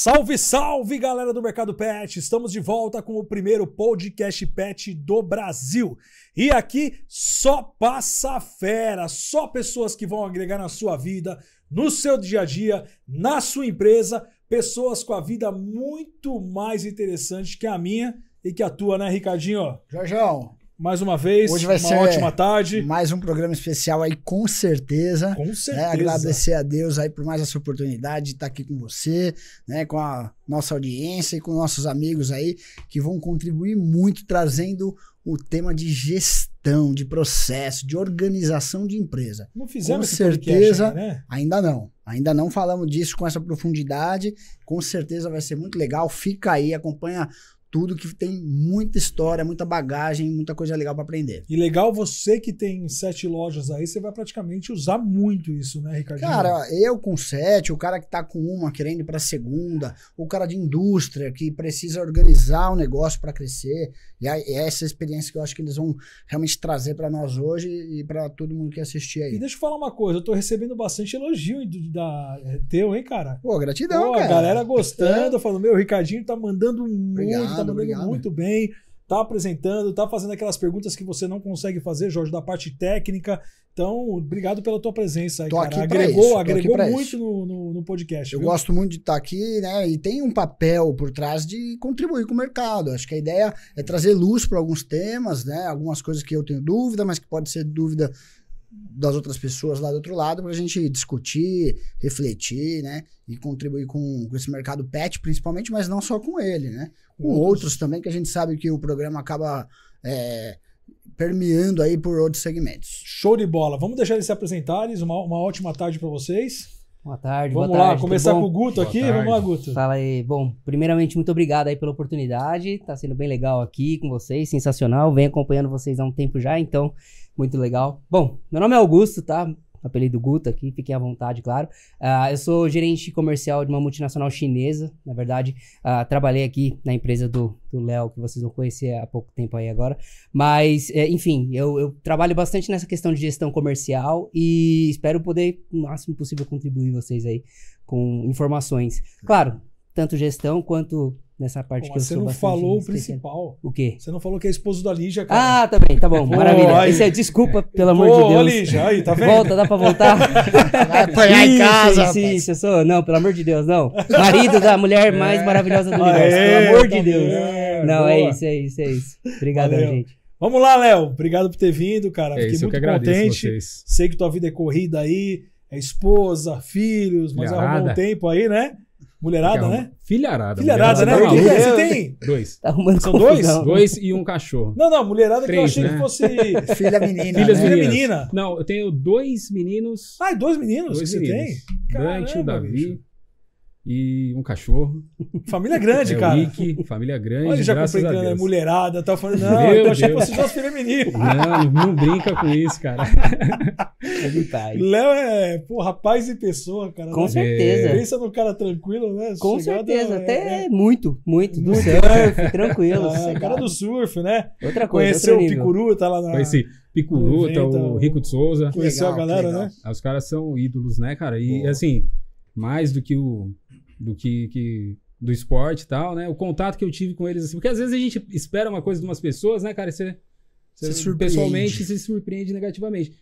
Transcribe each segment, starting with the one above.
Salve, salve, galera do Mercado Pet! Estamos de volta com o primeiro podcast pet do Brasil. E aqui só passa fera, só pessoas que vão agregar na sua vida, no seu dia a dia, na sua empresa, pessoas com a vida muito mais interessante que a minha e que a tua, né, Ricardinho? Jorjão, mais uma vez. Hoje vai uma ser ótima tarde. Mais um programa especial aí, com certeza. Com né? certeza. É, agradecer a Deus aí por mais essa oportunidade de estar aqui com você, né, com a nossa audiência e com nossos amigos aí que vão contribuir muito trazendo o tema de gestão, de processo, de organização de empresa. Não fizemos com certeza, né? ainda não. Ainda não falamos disso com essa profundidade. Com certeza vai ser muito legal. Fica aí, acompanha tudo que tem muita história, muita bagagem, muita coisa legal para aprender. E legal você que tem sete lojas aí, você vai praticamente usar muito isso, né, Ricardo? Cara, eu com sete, o cara que tá com uma querendo ir para segunda, o cara de indústria que precisa organizar o negócio para crescer. E é essa experiência que eu acho que eles vão realmente trazer para nós hoje e para todo mundo que assistir aí. E deixa eu falar uma coisa, eu tô recebendo bastante elogio da teu, hein, cara? Pô, gratidão, Pô, cara. A galera gostando, é. falando, meu, o Ricardinho tá mandando muito está mandando obrigado. muito bem, está apresentando, está fazendo aquelas perguntas que você não consegue fazer, Jorge, da parte técnica. Então, obrigado pela tua presença aí, Tô cara. Aqui agregou, isso. agregou muito no, no, no, podcast. Eu viu? gosto muito de estar tá aqui, né? E tem um papel por trás de contribuir com o mercado. Acho que a ideia é trazer luz para alguns temas, né? Algumas coisas que eu tenho dúvida, mas que pode ser dúvida das outras pessoas lá do outro lado para a gente discutir, refletir, né? E contribuir com, com, esse mercado pet, principalmente, mas não só com ele, né? Com outros, outros também, que a gente sabe que o programa acaba é, permeando aí por outros segmentos. Show de bola. Vamos deixar eles se apresentarem. Uma, uma ótima tarde para vocês. Boa tarde, Vamos boa lá, tarde, começar com o Guto boa aqui. Tarde. Vamos lá, Guto. Fala aí. Bom, primeiramente, muito obrigado aí pela oportunidade. Tá sendo bem legal aqui com vocês, sensacional. Venho acompanhando vocês há um tempo já, então muito legal. Bom, meu nome é Augusto, tá? Apelido Guta aqui, fiquem à vontade, claro. Uh, eu sou gerente comercial de uma multinacional chinesa. Na verdade, uh, trabalhei aqui na empresa do Léo, que vocês vão conhecer há pouco tempo aí agora. Mas, é, enfim, eu, eu trabalho bastante nessa questão de gestão comercial e espero poder, o máximo possível, contribuir vocês aí com informações. Claro, tanto gestão quanto nessa parte Pô, que eu sou bastante... Você não falou o principal. O quê? Você não falou que é esposo da Lígia, cara. Ah, tá bem tá bom, maravilha. Pô, Esse é desculpa, pelo amor de Deus. Ô, Lígia, aí, tá vendo? Volta, dá pra voltar? Vai em casa, Isso, isso, eu sou... Não, pelo amor de Deus, não. Marido da mulher é. mais maravilhosa do universo, Aê, pelo amor de tá Deus. É, não, boa. é isso, é isso, é isso. Obrigado, Valeu. gente. Vamos lá, Léo. Obrigado por ter vindo, cara. É Fiquei isso, muito contente. Vocês. Sei que tua vida é corrida aí, é esposa, filhos, mas arrumou um tempo aí, né? Né? Mulherada, né? Filharada. Filharada, né? você tem. Dois. Tá arrumando São dois? Confusão, dois e um cachorro. Não, não, mulherada Três, que eu achei né? que fosse. Filha menina. Filhas né? menina. Não, eu tenho dois meninos. Ah, dois meninos dois que meninos. você tem? Dante, Caramba, Davi. Bicho e um cachorro. Família grande, é, cara. Rick, família grande. Olha, já complicando, é mulherada, tá falando, não, Meu eu achei que você fosse feminino. Não, não brinca com isso, cara. É Léo é, pô, rapaz e pessoa, cara. Com né? certeza. Pensa no cara tranquilo, né? Com Chegada, certeza, é- até é... muito, muito. Do surf, tranquilo. É, cara do surf, né? Outra coisa. Conheceu o Picuru, tá lá na. Conheci. Picuru, tá o Rico de Souza. Conheceu legal, a galera, né? Ah, os caras são ídolos, né, cara? E assim, mais do que o do que, que do esporte e tal, né? O contato que eu tive com eles, assim, porque às vezes a gente espera uma coisa de umas pessoas, né, cara? Você, você se pessoalmente se surpreende negativamente.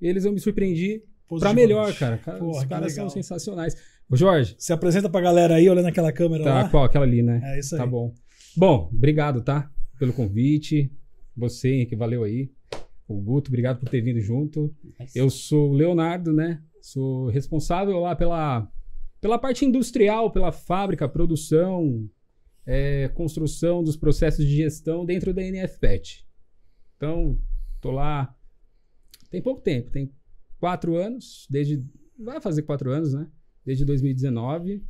Eles eu me surpreendi para melhor, cara. cara Porra, os caras são sensacionais. Ô, Jorge. Se apresenta pra galera aí, olhando aquela câmera tá, lá. Tá, qual? Aquela ali, né? É isso tá aí. Tá bom. Bom, obrigado, tá? Pelo convite. Você, que valeu aí. O Guto, obrigado por ter vindo junto. Eu sou o Leonardo, né? Sou responsável lá pela pela parte industrial, pela fábrica, produção, é, construção dos processos de gestão dentro da NFPET. Então, tô lá tem pouco tempo, tem quatro anos, desde. Vai fazer quatro anos, né? Desde 2019,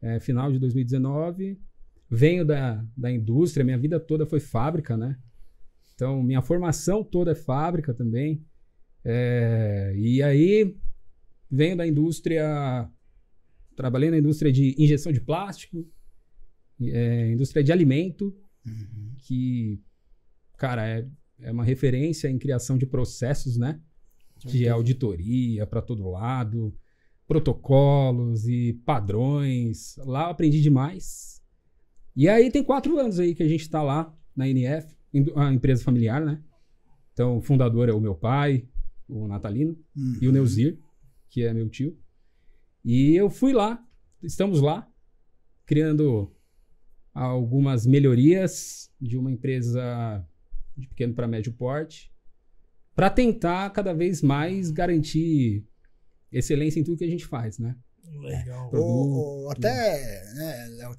é, final de 2019. Venho da, da indústria, minha vida toda foi fábrica, né? Então, minha formação toda é fábrica também. É, e aí, venho da indústria Trabalhei na indústria de injeção de plástico, é, indústria de alimento, uhum. que, cara, é, é uma referência em criação de processos, né? De auditoria para todo lado, protocolos e padrões. Lá eu aprendi demais. E aí tem quatro anos aí que a gente está lá na NF, a empresa familiar, né? Então, o fundador é o meu pai, o Natalino, uhum. e o uhum. Neuzir, que é meu tio. E eu fui lá, estamos lá, criando algumas melhorias de uma empresa de pequeno para médio porte, para tentar cada vez mais garantir excelência em tudo que a gente faz, né? Legal. É, produto, o, até, né, Léo,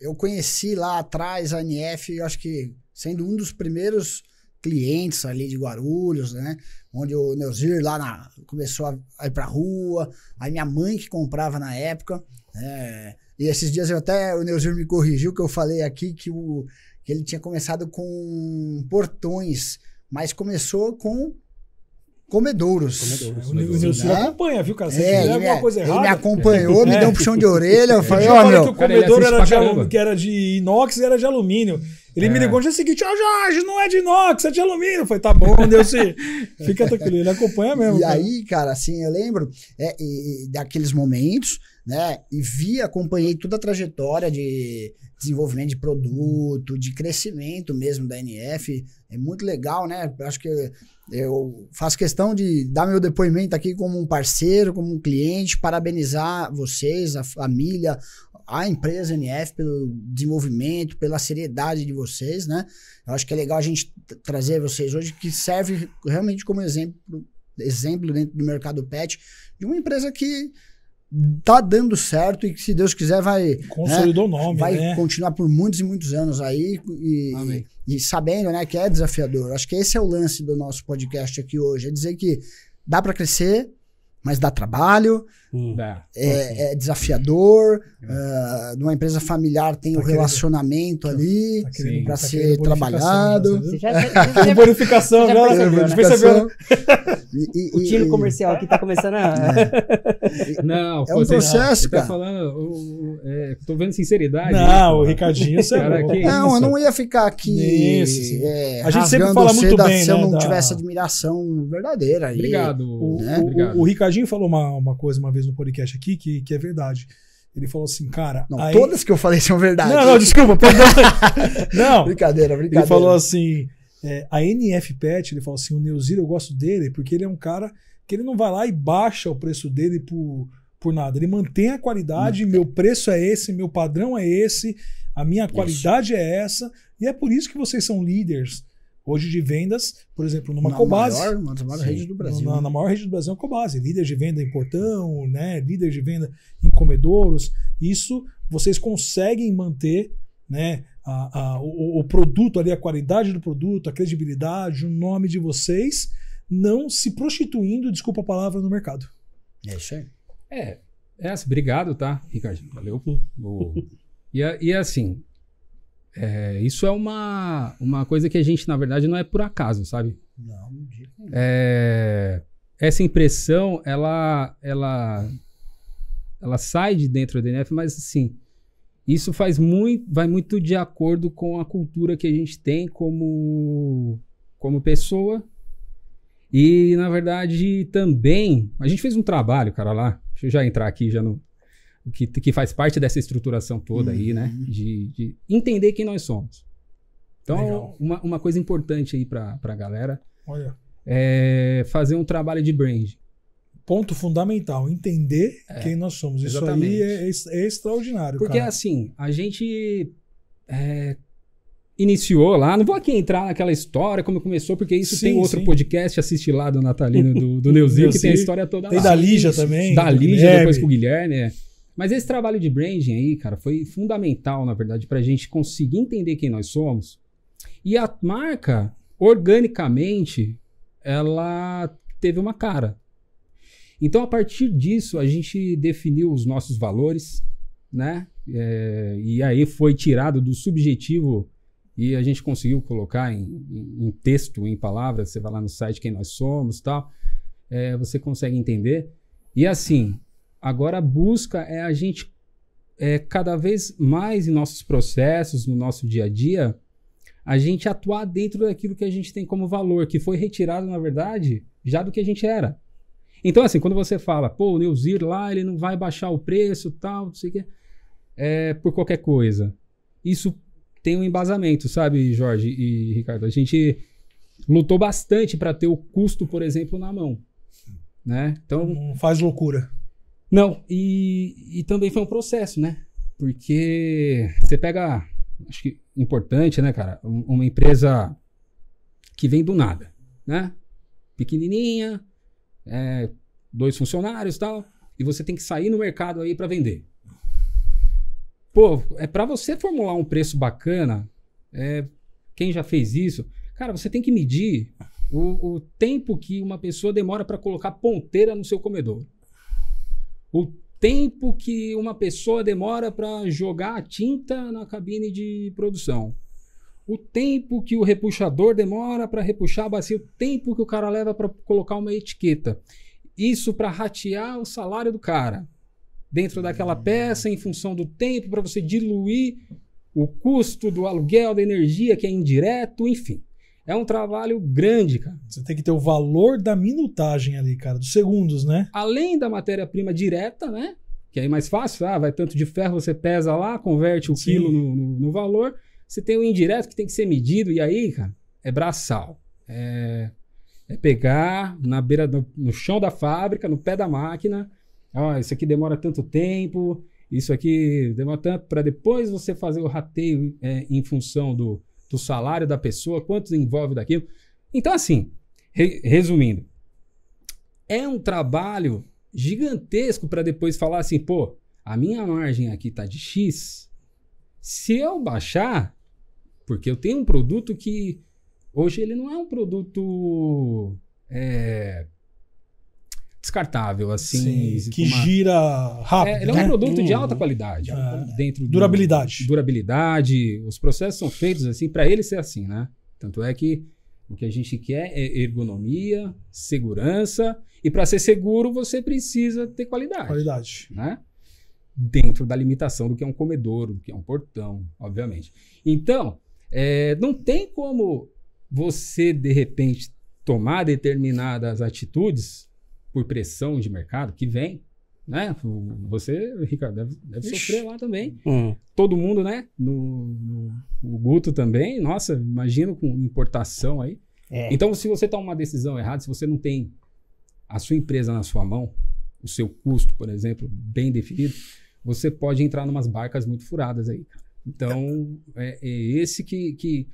eu conheci lá atrás a NF, acho que sendo um dos primeiros clientes ali de Guarulhos, né? Onde o Neuzir lá na, começou a ir pra rua, aí minha mãe que comprava na época. É, e esses dias eu até o Neuzir me corrigiu que eu falei aqui que, o, que ele tinha começado com portões, mas começou com comedouros. comedouros o Neuzir né? acompanha, viu, cara? Se é, tiver alguma é, coisa errada. Ele me acompanhou, me é. deu um puxão de orelha. Eu falei, ó, oh, meu. Que o comedor era de, era de, inox e era de alumínio. Ele é. me ligou no é dia seguinte, ó oh, Jorge, não é de inox, é de alumínio. Eu falei, tá bom, Deus se fica tranquilo, ele acompanha mesmo. E cara. aí, cara, assim, eu lembro é, e, daqueles momentos, né? E vi, acompanhei toda a trajetória de desenvolvimento de produto, de crescimento mesmo da NF. É muito legal, né? Eu Acho que eu faço questão de dar meu depoimento aqui como um parceiro, como um cliente, parabenizar vocês, a família, a empresa NF pelo desenvolvimento, pela seriedade de vocês, né? Eu acho que é legal a gente trazer vocês hoje que serve realmente como exemplo, exemplo dentro do mercado pet de uma empresa que tá dando certo e que se Deus quiser vai né, consolidou né, o nome, vai né? continuar por muitos e muitos anos aí e, e, e sabendo, né, que é desafiador. Acho que esse é o lance do nosso podcast aqui hoje, é dizer que dá para crescer, mas dá trabalho, é, é, desafiador. Uh, numa empresa familiar tem tá o relacionamento ali tá para ser trabalhado. Você já, você já, bonificação, já, já, já percebeu? Né? Né? o tiro comercial aqui está começando a. É. Não, é um processo, tá cara. É, tá estou vendo sinceridade. Né? Não, o Ricardinho, você é cara, é Não, eu não ia ficar aqui. Isso. É, a gente sempre fala muito bem, Se eu não tivesse admiração verdadeira. Obrigado. O Ricardinho falou uma coisa uma vez vez no podcast aqui, que, que é verdade. Ele falou assim, cara. Não, aí... todas que eu falei são verdade. Não, não, desculpa. não. brincadeira, brincadeira. Ele falou assim: é, a NF Pet, ele falou assim: o Neuzir eu gosto dele, porque ele é um cara que ele não vai lá e baixa o preço dele por, por nada. Ele mantém a qualidade, não. Hum. meu preço é esse, meu padrão é esse, a minha qualidade isso. é essa. E é por isso que vocês são líderes Hoje de vendas, por exemplo, numa na Cobase. Maior, na maior rede do Brasil. Na, né? na, maior rede do Brasil é a Cobase. Líder de venda em portão, né? líder de venda em comedouros. Isso vocês conseguem manter né? A, a, o, o, produto ali, a qualidade do produto, a credibilidade, o nome de vocês, não se prostituindo, desculpa a palavra, no mercado. É isso aí. É, é assim. obrigado, tá, Ricardo? Valeu. O, e, é, e é assim, é, isso é uma, uma coisa que a gente, na verdade, não é por acaso, sabe? Não, não digo. É, essa impressão, ela, ela, ela sai de dentro do DNF, mas assim, isso faz muito, vai muito de acordo com a cultura que a gente tem como, como pessoa. E, na verdade, também, a gente fez um trabalho, cara, lá, deixa eu já entrar aqui já no, que, que faz parte dessa estruturação toda uhum. aí, né? Uhum. De, de, entender quem nós somos. Então, uma, uma coisa importante aí para a galera Olha. é fazer um trabalho de branding. Ponto fundamental, entender é, quem nós somos. Isso aí é, é, é extraordinário. Porque cara. assim, a gente é, iniciou lá. Não vou aqui entrar naquela história, como começou, porque isso sim, tem outro sim. podcast, assiste lá do Natalino, do, do Neuzinho, que tem a história toda tem lá. Tem da Lígia também. Da Lígia, depois com o Guilherme. É. Mas esse trabalho de branding aí, cara, foi fundamental, na verdade, para a gente conseguir entender quem nós somos. E a marca, organicamente, ela teve uma cara. Então, a partir disso, a gente definiu os nossos valores, né? É, e aí foi tirado do subjetivo e a gente conseguiu colocar em, em, em, texto, em palavras. Você vai lá no site quem nós somos, tal. É, você consegue entender. E assim, Agora, a busca é a gente é, cada vez mais em nossos processos, no nosso dia a dia, a gente atuar dentro daquilo que a gente tem como valor, que foi retirado, na verdade, já do que a gente era. Então, assim, quando você fala, pô, o Neuzir lá, ele não vai baixar o preço, tal, não sei o quê, é, por qualquer coisa. Isso tem um embasamento, sabe, Jorge e Ricardo? A gente lutou bastante para ter o custo, por exemplo, na mão. Né? Então, não faz loucura. Não, e, e também foi um processo, né? Porque você pega, acho que importante, né, cara? Uma empresa que vem do nada, né? Pequenininha, é, dois funcionários e tal, e você tem que sair no mercado aí para vender. Pô, é para você formular um preço bacana, é, quem já fez isso, cara, você tem que medir o, o tempo que uma pessoa demora para colocar ponteira no seu comedor o tempo que uma pessoa demora para jogar a tinta na cabine de produção, o tempo que o repuxador demora para repuxar a bacia, o tempo que o cara leva para colocar uma etiqueta. Isso para ratear o salário do cara dentro daquela hum. peça em função do tempo para você diluir o custo do aluguel, da energia que é indireto, enfim. É um trabalho grande, cara. Você tem que ter o valor da minutagem ali, cara, dos segundos, né? Além da matéria-prima direta, né? Que aí é mais fácil, ah, vai tanto de ferro, você pesa lá, converte o Sim. quilo no, no, no, valor. Você tem o indireto que tem que ser medido, e aí, cara, é braçal. É, é pegar na beira, do, no chão da fábrica, no pé da máquina. Ó, isso aqui demora tanto tempo, isso aqui demora tanto, para depois você fazer o rateio é, em função do, do salário da pessoa, quanto envolve daquilo. Então, assim, re resumindo, é um trabalho gigantesco para depois falar assim, pô, a minha margem aqui tá de X. Se eu baixar, porque eu tenho um produto que hoje ele não é um produto é, descartável, assim. Sim, que uma... gira rápido. É, ele é um né? produto de alta qualidade. É. Dentro do... durabilidade. durabilidade. Os processos são feitos assim para ele ser assim, né? Tanto é que o que a gente quer é ergonomia, segurança e para ser seguro você precisa ter qualidade. Qualidade. Né? Dentro da limitação do que é um comedor, do que é um portão, obviamente. Então, é, não tem como você de repente tomar determinadas atitudes por pressão de mercado que vem, né? Você, Ricardo, deve, deve sofrer lá também. Hum. Todo mundo, né? No, no, Guto também. Nossa, imagina com importação aí. É. Então, se você toma uma decisão errada, se você não tem a sua empresa na sua mão, o seu custo, por exemplo, bem definido, você pode entrar numas barcas muito furadas aí, Então, é, é esse que, que,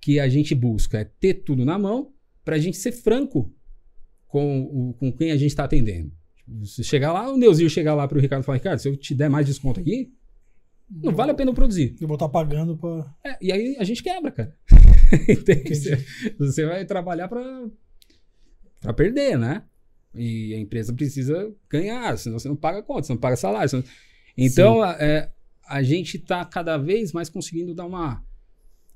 que a gente busca, é ter tudo na mão para a gente ser franco com, o, com quem a gente está atendendo. Se chegar lá, o Neuzinho chegar lá para o Ricardo e falar, Ricardo, se eu te der mais desconto aqui, não vale a pena eu produzir. Eu vou estar tá pagando para... É, e aí a gente quebra, cara. Você, você vai trabalhar para perder, né? E a empresa precisa ganhar, senão você não paga conta, você não paga salário. Então, a, é, a gente está cada vez mais conseguindo dar uma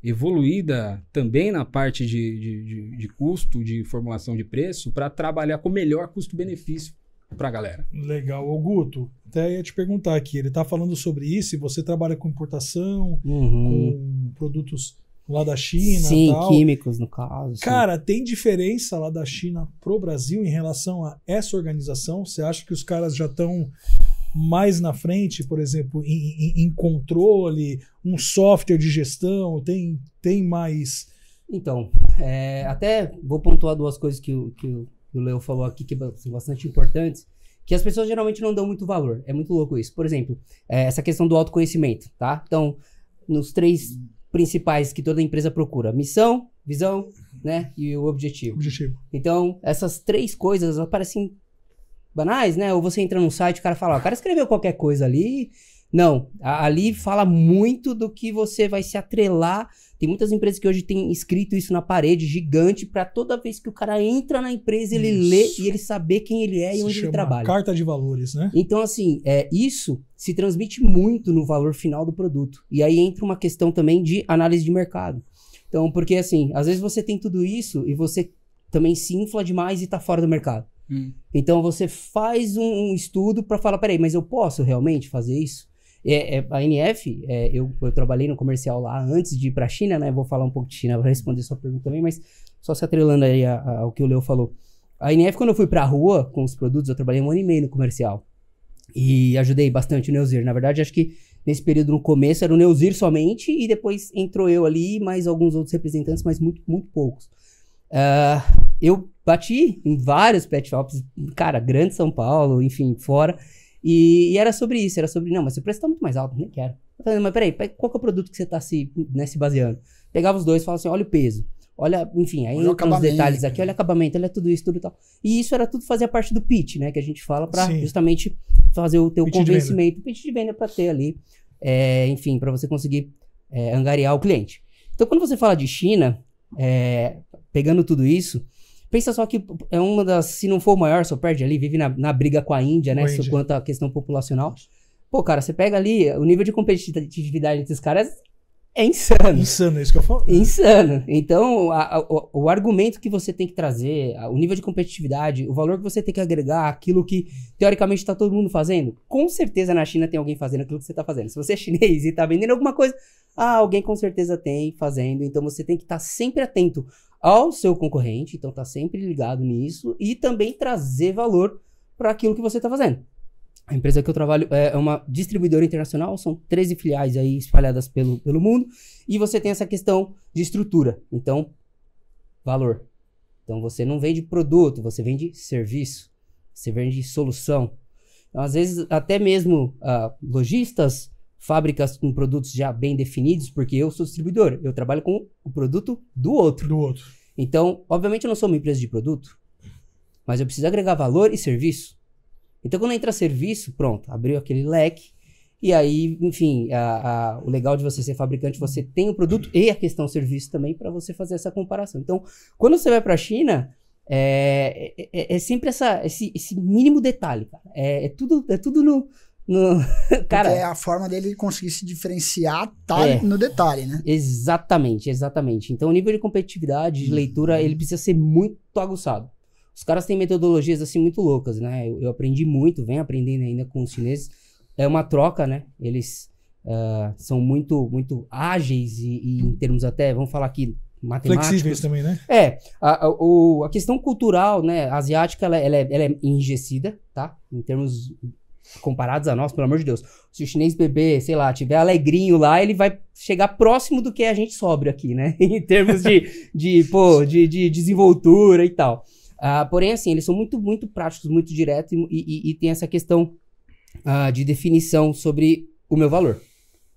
evoluída também na parte de, de, de, de custo, de formulação de preço, para trabalhar com melhor custo-benefício para a galera. Legal. O Guto, até ia te perguntar aqui, ele está falando sobre isso e você trabalha com importação, uhum. com produtos lá da China Sim, tal. químicos no caso. Cara, sim. tem diferença lá da China pro Brasil em relação a essa organização? Você acha que os caras já estão mais na frente, por exemplo, em, em, em controle, um software de gestão, tem, tem mais. Então, é, até vou pontuar duas coisas que, o, que o Leo falou aqui que é são bastante importantes, que as pessoas geralmente não dão muito valor. É muito louco isso. Por exemplo, é, essa questão do autoconhecimento, tá? Então, nos três principais que toda empresa procura: missão, visão, né? E o objetivo. Objetivo. Então, essas três coisas aparecem banais, né? Ou você entra num site e o cara fala, o cara escreveu qualquer coisa ali. Não, a, ali fala muito do que você vai se atrelar. Tem muitas empresas que hoje têm escrito isso na parede gigante para toda vez que o cara entra na empresa ele isso. lê e ele saber quem ele é e se onde ele trabalha. Carta de valores, né? Então assim, é isso se transmite muito no valor final do produto. E aí entra uma questão também de análise de mercado. Então, porque assim, às vezes você tem tudo isso e você também se infla demais e tá fora do mercado. Hum. Então você faz um estudo para falar, peraí, mas eu posso realmente fazer isso? É, é, a NF, é, eu, eu, trabalhei no comercial lá antes de ir para a China, né? Vou falar um pouco de China para responder sua pergunta também, mas só se atrelando aí a, a, ao que o Leo falou. A NF, quando eu fui para a rua com os produtos, eu trabalhei um ano e meio no comercial. E ajudei bastante o Neuzir. Na verdade, acho que nesse período no começo era o Neuzir somente, e depois entrou eu ali mais alguns outros representantes, mas muito, muito poucos. Ah, eu bati em vários pet shops, cara, grande São Paulo, enfim, fora. E, e, era sobre isso, era sobre, não, mas seu preço tá muito mais alto, nem quero. Eu falei, mas peraí, qual que é o produto que você tá se, né, se baseando? Pegava os dois e falava assim, olha o peso. Olha, enfim, aí olha os detalhes aqui, né? olha o acabamento, olha tudo isso, tudo e tal. E isso era tudo fazer a parte do pitch, né? Que a gente fala para justamente fazer o teu pitch convencimento, de pitch de venda para ter ali, é, enfim, para você conseguir é, angariar o cliente. Então, quando você fala de China, é, pegando tudo isso, pensa só que é uma das, se não for maior, só perde ali, vive na, na briga com a Índia, né? Índia. Quanto à questão populacional. Pô, cara, você pega ali, o nível de competitividade desses caras é insano. Insano, é isso que eu falo? Insano. Então, a, a, o, o, argumento que você tem que trazer, a, o nível de competitividade, o valor que você tem que agregar, aquilo que teoricamente está todo mundo fazendo, com certeza na China tem alguém fazendo aquilo que você está fazendo. Se você é chinês e está vendendo alguma coisa, ah, alguém com certeza tem fazendo. Então, você tem que estar tá sempre atento ao seu concorrente, então tá sempre ligado nisso e também trazer valor para aquilo que você está fazendo. A empresa que eu trabalho é, é uma distribuidora internacional, são 13 filiais aí espalhadas pelo, pelo mundo, e você tem essa questão de estrutura, então valor. Então você não vende produto, você vende serviço, você vende solução. Então, às vezes até mesmo uh, lojistas fábricas com produtos já bem definidos, porque eu sou distribuidor, eu trabalho com o produto do outro. Do outro. Então, obviamente eu não sou uma empresa de produto, mas eu preciso agregar valor e serviço. Então, quando entra serviço, pronto, abriu aquele leque. E aí, enfim, a, a, o legal de você ser fabricante, você tem o produto e a questão serviço também para você fazer essa comparação. Então, quando você vai para a China, é, é, é, é, sempre essa, esse, esse mínimo detalhe, cara. É, é, tudo, é tudo no, no, cara, é a forma dele conseguir se diferenciar tá é, no detalhe, né? Exatamente, exatamente. Então, o nível de competitividade, de uhum. leitura, ele precisa ser muito aguçado. Os caras têm metodologias assim muito loucas, né? Eu, eu aprendi muito, venho aprendendo ainda com os chineses. É uma troca, né? Eles uh, são muito, muito ágeis e, e, em termos até, vamos falar aqui, matemáticos. Flexíveis também, né? É. A, a, o, a questão cultural, né, asiática, ela, ela, é, ela é enrijecida, tá? Em termos comparados a nós, pelo amor de Deus. Se o chinês beber, sei lá, tiver alegrinho lá, ele vai chegar próximo do que a gente sobra aqui, né? em termos de, de, pô, de, de desenvoltura e tal. Uh, porém, assim, eles são muito, muito práticos, muito diretos e, e, e tem essa questão uh, de definição sobre o meu valor.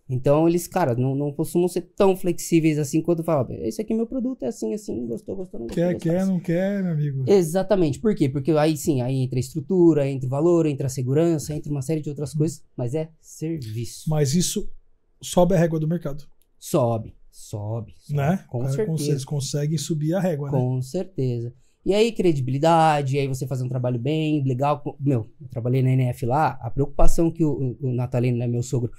Então eles, cara, não, não costumam ser tão flexíveis assim quando falam, esse aqui é meu produto, é assim, assim, gostou, gostou, não gostou. Quer, quer, não quer, meu amigo. Exatamente. Por quê? Porque aí sim, aí entra a estrutura, entra o valor, entra a segurança, entra uma série de outras uhum. coisas, mas é serviço. Mas isso sobe a régua do mercado. Sobe, sobe. sobe. Né? Com Cara, certeza. Vocês conseguem subir a régua, Com né? Com certeza. E aí, credibilidade, e aí você fazer um trabalho bem legal. Meu, eu trabalhei na NF lá, a preocupação que o, o Natalino, né, meu sogro,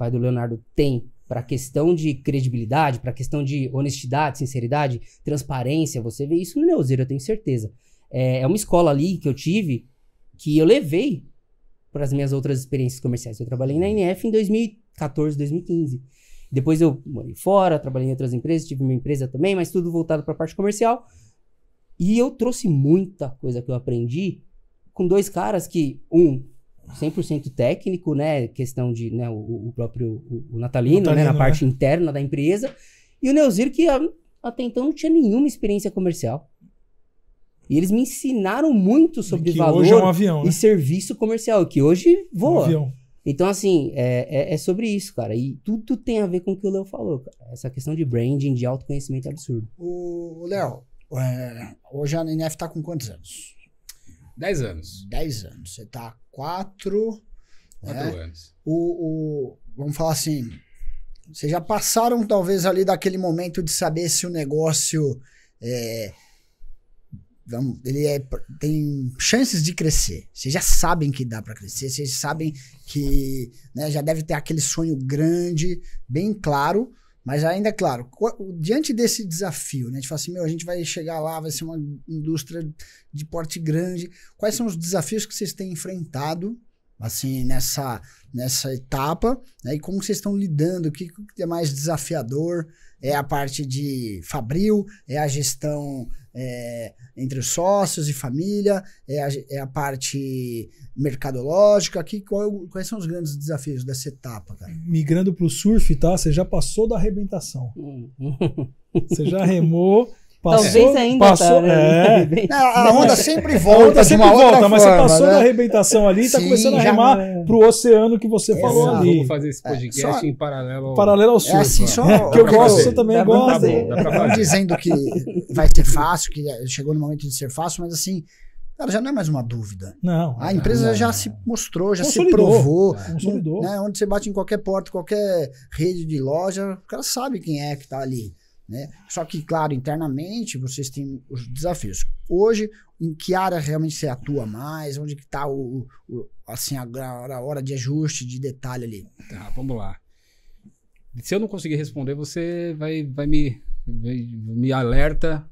pai do Leonardo tem para a questão de credibilidade, para a questão de honestidade, sinceridade, transparência, você vê isso no Neuzeiro, eu tenho certeza. É, é uma escola ali que eu tive que eu levei para as minhas outras experiências comerciais. Eu trabalhei na NF em 2014, 2015. Depois eu morei fora, trabalhei em outras empresas, tive uma empresa também, mas tudo voltado para a parte comercial. E eu trouxe muita coisa que eu aprendi com dois caras que, um, 100% técnico, né? Questão de né, o, o próprio o, o Natalino, né, Natalino, né? na parte né? interna da empresa. E o Neuzir, que ah, até então não tinha nenhuma experiência comercial. E eles me ensinaram muito sobre que valor é um avião, né? e serviço comercial, que hoje voa. Um então, assim, é, é, é, sobre isso, cara. E tudo tem a ver com o que o Léo falou, cara. Essa questão de branding, de autoconhecimento é absurdo. O Léo, é, hoje a NNF tá com quantos anos? dez anos. dez anos. Você tá quatro. Quatro né? anos. O, o, vamos falar assim, vocês já passaram talvez ali daquele momento de saber se o negócio é, ele é, tem chances de crescer. Vocês já sabem que dá para crescer, vocês sabem que né, já deve ter aquele sonho grande, bem claro, mas ainda, é claro, diante desse desafio, né? A gente fala assim, meu, a gente vai chegar lá, vai ser uma indústria de porte grande. Quais são os desafios que vocês têm enfrentado, assim, nessa, nessa etapa? Né? E como vocês estão lidando? O que, que é mais desafiador? É a parte de fabril? É a gestão é, entre sócios e família, é a, é a parte mercadológica. Aqui, qual, é quais são os grandes desafios dessa etapa, cara? Migrando para o surf, tá? Você já passou da arrebentação. Hum. Você já remou, Passou, Talvez ainda tá, passou, tá, né? é. Não, é, a onda sempre volta. A onda sempre volta, mas forma, você passou né? da arrebentação ali e está começando a remar é. para o oceano que você Exato. É, falou ali. Vamos fazer esse é, podcast é, em paralelo ao, paralelo ao surf. É assim, só... que eu gosto, você também dá gosta. Tá dizendo que vai ser fácil, que chegou no momento de ser fácil, mas assim, Cara, já não é mais uma dúvida. Não. A empresa não, já não. se mostrou, já Consolidou, se provou. Consolidou. Né, onde você bate em qualquer porta, qualquer rede de loja, o cara sabe quem é que está ali. Né? Só que, claro, internamente vocês têm os desafios. Hoje, em que área realmente você atua mais? Onde que está o, o, assim, a, a hora de ajuste, de detalhe ali? Tá, vamos lá. Se eu não conseguir responder, você vai, vai me, vai, me alerta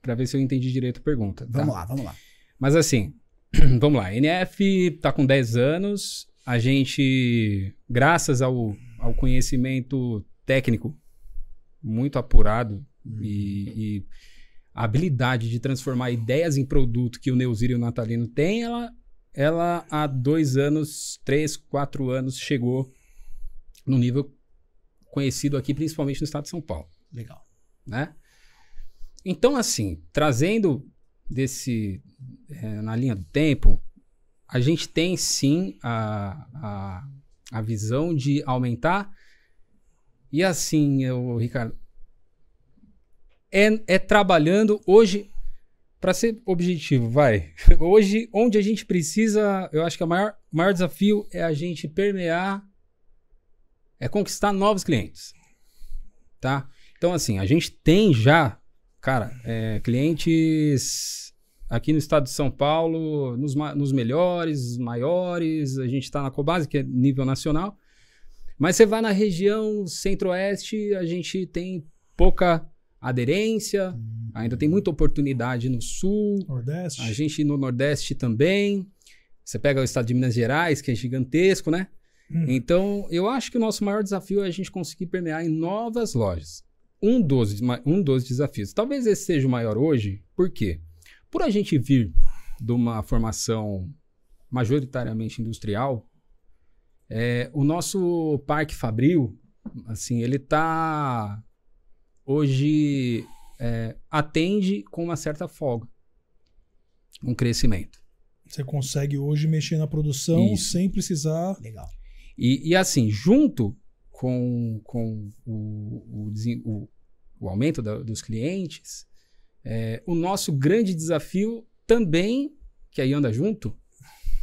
para ver se eu entendi direito a pergunta. Tá? Vamos lá, vamos lá. Mas assim, vamos lá. NF está com 10 anos. A gente, graças ao, ao conhecimento técnico muito apurado uhum. e, e a habilidade de transformar ideias em produto que o Neuzir e o Natalino têm, ela, ela há dois anos, três, quatro anos chegou no nível conhecido aqui, principalmente no estado de São Paulo. Legal. Né? Então, assim, trazendo desse é, na linha do tempo, a gente tem sim a, a, a visão de aumentar e assim, eu, Ricardo, é, é trabalhando hoje, para ser objetivo, vai. Hoje, onde a gente precisa, eu acho que o maior, maior desafio é a gente permear, é conquistar novos clientes, tá? Então, assim, a gente tem já, cara, é, clientes aqui no estado de São Paulo, nos, nos melhores, maiores, a gente está na Cobase, que é nível nacional, mas você vai na região centro-oeste, a gente tem pouca aderência, hum. ainda tem muita oportunidade no sul. Nordeste. A gente no Nordeste também. Você pega o estado de Minas Gerais, que é gigantesco, né? Hum. Então, eu acho que o nosso maior desafio é a gente conseguir permear em novas lojas. Um dos, um dos desafios. Talvez esse seja o maior hoje, por quê? Por a gente vir de uma formação majoritariamente industrial, é, o nosso Parque Fabril, assim, ele tá hoje é, atende com uma certa folga, um crescimento. Você consegue hoje mexer na produção Isso. sem precisar. Legal. E, e, assim, junto com, com o, o, o, o aumento da, dos clientes, é, o nosso grande desafio também, que aí anda junto,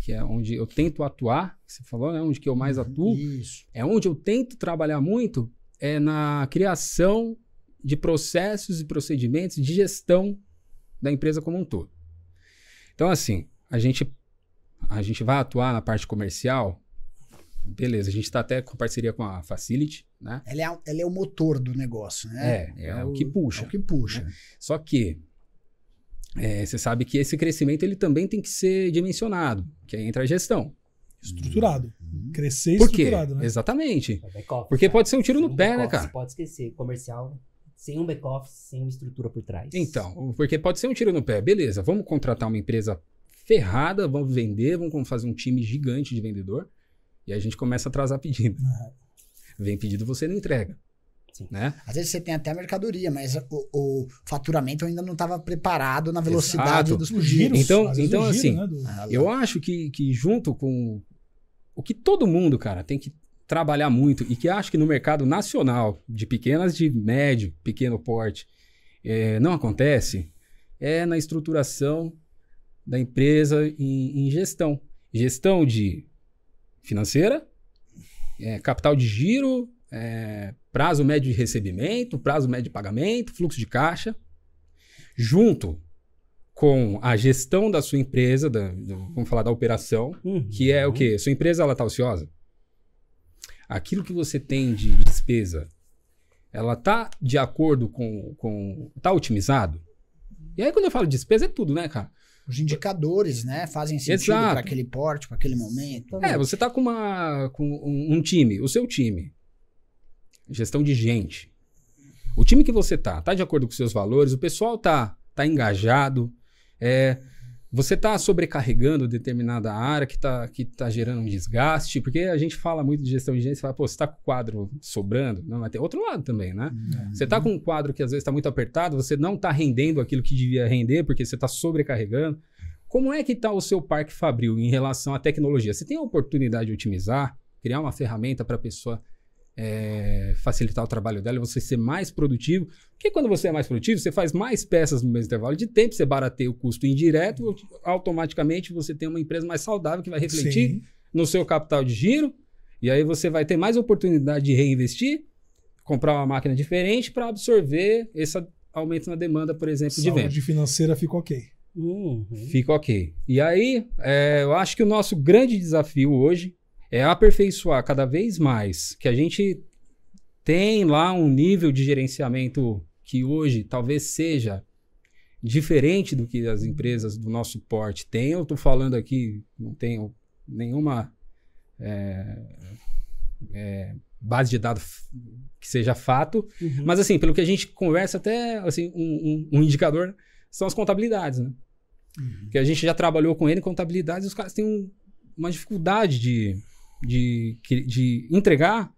que é onde eu tento atuar, você falou, né? Onde que eu mais uhum, atuo. Isso. É onde eu tento trabalhar muito, é na criação de processos e procedimentos de gestão da empresa como um todo. Então, assim, a gente, a gente vai atuar na parte comercial, beleza, a gente está até com parceria com a Facility, né? Ela é, ela é o motor do negócio, né? É, é, é o, o, que puxa. É o que puxa. Né? Só que é, você sabe que esse crescimento ele também tem que ser dimensionado, que aí entra a gestão. Estruturado. Uhum. Crescer Por quê? estruturado, né? Exatamente. É Porque cara. Né? pode ser um tiro no pé, né, cara? Pode esquecer, comercial sem um back-office, sem uma estrutura por trás. Então, porque pode ser um tiro no pé. Beleza, vamos contratar uma empresa ferrada, vamos vender, vamos fazer um time gigante de vendedor. E a gente começa a atrasar pedido. Vem pedido, você não entrega. Sim. Né? Às vezes você tem até a mercadoria, mas o, o faturamento ainda não estava preparado na velocidade Exato. dos giros. Então, então giro, assim, né, do... Ah, eu acho que, que junto com o que todo mundo, cara, tem que trabalhar muito e que acho que no mercado nacional, de pequenas, de médio, pequeno porte, é, não acontece, é na estruturação da empresa em, em gestão. Gestão de financeira, é, capital de giro, é, prazo médio de recebimento, prazo médio de pagamento, fluxo de caixa, junto com a gestão da sua empresa, da, vamos falar da operação, uhum. que é o uhum. quê? Sua empresa ela está ociosa? Aquilo que você tem de despesa, ela está de acordo com, com. tá otimizado? E aí, quando eu falo de despesa, é tudo, né, cara? Os indicadores, né? Fazem sentido para aquele porte, para aquele momento. É, você está com, uma, com um time, o seu time gestão de gente. O time que você tá, tá de acordo com seus valores, o pessoal tá, tá engajado, é, você tá sobrecarregando determinada área que tá, que tá gerando um desgaste, porque a gente fala muito de gestão de gente, você fala, pô, você tá com o quadro sobrando, não, mas tem outro lado também, né? Uhum. Você tá com um quadro que às vezes está muito apertado, você não tá rendendo aquilo que devia render, porque você tá sobrecarregando. Como é que está o seu parque Fabril em relação à tecnologia? Você tem a oportunidade de otimizar, criar uma ferramenta para a pessoa é, facilitar o trabalho dela, você ser mais produtivo. Porque quando você é mais produtivo, você faz mais peças no mesmo intervalo de tempo, você barateia o custo indireto, automaticamente você tem uma empresa mais saudável que vai refletir Sim. no seu capital de giro. E aí você vai ter mais oportunidade de reinvestir, comprar uma máquina diferente para absorver esse aumento na demanda, por exemplo, Saúde de venda. Saúde financeira fica ok. Uhum. Fica ok. E aí, é, eu acho que o nosso grande desafio hoje é aperfeiçoar cada vez mais, que a gente tem lá um nível de gerenciamento que hoje talvez seja diferente do que as empresas do nosso porte têm. Eu estou falando aqui, não tenho nenhuma é, é, base de dados que seja fato, uhum. mas assim, pelo que a gente conversa, até assim, um, um, um indicador são as contabilidades, né? Uhum. Que a gente já trabalhou com ele, contabilidades, os caras têm um, uma dificuldade de, de, de entregar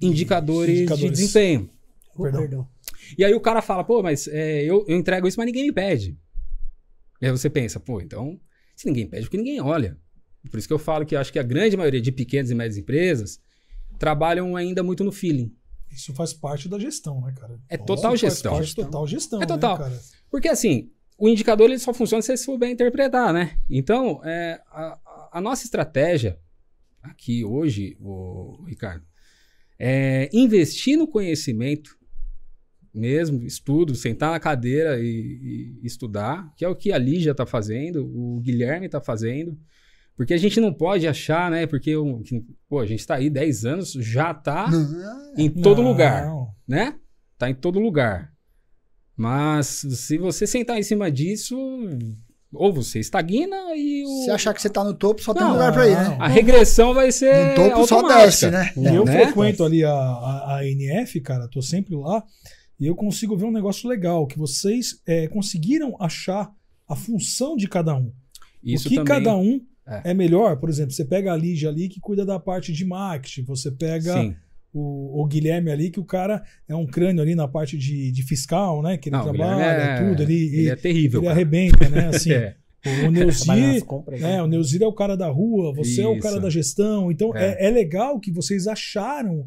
indicadores, indicadores. de desempenho. Oh, perdão. perdão. E aí o cara fala, pô, mas é, eu, eu entrego isso, mas ninguém me pede. E aí você pensa, pô, então, se ninguém pede, porque ninguém olha. Por isso que eu falo que eu acho que a grande maioria de pequenas e médias empresas trabalham ainda muito no feeling. Isso faz parte da gestão, né, cara? É total Nossa, gestão. Faz parte total gestão. É né, total. Né, cara? Porque assim, o indicador ele só funciona se você souber interpretar, né? Então, é, a, a nossa estratégia aqui hoje, o Ricardo, é investir no conhecimento mesmo, estudo, sentar na cadeira e, e estudar, que é o que a Lígia está fazendo, o Guilherme está fazendo. Porque a gente não pode achar, né? Porque pô, a gente está aí 10 anos, já está em todo não. lugar, né? Está em todo lugar. Mas se você sentar em cima disso, ou você estagna e o... Se achar que você está no topo, só não, tem lugar para ir, né? A regressão vai ser. No topo automática. só desce, né? E eu né? frequento ali a, a, a, NF, cara, tô sempre lá, e eu consigo ver um negócio legal, que vocês é, conseguiram achar a função de cada um. Isso o que também... cada um é. é. melhor, por exemplo, você pega a Lígia ali que cuida da parte de marketing, você pega. Sim o, o, Guilherme ali, que o cara é um crânio ali na parte de, de fiscal, né? Que ele Não, trabalha, é... tudo ali. Ele, ele é terrível. Ele cara. arrebenta, né? Assim. é. O Neuzir, né, né? o Neuzir é o cara da rua, você Isso. é o cara da gestão. Então é. é. é legal que vocês acharam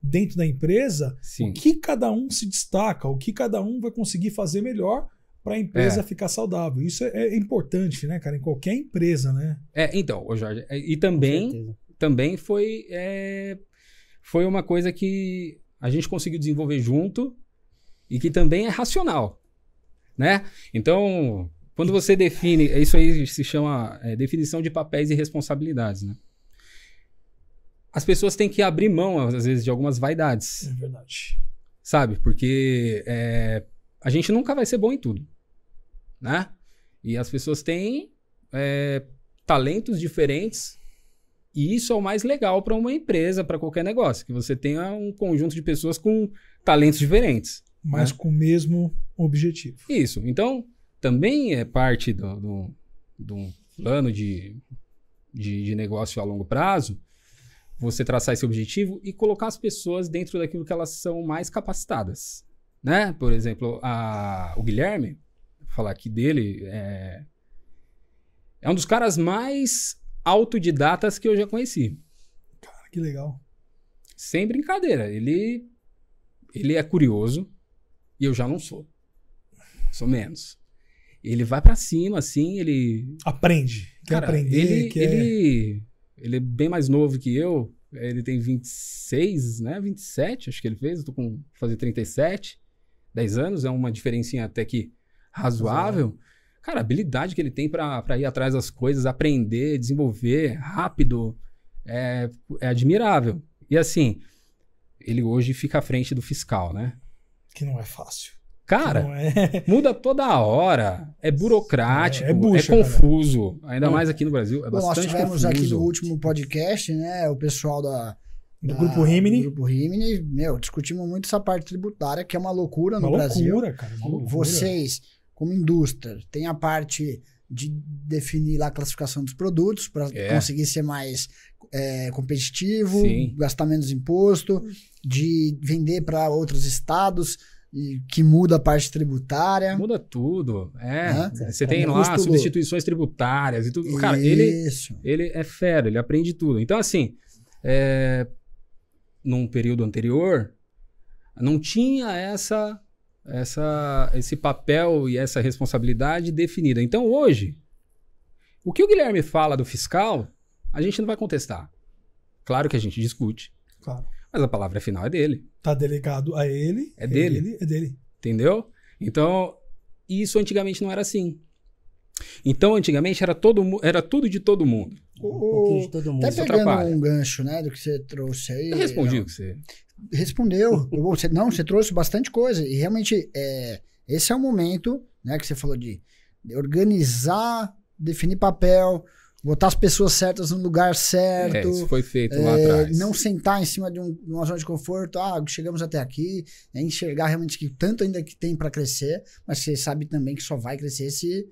dentro da empresa Sim. o que cada um se destaca, o que cada um vai conseguir fazer melhor para a empresa é. ficar saudável. Isso é, é, importante, né, cara, em qualquer empresa, né? É, então, Jorge, é, e também, também foi é, foi uma coisa que a gente conseguiu desenvolver junto e que também é racional, né? Então, quando você define, é isso aí se chama é, definição de papéis e responsabilidades, né? As pessoas têm que abrir mão, às vezes, de algumas vaidades. É verdade. Sabe? Porque é, a gente nunca vai ser bom em tudo, né? E as pessoas têm é, talentos diferentes e isso é o mais legal para uma empresa, para qualquer negócio, que você tenha um conjunto de pessoas com talentos diferentes. Mas né? com o mesmo objetivo. Isso. Então, também é parte do, do, do plano de, de, de negócio a longo prazo você traçar esse objetivo e colocar as pessoas dentro daquilo que elas são mais capacitadas, né? Por exemplo, a, o Guilherme, vou falar aqui dele, é, é um dos caras mais autodidatas que eu já conheci. Cara, que legal. Sem brincadeira. Ele, ele é curioso e eu já não sou. Sou menos. Ele vai para cima, assim, ele. Aprende. Quer Cara, aprender. Ele, quer... ele, ele é bem mais novo que eu. Ele tem 26, né? 27, acho que ele fez. Eu tô com fazer 37. 10 anos, é uma diferencinha até que razoável. razoável cara, a habilidade que ele tem para ir atrás das coisas, aprender, desenvolver rápido, é, é admirável. E assim, ele hoje fica à frente do fiscal, né? Que não é fácil. Cara, é... muda toda hora. É burocrático, é, é, bucha, é confuso. Cara. Ainda mais aqui no Brasil. É Bom, bastante nós tivemos confuso. aqui no último podcast, né? O pessoal da. Do da, Grupo Rimini. Do Grupo Rimini, meu, discutimos muito essa parte tributária, que é uma loucura uma no loucura, Brasil. Cara, uma loucura, cara. Vocês como indústria, tem a parte de definir lá a classificação dos produtos para é. conseguir ser mais é, competitivo, Sim. gastar menos imposto, de vender para outros estados e que muda a parte tributária. Muda tudo. É. Né? Você tem é, lá substituições tributárias e tudo. Cara, Isso. ele, ele é fera, ele aprende tudo. Então, assim, é, num período anterior, não tinha essa essa, esse papel e essa responsabilidade definida. Então, hoje, o que o Guilherme fala do fiscal, a gente não vai contestar. Claro que a gente discute. Claro. Mas a palavra final é dele. Está delegado a ele. É, é dele. Ele, é dele. Entendeu? Então, isso antigamente não era assim. Então, antigamente era, todo, era tudo de todo mundo. Um pouquinho de todo tá mundo. Até pegando um gancho, né, do que você trouxe aí. Eu respondi o que você... Respondeu. você, não, você trouxe bastante coisa. E realmente, é, esse é o momento, né, que você falou de, organizar, definir papel, botar as pessoas certas no lugar certo. É, isso foi feito é, lá atrás. Não sentar em cima de um, uma zona de conforto. Ah, chegamos até aqui. É enxergar realmente que tanto ainda que tem para crescer, mas você sabe também que só vai crescer se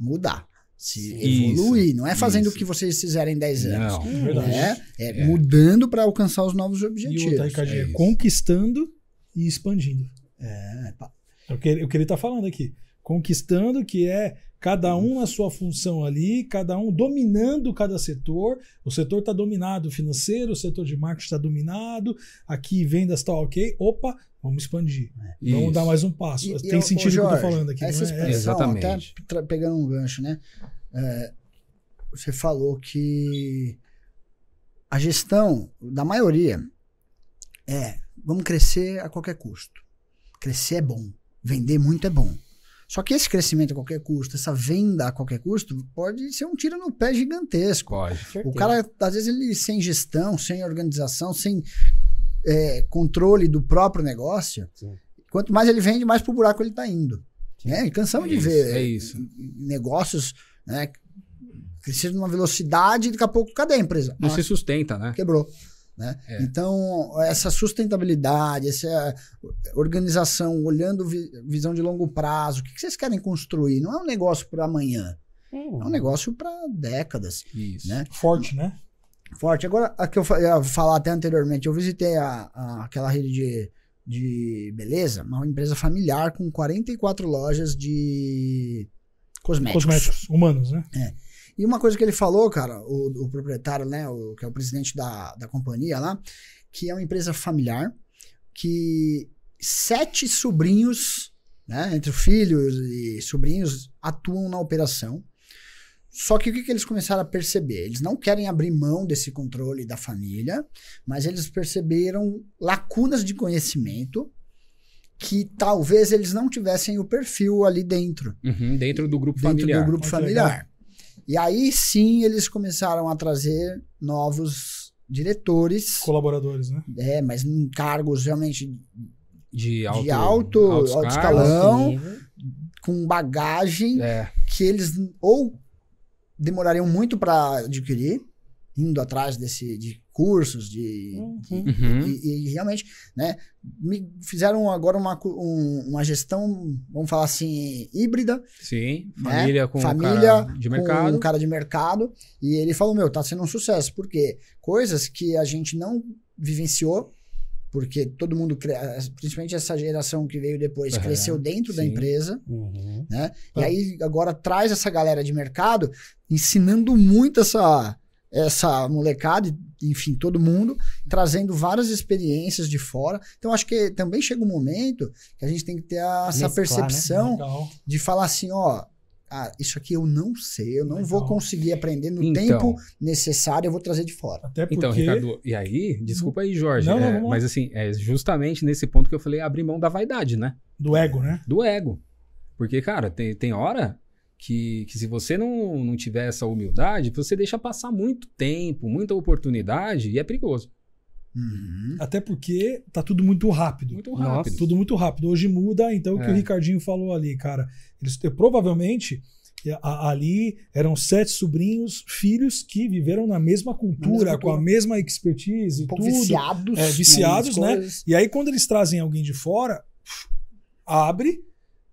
mudar. Se Isso. evoluir, não é fazendo Isso. o que vocês fizeram em 10 anos. Não, é, é, é, é. mudando para alcançar os novos objetivos. E outra, é, é conquistando e expandindo. É, pá. É o que ele está falando aqui. Conquistando, que é cada um na sua função ali, cada um dominando cada setor. O setor está dominado financeiro, o setor de marketing está dominado, aqui vendas está ok. Opa, Vamos expandir. É. Vamos dar mais um passo. E, Tem sentido o que eu estou falando aqui. Essa expressão, é? Exatamente. até pegando um gancho, né? É, você falou que a gestão da maioria é vamos crescer a qualquer custo. Crescer é bom. Vender muito é bom. Só que esse crescimento a qualquer custo, essa venda a qualquer custo, pode ser um tiro no pé gigantesco. Pode. O cara, às vezes, ele sem gestão, sem organização, sem é, controle do próprio negócio, Sim. quanto mais ele vende, mais pro buraco ele está indo. Né? cansamos é de isso, ver é isso. negócios né, crescendo numa velocidade e daqui a pouco, cadê a empresa? Não Nossa, ah, se sustenta, né? Quebrou. Né? É. Então, essa sustentabilidade, essa organização, olhando vi, visão de longo prazo, o que, vocês querem construir? Não é um negócio para amanhã. É. é um negócio para décadas. Isso. Né? Forte, né? forte. Agora, a que eu ia falar até anteriormente, eu visitei a, a, aquela rede de, de beleza, uma empresa familiar com 44 lojas de cosméticos. Cosméticos humanos, né? É. E uma coisa que ele falou, cara, o, o proprietário, né, o, que é o presidente da, da companhia lá, que é uma empresa familiar, que sete sobrinhos, né, entre filhos e sobrinhos, atuam na operação. Só que o que, que, eles começaram a perceber? Eles não querem abrir mão desse controle da família, mas eles perceberam lacunas de conhecimento que talvez eles não tivessem o perfil ali dentro. Uhum, dentro do grupo dentro familiar. do grupo Muito familiar. Legal. E aí sim eles começaram a trazer novos diretores. Colaboradores, né? É, mas em cargos realmente de alto, de alto, alto escalão, com bagagem é. que eles ou demorariam muito para adquirir, indo atrás desse, de cursos, de, uhum. de, uhum. de e, e, realmente, né, me fizeram agora uma, um, uma gestão, vamos falar assim, híbrida. Sim, né, família né? com família um cara de com mercado. um cara de mercado. E ele falou, meu, tá sendo um sucesso, porque coisas que a gente não vivenciou, porque todo mundo, principalmente essa geração que veio depois, uhum, cresceu dentro sim. da empresa, uhum. né? E tá. aí agora traz essa galera de mercado ensinando muito essa essa molecada, enfim, todo mundo trazendo várias experiências de fora. Então acho que também chega um momento que a gente tem que ter essa Mesclar, né? percepção né? de falar assim, ó, ah, isso aqui eu não sei, eu não Legal. vou conseguir aprender no então, tempo necessário, eu vou trazer de fora. Até então, porque... Então, Ricardo, e aí, desculpa aí, Jorge, não, é, não, não, mas assim, é justamente nesse ponto que eu falei abrir mão da vaidade, né? Do ego, né? Do ego. Porque, cara, tem, tem hora que, que se você não, não tiver essa humildade, você deixa passar muito tempo, muita oportunidade e é perigoso. Uhum. Até porque tá tudo muito rápido. Muito rápido. Nossa. Tudo muito rápido. Hoje muda, então, o que é. o Ricardinho falou ali, cara. Eles provavelmente ali eram sete sobrinhos, filhos que viveram na mesma cultura, mesma cultura. com a mesma expertise, um tudo. Viciados. É, né, viciados, né? Coisas. E aí, quando eles trazem alguém de fora, abre,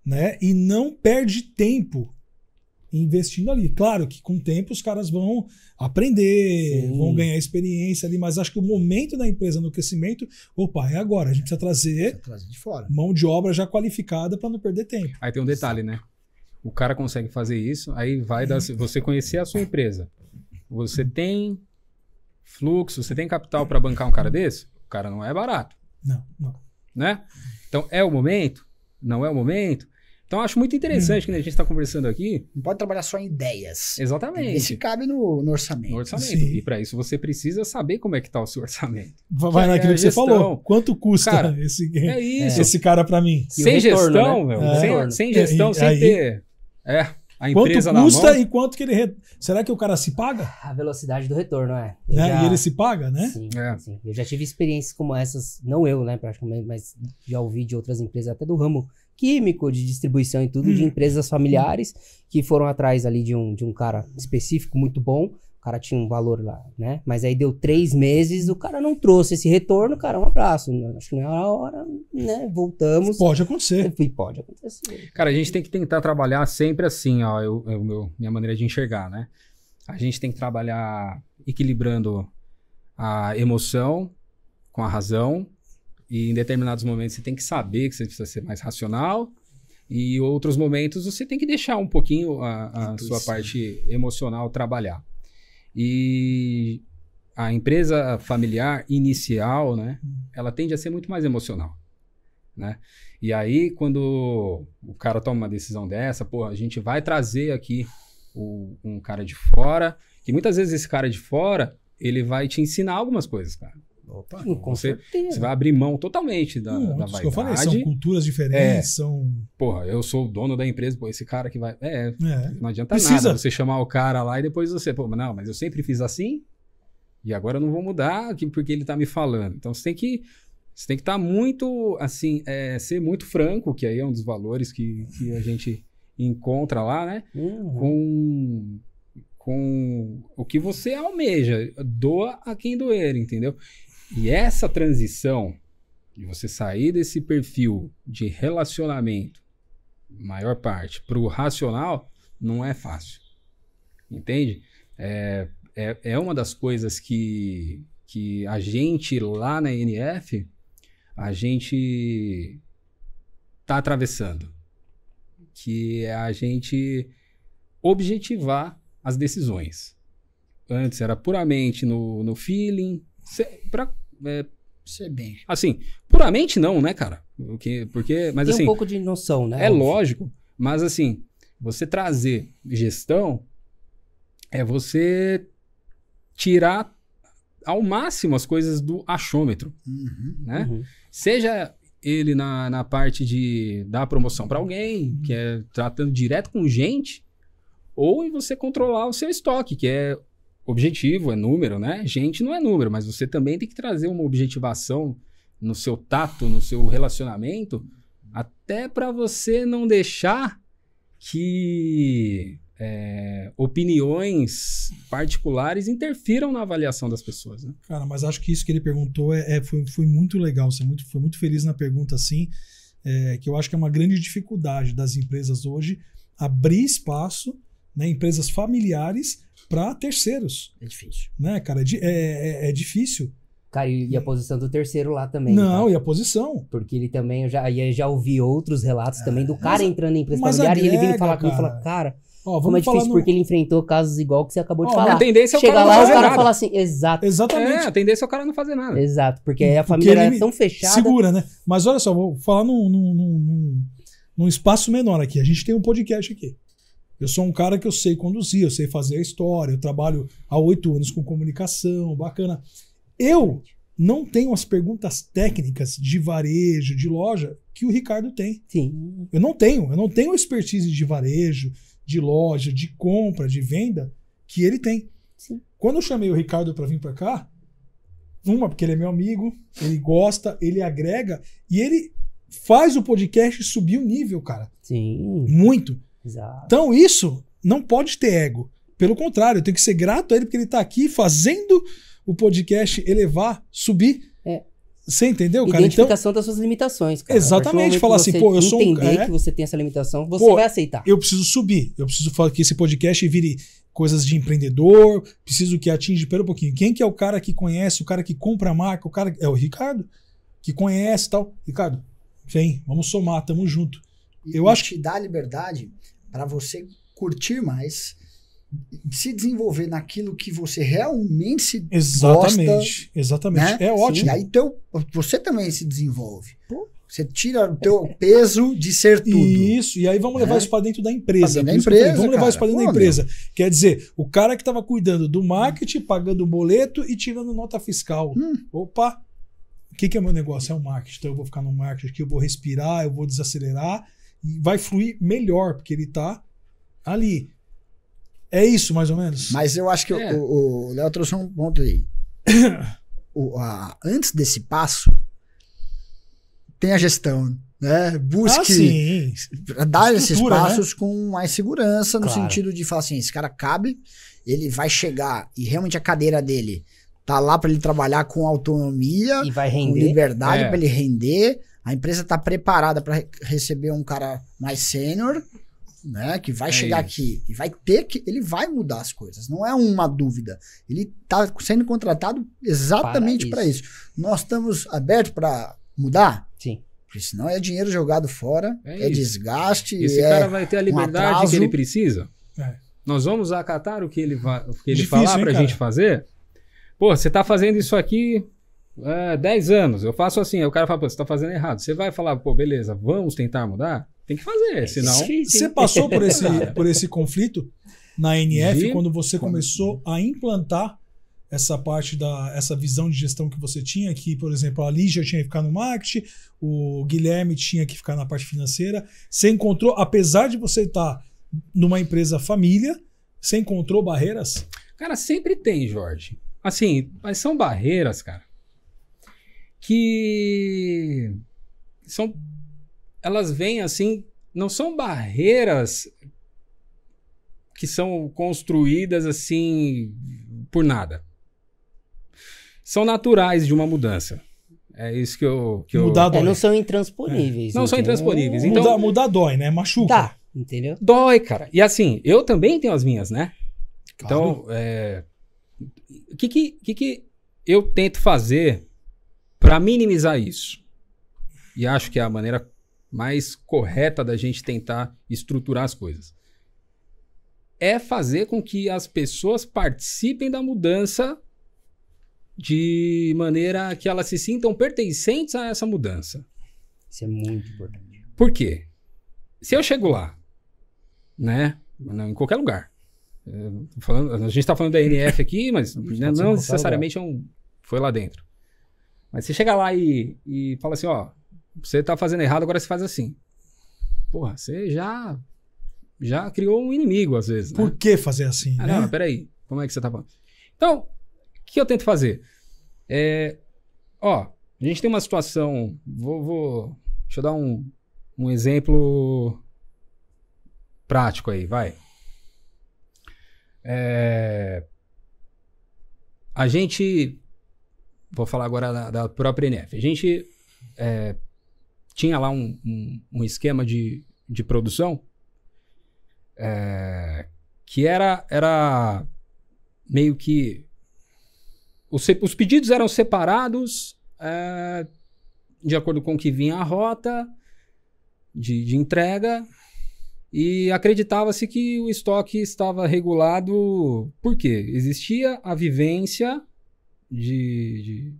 né? E não perde tempo investindo ali. Claro que com o tempo os caras vão aprender, Sim. vão ganhar experiência ali, mas acho que o momento da empresa no crescimento, opa, é agora. A gente precisa trazer, precisa trazer de fora. mão de obra já qualificada para não perder tempo. Aí tem um detalhe, né? O cara consegue fazer isso, aí vai dar, você conhecer a sua empresa. Você tem fluxo, você tem capital para bancar um cara desse? O cara não é barato. Não, não. Né? Então é o momento? Não é o momento? Então, acho muito interessante hum. que né, a gente está conversando aqui. Não pode trabalhar só em ideias. Exatamente. Isso cabe no, no, orçamento. No orçamento. Sim. E para isso, você precisa saber como é que está o seu orçamento. Vai que é naquilo é que você falou. Quanto custa cara, esse, é esse cara para mim? Sem retorno, gestão, né? meu. É. Sem, sem, gestão, sem aí, ter... É, a empresa quanto custa mão? e quanto que ele... Re... Será que o cara se paga? A velocidade do retorno, é. Né? Já... E ele se paga, né? Sim, é. sim. Eu já tive experiências como essas, não eu, né, praticamente, mas já ouvi de outras empresas, até do ramo químico, de distribuição e tudo, hum. de empresas familiares que foram atrás ali de um, de um cara específico muito bom. O cara tinha um valor lá, né? Mas aí deu três meses, o cara não trouxe esse retorno, cara, um abraço. Acho que não era é a hora, né? Voltamos. pode acontecer. E pode acontecer. Cara, a gente tem que tentar trabalhar sempre assim, ó, eu, eu, meu, minha maneira de enxergar, né? A gente tem que trabalhar equilibrando a emoção com a razão, e em determinados momentos você tem que saber que você precisa ser mais racional. E outros momentos você tem que deixar um pouquinho a, a sua parte emocional trabalhar. E a empresa familiar inicial, né, hum. ela tende a ser muito mais emocional, né? E aí quando o cara toma uma decisão dessa, pô, a gente vai trazer aqui o, um cara de fora, que muitas vezes esse cara de fora, ele vai te ensinar algumas coisas, cara. Opa, você, certeza. você vai abrir mão totalmente da, hum, da vaidade. É que eu falei, são culturas é. diferentes, é, são. Porra, eu sou o dono da empresa, pô, esse cara que vai. É, é. não adianta Precisa. nada você chamar o cara lá e depois você, pô, não, mas eu sempre fiz assim e agora eu não vou mudar porque ele tá me falando. Então você tem que. Você tem que estar tá muito, assim, é, ser muito franco, que aí é um dos valores que, que a gente encontra lá, né? Uhum. Com, com o que você almeja. Doa a quem doer, entendeu? E essa transição de você sair desse perfil de relacionamento, maior parte, para o racional, não é fácil. Entende? É, é, é uma das coisas que, que a gente lá na NF, a gente está atravessando. Que é a gente objetivar as decisões. Antes era puramente no, no feeling, Cê, pra, é, Ser é bem. Assim, puramente não, né, cara? Porque, porque mas Tem assim. um pouco de noção, né? É lógico, mas assim, você trazer gestão é você tirar ao máximo as coisas do achômetro, uhum, né? Uhum. Seja ele na, na parte de dar promoção para alguém, uhum. que é tratando direto com gente, ou em você controlar o seu estoque, que é objetivo é número, né? Gente não é número, mas você também tem que trazer uma objetivação no seu tato, no seu relacionamento, até para você não deixar que é, opiniões particulares interfiram na avaliação das pessoas. Né? Cara, mas acho que isso que ele perguntou é, é foi, foi, muito legal, você é muito, foi muito feliz na pergunta, assim, é, que eu acho que é uma grande dificuldade das empresas hoje abrir espaço, né, empresas familiares, para terceiros. É difícil. Né, cara? É, é, é, é difícil. Cara, e, a posição do terceiro lá também. Não, tá? e a posição. Porque ele também, eu já, eu já ouvi outros relatos é, também do ah, cara mas, entrando em empresa familiar e ele vem falar comigo e fala, cara, Ó, como é difícil, no... porque ele enfrentou casos igual que você acabou de Ó, falar. A tendência é o Chega cara lá, não fazer o cara nada. fala assim, exato. Exatamente. É, a tendência é o cara não fazer nada. Exato, porque a família porque é tão fechada. Segura, né? Mas olha só, vou falar num, num, num, num espaço menor aqui. A gente tem um podcast aqui. Eu sou um cara que eu sei conduzir, eu sei fazer a história, eu trabalho há oito anos com comunicação, bacana. Eu não tenho as perguntas técnicas de varejo, de loja, que o Ricardo tem. Sim. Eu não tenho, eu não tenho expertise de varejo, de loja, de compra, de venda, que ele tem. Sim. Quando eu chamei o Ricardo para vir para cá, uma, porque ele é meu amigo, ele gosta, ele agrega e ele faz o podcast subir o nível, cara. Sim. Muito. Exato. Então isso não pode ter ego. Pelo contrário, eu tenho que ser grato a ele porque ele está aqui fazendo o podcast elevar, subir. É. Você entendeu, cara? Então Identificação então, das suas limitações, cara. Exatamente. Falar assim, pô, eu sou um... Entender é, que você tem essa limitação, você pô, vai aceitar. Eu preciso subir. Eu preciso falar que esse podcast vire coisas de empreendedor, preciso que atinge... Pera um pouquinho. Quem que é o cara que conhece, o cara que compra a marca, o cara... É o Ricardo, que conhece e tal. Ricardo, vem, vamos somar, tamo junto. Eu e acho que... dá liberdade para você curtir mais, se desenvolver naquilo que você realmente se exatamente, gosta, Exatamente, né? é ótimo. E aí teu, então, você também se desenvolve. Você tira o teu peso de ser tudo. Isso, e aí vamos levar é. isso para dentro da empresa. Da empresa vamos cara. levar isso para dentro Pô, da empresa. Meu. Quer dizer, o cara que estava cuidando do marketing, pagando o boleto e tirando nota fiscal. Hum. Opa, o que, que é meu negócio? É o marketing. Então eu vou ficar no marketing aqui, eu vou respirar, eu vou desacelerar e vai fluir melhor, porque ele tá ali. É isso, mais ou menos. Mas eu acho que é. o Léo trouxe um ponto aí. o, a, antes desse passo, tem a gestão. Né? Busque ah, dar esses né? passos né? com mais segurança, no claro. sentido de falar assim: esse cara cabe, ele vai chegar e realmente a cadeira dele tá lá para ele trabalhar com autonomia, com liberdade é. para ele render a empresa está preparada para re receber um cara mais sênior, né? Que vai é chegar isso. aqui e vai ter que. Ele vai mudar as coisas. Não é uma dúvida. Ele está sendo contratado exatamente para isso. isso. Nós estamos abertos para mudar? Sim. Porque senão é dinheiro jogado fora, é, é desgaste. Esse é cara vai ter a liberdade um que ele precisa. É. Nós vamos acatar o que ele, vai, o que ele Difícil, falar para a gente fazer? Pô, você está fazendo isso aqui é, 10 anos, eu faço assim, aí o cara fala, pô, você tá fazendo errado. Você vai falar, pô, beleza, vamos tentar mudar? Tem que fazer, é senão. Você passou por esse, por esse conflito na NF de... quando você começou a implantar essa parte da essa visão de gestão que você tinha, que, por exemplo, a Lígia tinha que ficar no marketing, o Guilherme tinha que ficar na parte financeira. Você encontrou, apesar de você estar numa empresa família, você encontrou barreiras? Cara, sempre tem, Jorge. Assim, mas são barreiras, cara que são elas vêm assim, não são barreiras que são construídas assim por nada. São naturais de uma mudança. É isso que eu. Que mudar eu... Dói. É, não são intransponíveis. É. Não são intransponíveis. Então, mudar, mudar dói, né? Machuca. Dá, entendeu? Dói, cara. E assim, eu também tenho as minhas, né? Então, claro. Então, é... o que que, que que eu tento fazer para minimizar isso. E acho que é a maneira mais correta da gente tentar estruturar as coisas. É fazer com que as pessoas participem da mudança de maneira que elas se sintam pertencentes a essa mudança. Isso é muito importante. Por quê? Se eu chego lá, né, em qualquer lugar, eh, falando, a gente está falando da NF aqui, mas né, não necessariamente é um, foi lá dentro. Mas você chega lá e, e fala assim, ó, você tá fazendo errado, agora você faz assim. Porra, você já já criou um inimigo às vezes. Por né? que fazer assim? Ah, né? Não, peraí, como é que você tá falando? Então, o que eu tento fazer? É, ó, a gente tem uma situação. Vou, vou deixa eu dar um, um exemplo prático aí, vai. É, a gente vou falar agora da, da própria NF. A gente é, tinha lá um, um, um, esquema de, de produção é, que era, era meio que. Os, os pedidos eram separados é, de acordo com o que vinha a rota de, de entrega e acreditava-se que o estoque estava regulado porque existia a vivência de,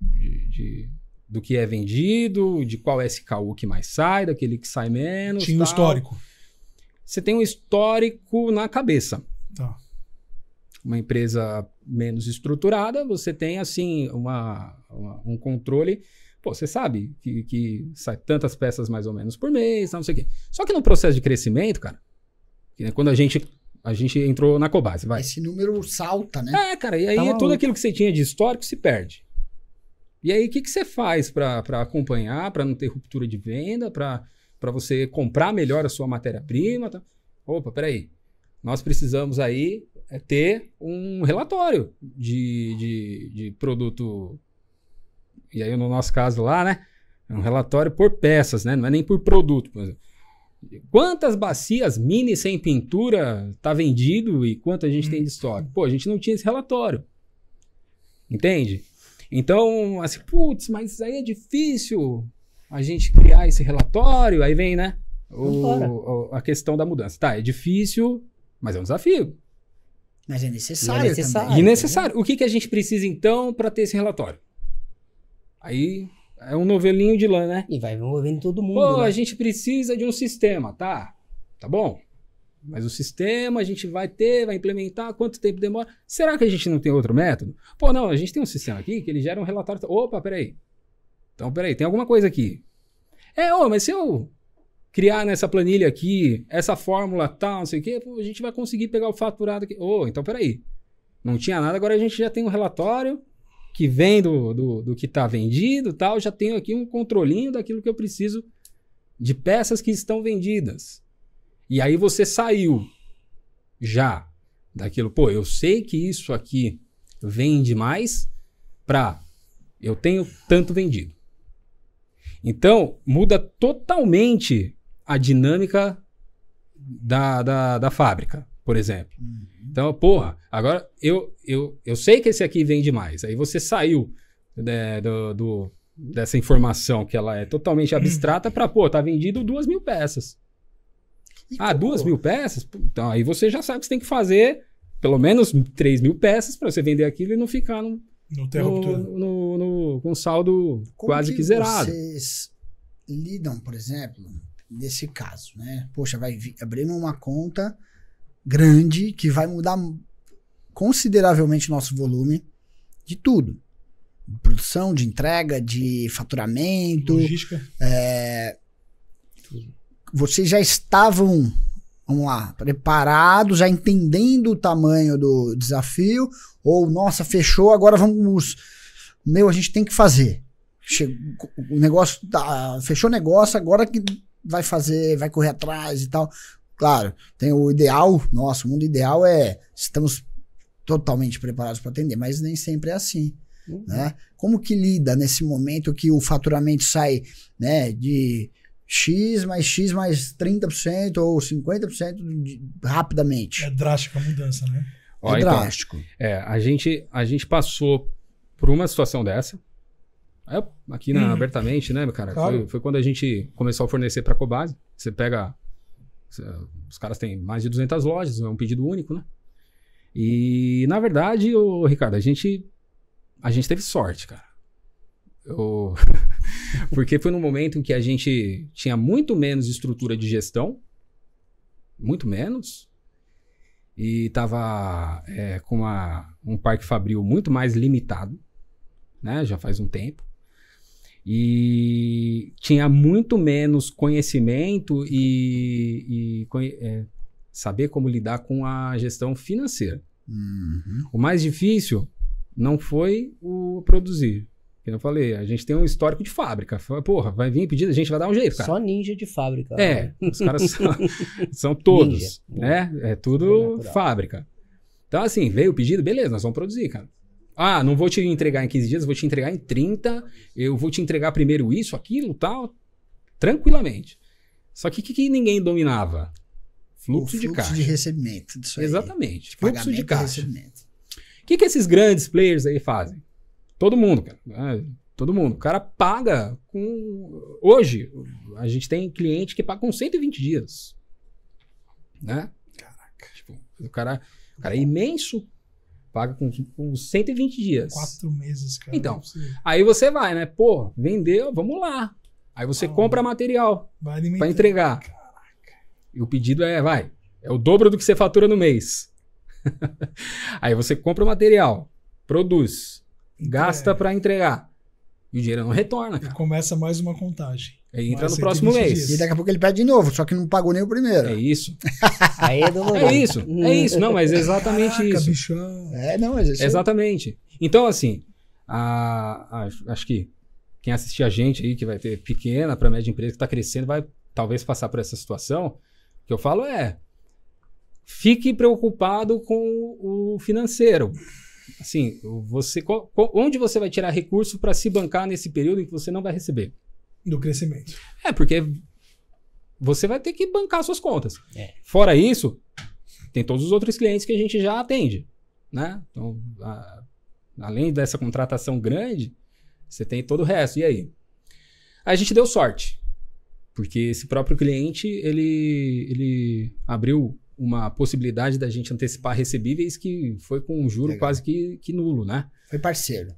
de, de do que é vendido, de qual é SKU que mais sai, daquele que sai menos. Tinha um histórico. Você tem um histórico na cabeça. Tá. Uma empresa menos estruturada, você tem assim uma, uma um controle. Pô, você sabe que, que sai tantas peças mais ou menos por mês, não sei o quê. Só que no processo de crescimento, cara, quando a gente a gente entrou na Cobase, vai. Esse número salta, né? É, cara, e aí tá tudo aquilo que você tinha de histórico se perde. E aí, o que, que você faz para acompanhar, para não ter ruptura de venda, para você comprar melhor a sua matéria-prima? Tá? Opa, peraí. Nós precisamos aí é, ter um relatório de, de, de produto. E aí, no nosso caso lá, né? É um relatório por peças, né? Não é nem por produto, por exemplo. Quantas bacias mini sem pintura está vendido e quanto a gente hum. tem de uhum. estoque? Pô, a gente não tinha esse relatório. Entende? Então, assim, putz, mas aí é difícil a gente criar esse relatório. Aí vem, né? O, o, a questão da mudança. Tá, é difícil, mas é um desafio. Mas é necessário. E é necessário. Também. E né? necessário. O que, que a gente precisa, então, para ter esse relatório? Aí é um novelinho de lã, né? E vai envolvendo todo mundo. Pô, né? a gente precisa de um sistema, tá? Tá bom. Mas o sistema a gente vai ter, vai implementar, quanto tempo demora? Será que a gente não tem outro método? Pô, não, a gente tem um sistema aqui que ele gera um relatório. Opa, peraí. Então, peraí, tem alguma coisa aqui. É, ô, mas se eu criar nessa planilha aqui, essa fórmula tal, tá, não sei o quê, a gente vai conseguir pegar o faturado aqui. Ô, então peraí. Não tinha nada, agora a gente já tem um relatório que vem do, do, do que está vendido tal, já tenho aqui um controlinho daquilo que eu preciso de peças que estão vendidas. E aí você saiu já daquilo, pô, eu sei que isso aqui vende mais para eu tenho tanto vendido. Então, muda totalmente a dinâmica da, da, da fábrica, por exemplo. Hum. Então, porra, agora eu, eu, eu sei que esse aqui vende mais. Aí você saiu né, do, do, dessa informação que ela é totalmente abstrata para, pô, tá vendido duas mil peças. ah, duas mil peças? Então, aí você já sabe que você tem que fazer pelo menos três mil peças para você vender aquilo e não ficar no, no, no, no, no com saldo como quase que, que zerado. Vocês lidam, por exemplo, nesse caso, né? Poxa, vai abrir uma conta grande que vai mudar consideravelmente nosso volume de tudo. De produção, de entrega, de faturamento. Logística. É, vocês já estavam, vamos lá, preparados, já entendendo o tamanho do desafio? Ou, nossa, fechou, agora vamos. Meu, a gente tem que fazer. Chegou, o negócio tá, fechou o negócio, agora que vai fazer, vai correr atrás e tal. Claro, tem o ideal, nosso mundo ideal é estamos totalmente preparados para atender, mas nem sempre é assim. Uhum. Né? Como que lida nesse momento que o faturamento sai né, de X mais X mais 30% ou 50% de, rapidamente? É drástica a mudança, né? Ó, é então, drástico. é, a gente, a gente passou por uma situação dessa, é, aqui na, uhum. abertamente, né, meu cara? Claro. Foi, foi, quando a gente começou a fornecer para a Cobase. Você pega os caras têm mais de 200 lojas, é um pedido único, né? E, na verdade, o Ricardo, a gente, a gente teve sorte, cara. Eu... Porque foi num momento em que a gente tinha muito menos estrutura de gestão, muito menos, e estava é, com uma, um parque fabril muito mais limitado, né? Já faz um tempo e tinha muito menos conhecimento e, e é, saber como lidar com a gestão financeira. Uhum. O mais difícil não foi o produzir. Como eu falei, a gente tem um histórico de fábrica. Porra, vai vir pedido, a gente vai dar um jeito, cara. Só ninja de fábrica. É, né? os caras são, são todos, né? É tudo fábrica. Então, assim, veio o pedido, beleza, nós vamos produzir, cara. Ah, não vou te entregar em 15 dias, vou te entregar em 30, eu vou te entregar primeiro isso, aquilo, tal, tranquilamente. Só que o que, que, ninguém dominava? Fluxo, fluxo de caixa. Fluxo de recebimento. Disso Exatamente. Fluxo de caixa. O que, que esses grandes players aí fazem? Todo mundo, cara. Né? Todo mundo. O cara paga com. Hoje, a gente tem cliente que paga com 120 dias. Né? Caraca. Tipo, o cara, o cara é imenso Paga com, com 120 dias. Quatro meses, cara. Então, é aí você vai, né? Pô, vendeu, vamos lá. Aí você ah, compra material vale para entregar. Caraca. E o pedido é, vai, é o dobro do que você fatura no mês. aí você compra o material, produz, Entrega. gasta para entregar. E o dinheiro não retorna, cara. E começa mais uma contagem. Ele entra no próximo mês. E daqui a pouco ele pede de novo, só que não pagou nem o primeiro. É isso. Aí é do É isso, é isso. Não, mas é exatamente Caraca, isso. Bichão. É, não, mas é isso. Exatamente. Então, assim, a, a, acho que quem assistir a gente aí, que vai ter pequena para média empresa que está crescendo, vai talvez passar por essa situação. O que eu falo é: fique preocupado com o financeiro. Assim, você, onde você vai tirar recurso para se bancar nesse período em que você não vai receber? do crescimento. É, porque você vai ter que bancar suas contas. É. Fora isso, tem todos os outros clientes que a gente já atende. Né? Então, a, além dessa contratação grande, você tem todo o resto. E aí? A gente deu sorte, porque esse próprio cliente ele, ele abriu uma possibilidade da gente antecipar recebíveis que foi com um juro Legal. quase que, que nulo, né? Foi parceiro.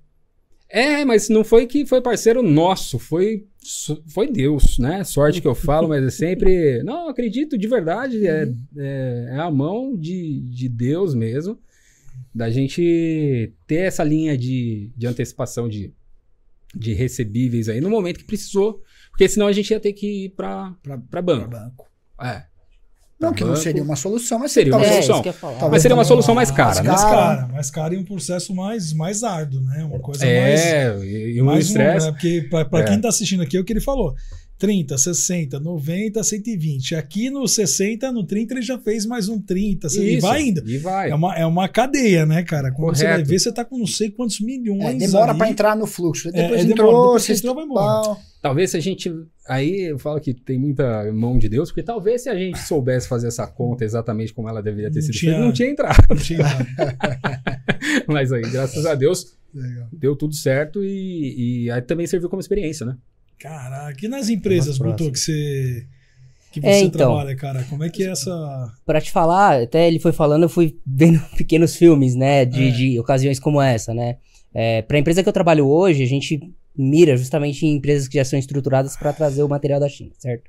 É, mas não foi que foi parceiro nosso, foi foi Deus, né? Sorte que eu falo, mas é sempre. Não, acredito de verdade. É, uhum. é, é, a mão de, de Deus mesmo. Da gente ter essa linha de, de antecipação de, de recebíveis aí no momento que precisou. Porque senão a gente ia ter que ir para banco. Pra banco. É. Não tá que não seria uma solução, mas seria uma solução. mas seria uma solução mais cara, mais, né? mais cara, mais cara e um processo mais, mais árduo, né? Uma coisa é, mais. É, e um estresse. Um, né? Porque para é. quem está assistindo aqui, é o que ele falou. 30, 60, 90, 120. Aqui no 60, no 30, ele já fez mais um 30. Isso, e vai indo. E vai. É uma, é uma cadeia, né, cara? Quando Correto. você vai ver, você tá com não sei quantos milhões. É, demora para entrar no fluxo. É, depois é, entrou, demora, depois entrou, vai embora. Talvez se a gente. Aí eu falo que tem muita mão de Deus, porque talvez se a gente soubesse fazer essa conta exatamente como ela deveria ter não sido tinha, feita, não tinha entrado. Não tinha Mas aí, graças a Deus, Legal. deu tudo certo e, e aí também serviu como experiência, né? Caraca, e nas empresas, Brutô, que você que é, você é, então, trabalha, cara? Como é que é essa. Pra te falar, até ele foi falando, eu fui vendo pequenos filmes, né? De, é. de ocasiões como essa, né? É, pra empresa que eu trabalho hoje, a gente mira justamente em empresas que já são estruturadas para trazer o material da China, certo?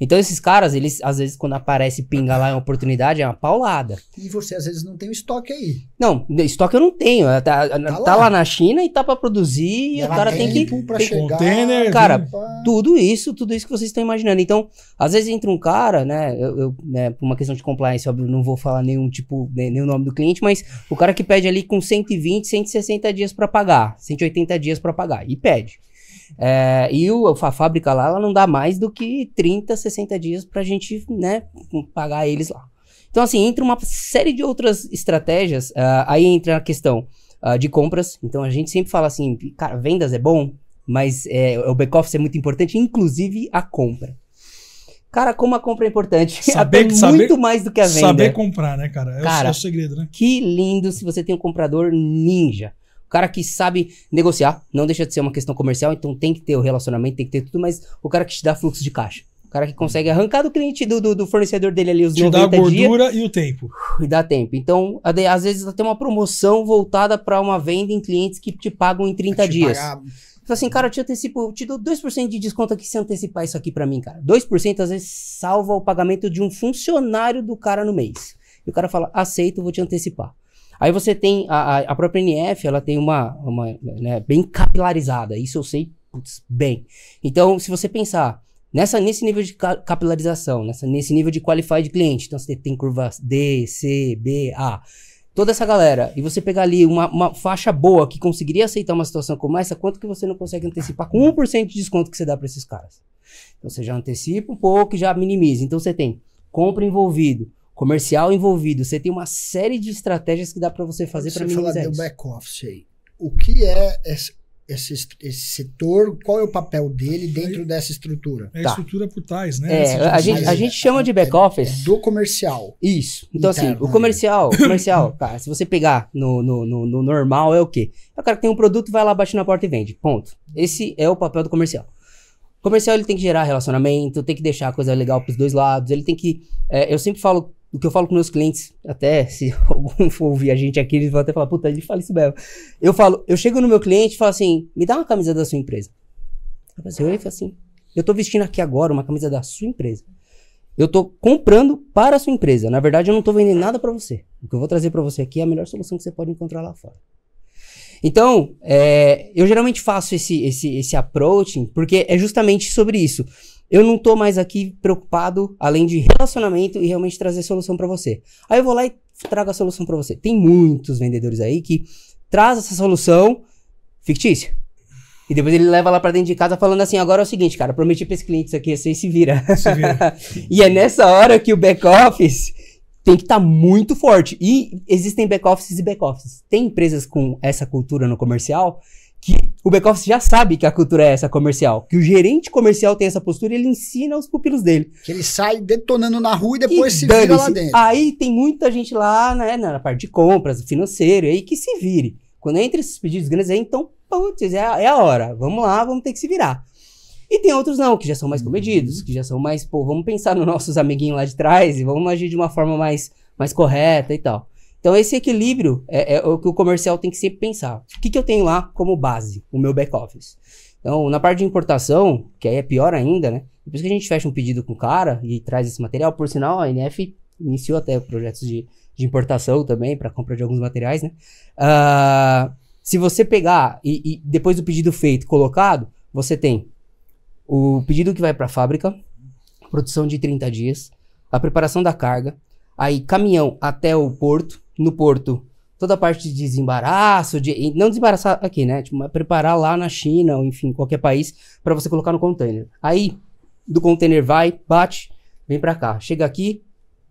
Então esses caras, eles às vezes quando aparece pinga lá é uma oportunidade, é uma paulada. E você às vezes não tem o estoque aí. Não, estoque eu não tenho. É, tá, é, tá, tá, tá lá. na China e tá para produzir e, e o cara tem que pra tem, container, cara, tudo isso, tudo isso que vocês estão imaginando. Então, às vezes entra um cara, né, eu, eu né, por uma questão de compliance, óbvio, não vou falar nenhum tipo, né, nenhum nome do cliente, mas o cara que pede ali com 120, 160 dias para pagar, 180 dias para pagar e pede. É, e o, a fábrica lá, ela não dá mais do que 30, 60 dias para a gente, né, pagar eles lá. Então, assim, entra uma série de outras estratégias. Uh, aí entra a questão uh, de compras. Então, a gente sempre fala assim, cara, vendas é bom, mas é, o back-office é muito importante, inclusive a compra. Cara, como a compra é importante. Saber, Até saber, muito mais do que a venda. Saber comprar, né, cara? É, cara, o, é o segredo, né? Que lindo se você tem um comprador ninja. O cara que sabe negociar, não deixa de ser uma questão comercial, então tem que ter o relacionamento, tem que ter tudo, mas o cara que te dá fluxo de caixa. O cara que consegue arrancar do cliente, do, do, do fornecedor dele ali os Te 90 dias. dá a gordura dias, e o tempo. E dá tempo. Então, às vezes até uma promoção voltada para uma venda em clientes que te pagam em 30 dias. Então assim, cara, eu te antecipo, eu te dou 2% de desconto aqui se antecipar isso aqui para mim, cara. 2% às vezes salva o pagamento de um funcionário do cara no mês. E o cara fala, aceito, vou te antecipar. Aí você tem a, a, própria NF, ela tem uma, uma né, bem capilarizada. Isso eu sei putz, bem. Então, se você pensar nessa, nesse nível de capilarização, nessa, nesse nível de qualified de cliente, então você tem curvas D, C, B, A, toda essa galera, e você pegar ali uma, uma faixa boa que conseguiria aceitar uma situação como essa, quanto que você não consegue antecipar com 1% de desconto que você dá para esses caras? Então, você já antecipa um pouco e já minimiza. Então, você tem compra envolvido, comercial envolvido, você tem uma série de estratégias que dá para você fazer para minimizar falar isso. do back office aí. O que é esse, esse, esse, setor? Qual é o papel dele dentro dessa estrutura? É a tá. estrutura por né? É, a gente, a gente chama de back é, office é do comercial. Isso. Então assim, Interno, assim, o comercial, comercial, cara, se você pegar no, no, no, no normal é o quê? É o cara que tem um produto, vai lá, bate na porta e vende. Ponto. Esse é o papel do comercial comercial ele tem que gerar relacionamento, tem que deixar a coisa legal pros dois lados, ele tem que. É, eu sempre falo o que eu falo com meus clientes, até se algum for ouvir a gente aqui, eles vão até falar, puta, ele fala isso mesmo. Eu falo, eu chego no meu cliente e falo assim, me dá uma camisa da sua empresa. eu falo assim, assim eu tô vestindo aqui agora uma camisa da sua empresa. Eu tô comprando para a sua empresa. Na verdade, eu não tô vendendo nada para você. O que eu vou trazer para você aqui é a melhor solução que você pode encontrar lá fora. Então, é, eu geralmente faço esse, esse, esse approaching porque é justamente sobre isso eu não tô mais aqui preocupado, além de relacionamento, e realmente trazer solução para você. Aí eu vou lá e trago a solução para você. Tem muitos vendedores aí que traz essa solução fictícia. E depois ele leva lá para dentro de casa falando assim: agora é o seguinte, cara, prometi para esse cliente isso aqui, vocês se vira. Se vira. e é nessa hora que o back-office tem que estar tá muito forte. E existem back-offices e back-offices. Tem empresas com essa cultura no comercial que o back-office já sabe que a cultura é essa comercial, que o gerente comercial tem essa postura e ele ensina aos pupilos dele. Que ele sai detonando na rua e depois e se vira lá dentro. Aí tem muita gente lá né, na parte de compras, financeiro, aí que se vire. Quando entra esses pedidos grandes, aí então, putz, é, é, a hora. Vamos lá, vamos ter que se virar. E tem outros não, que já são mais uhum. comedidos, que já são mais, pô, vamos pensar nos nossos amiguinhos lá de trás e vamos agir de uma forma mais, mais correta e tal. Então, esse equilíbrio é, é, o que o comercial tem que sempre pensar. O que, que eu tenho lá como base? O meu back-office. Então, na parte de importação, que aí é pior ainda, né? Depois que a gente fecha um pedido com o cara e traz esse material, por sinal, a NF iniciou até projetos de, de importação também para compra de alguns materiais, né? Uh, se você pegar e, e depois do pedido feito colocado, você tem o pedido que vai para a fábrica, produção de 30 dias, a preparação da carga, aí caminhão até o porto, no porto toda a parte de desembaraço, de não desembaraçar aqui, né? Tipo, preparar lá na China, ou enfim, qualquer país, para você colocar no container. Aí, do container vai, bate, vem para cá. Chega aqui,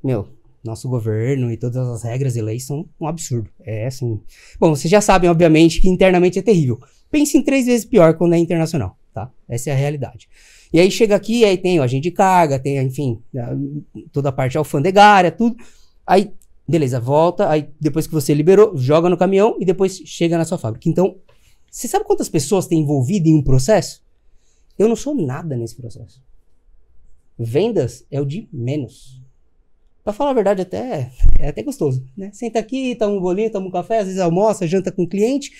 meu, nosso governo e todas as regras e leis são um absurdo. É assim. Bom, vocês já sabem, obviamente, que internamente é terrível. Pense em três vezes pior quando é internacional, tá? Essa é a realidade. E aí chega aqui, aí tem o agente de carga, tem, enfim, toda a parte alfandegária, tudo. Aí Beleza, volta, aí depois que você liberou, joga no caminhão e depois chega na sua fábrica. Então, você sabe quantas pessoas tem envolvido em um processo? Eu não sou nada nesse processo. Vendas é o de menos. Pra falar a verdade, até, é até gostoso, né? Senta aqui, toma um bolinho, toma um café, às vezes almoça, janta com o cliente,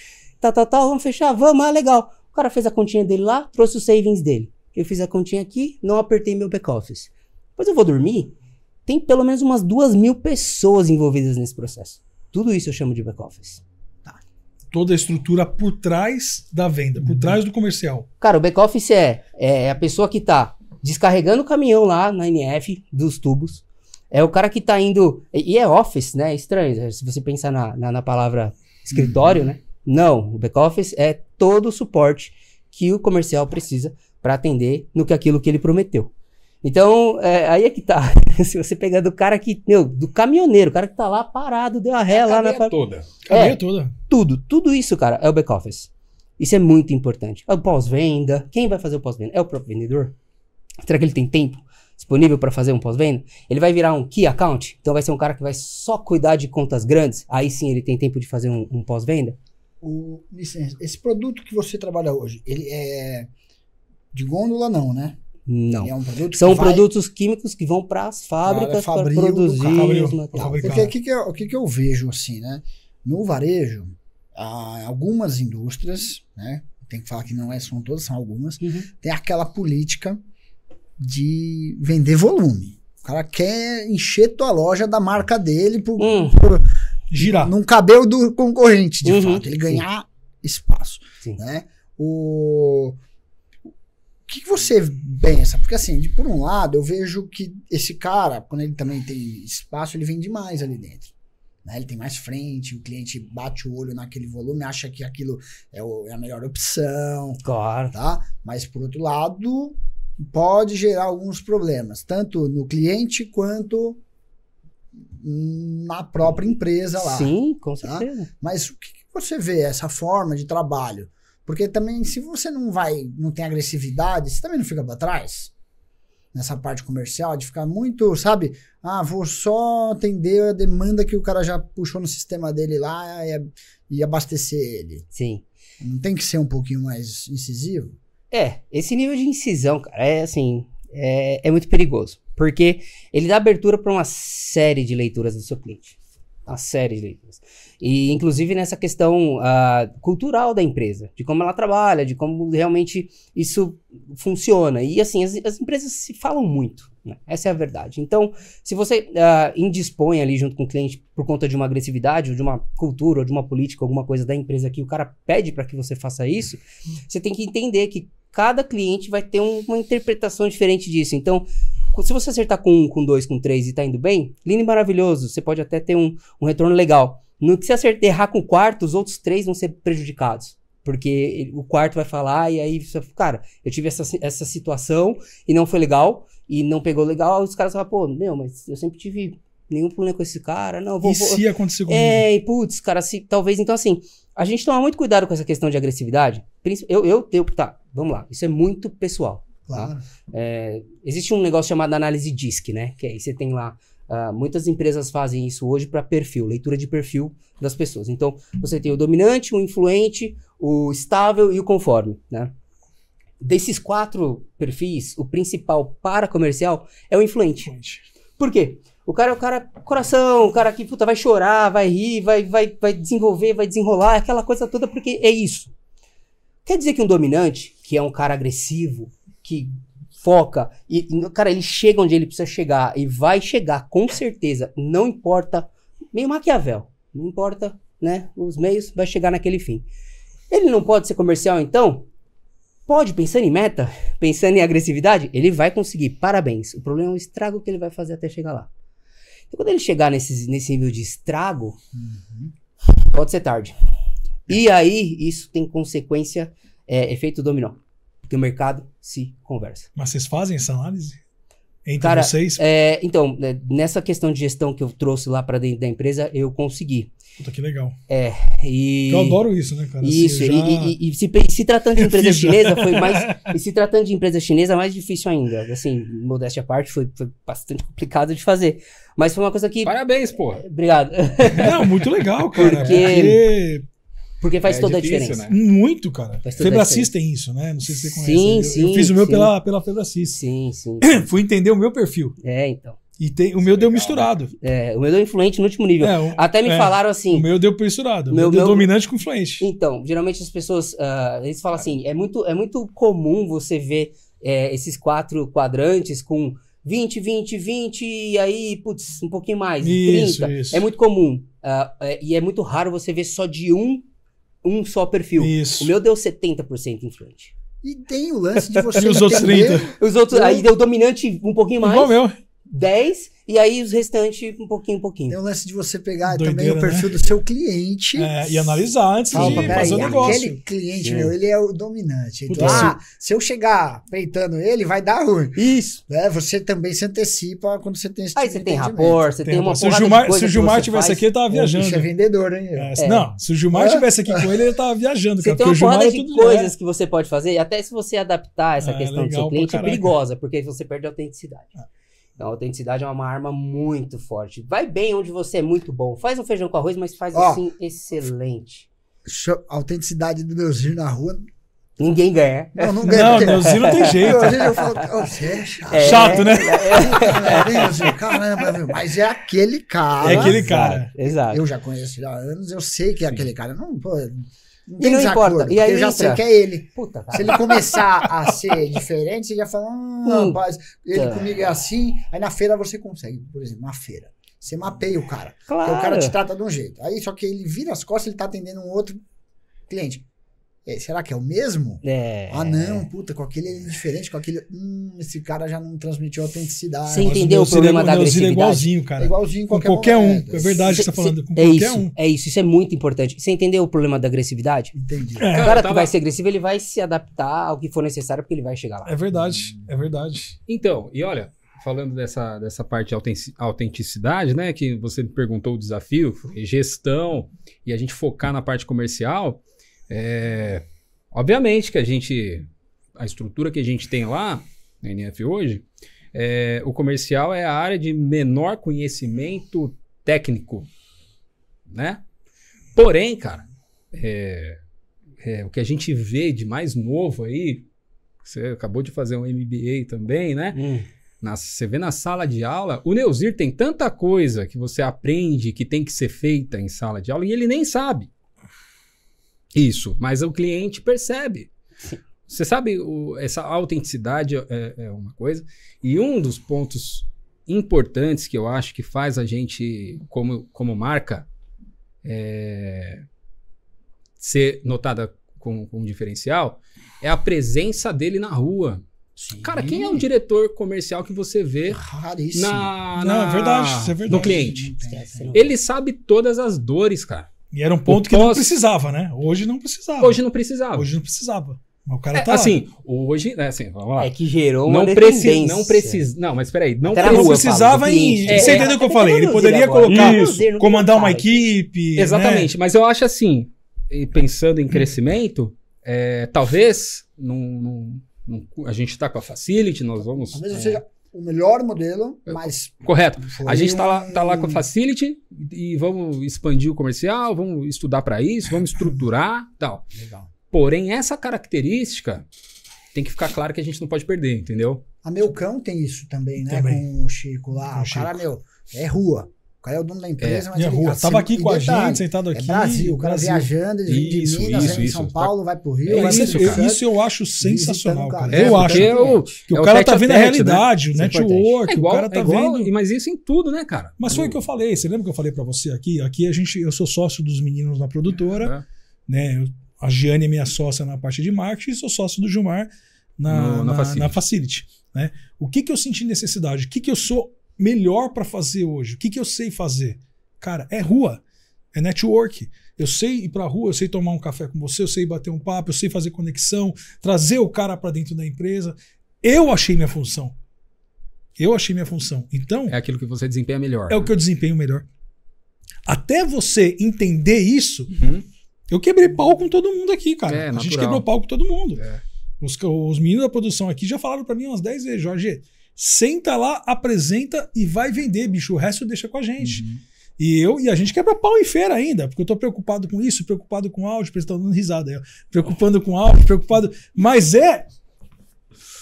tal, tá, tal, tá, tal, tá, vamos fechar, vamos, ah, legal. O cara fez a continha dele lá, trouxe os savings dele. Eu fiz a continha aqui, não apertei meu back-office. Depois eu vou dormir, tem pelo menos umas duas mil pessoas envolvidas nesse processo. Tudo isso eu chamo de back-office. Tá. Toda a estrutura por trás da venda, por uhum. trás do comercial. Cara, o back-office é, é, é a pessoa que está descarregando o caminhão lá na NF dos tubos. É o cara que está indo. E é office, né? É estranho. Né? Se você pensar na, na, na palavra escritório, uhum. né? Não, o back-office é todo o suporte que o comercial precisa para atender no que aquilo que ele prometeu. Então, é, aí é que tá. Se você pegar do cara que, meu, do caminhoneiro, o cara que tá lá parado, deu a ré é a lá na. toda. é, toda. Tudo, tudo isso, cara, é o back-office. Isso é muito importante. É o pós-venda. Quem vai fazer o pós-venda? É o próprio vendedor? Será que ele tem tempo disponível para fazer um pós-venda? Ele vai virar um key account? Então vai ser um cara que vai só cuidar de contas grandes? Aí sim ele tem tempo de fazer um, um pós-venda? Licença, esse produto que você trabalha hoje, ele é de gôndola não, né? Não. É um produto São vai... produtos químicos que vão para as fábricas para produzir fabril, os Porque o que, que, eu, que, que eu vejo assim, né? No varejo, algumas indústrias, né? Tem que falar que não é, são todas, são algumas, uhum. tem aquela política de vender volume. O cara quer encher tua loja da marca dele por, uhum. por girar. Não cabelo do concorrente, de uhum. fato. Ele ganhar Sim. espaço. Sim. Né? O que, que você pensa? Porque, assim, de, por um lado, eu vejo que esse cara, quando ele também tem espaço, ele vende mais ali dentro. Né? Ele tem mais frente, o cliente bate o olho naquele volume, acha que aquilo é, o, é a melhor opção. Claro. Tá? Mas, por outro lado, pode gerar alguns problemas, tanto no cliente quanto na própria empresa lá. Sim, com tá? certeza. Tá? Mas o que, que você vê essa forma de trabalho? Porque também, se você não vai, não tem agressividade, você também não fica para trás nessa parte comercial, de ficar muito, sabe? Ah, vou só atender a demanda que o cara já puxou no sistema dele lá e, e abastecer ele. Sim. Não tem que ser um pouquinho mais incisivo? É, esse nível de incisão, cara, é assim, é, é muito perigoso. Porque ele dá abertura para uma série de leituras do seu cliente a série de E, inclusive, nessa questão uh, cultural da empresa, de como ela trabalha, de como realmente isso funciona. E, assim, as, as empresas se falam muito. Né? Essa é a verdade. Então, se você uh, indispõe ali junto com o cliente por conta de uma agressividade, ou de uma cultura, ou de uma política, alguma coisa da empresa que o cara pede para que você faça isso, você tem que entender que cada cliente vai ter um, uma interpretação diferente disso. Então, se você acertar com um, com dois, com três e tá indo bem, lindo e maravilhoso, você pode até ter um, um retorno legal. No que você acertar, errar com o quarto, os outros três vão ser prejudicados. Porque o quarto vai falar, e aí você, cara, eu tive essa, essa situação e não foi legal, e não pegou legal, os caras falam, pô, meu, mas eu sempre tive nenhum problema com esse cara, não, vou. E vou, se acontecer comigo? É, e putz, cara, se, talvez, então assim, a gente toma muito cuidado com essa questão de agressividade. Eu, eu tenho. Tá, vamos lá. Isso é muito pessoal. Tá? Claro. Tá? É, existe um negócio chamado análise DISC, né? Que aí você tem lá. Uh, muitas empresas fazem isso hoje para perfil, leitura de perfil das pessoas. Então, você tem o dominante, o influente, o estável e o conforme, né? Desses quatro perfis, o principal para comercial é o influente. Por quê? O cara é o cara coração, o cara que puta, vai chorar, vai rir, vai, vai, vai desenvolver, vai desenrolar, aquela coisa toda, porque é isso. Quer dizer que um dominante, que é um cara agressivo, que foca, e, cara, ele chega onde ele precisa chegar, e vai chegar com certeza, não importa, meio Maquiavel, não importa, né, os meios, vai chegar naquele fim. Ele não pode ser comercial, então? Pode, pensando em meta, pensando em agressividade, ele vai conseguir, parabéns. O problema é o estrago que ele vai fazer até chegar lá. E quando ele chegar nesse, nesse nível de estrago, uhum. pode ser tarde. E aí, isso tem consequência, é, efeito dominó. Porque o mercado se conversa. Mas vocês fazem essa análise? Entre Cara, vocês? É, então, né, nessa questão de gestão que eu trouxe lá para dentro da empresa, eu consegui. Puta, que legal. É. E... Eu adoro isso, né, cara? Assim, isso, já... e, e, e, se, se tratando de empresa chinesa, foi mais. e se tratando de empresa chinesa, mais difícil ainda. Assim, modéstia à parte, foi, foi bastante complicado de fazer. Mas foi uma coisa que. Parabéns, porra. É, obrigado. Não, muito legal, cara. porque... porque... Porque faz é toda difícil, a diferença. Né? Muito, cara. Febracis tem isso, né? Não sei se você conhece. Sim, eu, sim. Eu fiz o meu sim. pela, pela Febracis. Sim, sim, sim. Fui entender o meu perfil. É, então. E tem, o meu é deu né? misturado. É, o meu deu influente no último nível. É, o, Até me é, falaram assim. O meu deu misturado. O meu, deu dominante com influente. Então, geralmente as pessoas. Uh, eles falam assim: é muito, é muito comum você ver é, esses quatro quadrantes com 20, 20, 20, e aí, putz, um pouquinho mais. Isso, 30. Isso. É muito comum. Uh, e é muito raro você ver só de um, um só perfil. Isso. O meu deu 70% influente. E tem o lance de você. e os outros 30. Os outros, aí deu dominante um pouquinho mais. Igual meu. 10 e aí os restantes um pouquinho, um pouquinho. Tem o lance de você pegar Doideira, também o perfil né? do seu cliente. É, e analisar antes de fazer o um negócio. Aquele cliente, Sim. meu, ele é o dominante. Então, ah, se eu chegar peitando ele, vai dar ruim. Isso. É, você também se antecipa quando você tem esse Aí tipo você tem rapor, você tem, tem uma se Gilmar, Se o Gilmar tivesse aqui, ele tava viajando. Bicho é vendedor, hein? É, é, não, se o Gilmar estivesse aqui com ele, ele tava viajando. Você cara, tem uma porrada é de coisas é. que você pode fazer, até se você adaptar essa ah, questão do seu cliente, é perigosa, porque você perde a autenticidade. Então, a autenticidade é uma arma muito forte. Vai bem onde você é muito bom. Faz um feijão com arroz, mas faz assim excelente. A autenticidade do Zir na rua. Ninguém ganha. Não, não ganha. Não, porque... Zir não tem jeito. vezes eu falo, oh, você é chato. É, chato, né? É, é, é, mas é aquele cara. É aquele cara. Exato. Eu já conheço ele há anos, eu sei que é aquele cara. Não, pô, e não importa. Acordo, e aí eu já entra. sei que é ele. Puta, tá. Se ele começar a ser diferente, você já fala, ah, hum, rapaz, ele tá. comigo é assim. Aí na feira você consegue, por exemplo, na feira. Você mapeia o cara. Claro. Porque o cara te trata de um jeito. Aí só que ele vira as costas, ele tá atendendo um outro cliente. É, será que é o mesmo? É. Ah, não, puta, com aquele ele é diferente, com aquele. Hum, esse cara já não transmitiu autenticidade. Você entendeu o, problema da é agressividade? É igualzinho, cara. É igualzinho com qualquer, um. É verdade cê, que você tá falando. Com é qualquer isso, um. É isso, isso é muito importante. Você entendeu o problema da agressividade? Entendi. É. O cara, tava... que vai ser agressivo, ele vai se adaptar ao que for necessário, porque ele vai chegar lá. É verdade, é verdade. Então, e olha, falando dessa, dessa parte de autenticidade, né? Que você me perguntou o desafio, gestão, e a gente focar na parte comercial. É, obviamente que a gente. A estrutura que a gente tem lá, na NF hoje, é, o comercial é a área de menor conhecimento técnico. Né? Porém, cara, é, é, o que a gente vê de mais novo aí, você acabou de fazer um MBA também, né? Hum. Na, você vê na sala de aula, o Neuzir tem tanta coisa que você aprende que tem que ser feita em sala de aula e ele nem sabe. Isso, mas o cliente percebe. Você sabe, o, essa autenticidade é, é, é, uma coisa. E um dos pontos importantes que eu acho que faz a gente, como, como marca, é, ser notada com, com um diferencial é a presença dele na rua. Sim. Cara, quem é o diretor comercial que você vê Raríssimo. na, na Não, é verdade, é verdade. no cliente? Ele sabe todas as dores, cara. E era um ponto o que pós... não precisava, né? Hoje não precisava. Hoje não precisava. Hoje não precisava. Mas o cara é, tá. Assim, lá. hoje. É, assim, vamos lá. é que gerou não uma preci Não precisa. Não, mas peraí. Não, não precisava falo, em. É, você entendeu o que eu é, falei? É Ele poderia colocar. Isso, comandar uma equipe. Né? Exatamente. Né? Mas eu acho assim, pensando em crescimento, é, talvez. Num, num, num, a gente está com a facility, nós vamos. Talvez seja o melhor modelo, é, mas. Correto. A gente está lá, tá lá com a Facility e vamos expandir o comercial, vamos estudar para isso, vamos estruturar tal. Legal. Porém, essa característica tem que ficar claro que a gente não pode perder, entendeu? A Meu Cão tem isso também, né? Também. Com o Chico lá. Com o, o Chico. cara, meu, é rua cara é o dono da é, empresa, é, mas ele, rua. Assim, Tava aqui assim, com a gente, sentado é aqui. É Brasil, o cara Brasil. viajando de, isso, de Minas, isso, isso, São tá. Paulo, vai pro Rio. É, vai isso, isso eu acho sensacional, cara. É, eu acho. É o, que o, o cara tá vendo a né? realidade, né? o network, é igual, o cara tá igual, vendo. Mas isso em tudo, né, cara? Mas foi o que eu falei. Você lembra que eu falei para você aqui? Aqui a gente, eu sou sócio dos meninos na produtora, né? A Giane é minha sócia na parte de marketing e sou sócio do Gilmar na, no, na, na, facility. na facility, né? O que que eu senti necessidade? O que que eu sou melhor para fazer hoje? O que, que eu sei fazer? Cara, é rua, é network. Eu sei ir para a rua, eu sei tomar um café com você, eu sei bater um papo, eu sei fazer conexão, trazer o cara para dentro da empresa. Eu achei minha função. Eu achei minha função. Então. É aquilo que você desempenha melhor. É o que eu desempenho melhor. Até você entender isso, uhum. eu quebrei pau com todo mundo aqui, cara. É, a natural. gente quebrou pau com todo mundo. É. Os, os meninos da produção aqui já falaram para mim umas 10 vezes, Jorge, senta lá, apresenta e vai vender, bicho. O resto deixa com a gente. Uhum. E eu e a gente quebra pau em feira ainda, porque eu tô preocupado com isso, preocupado com áudio, estão dando risada aí, preocupando com áudio, preocupado. Mas é.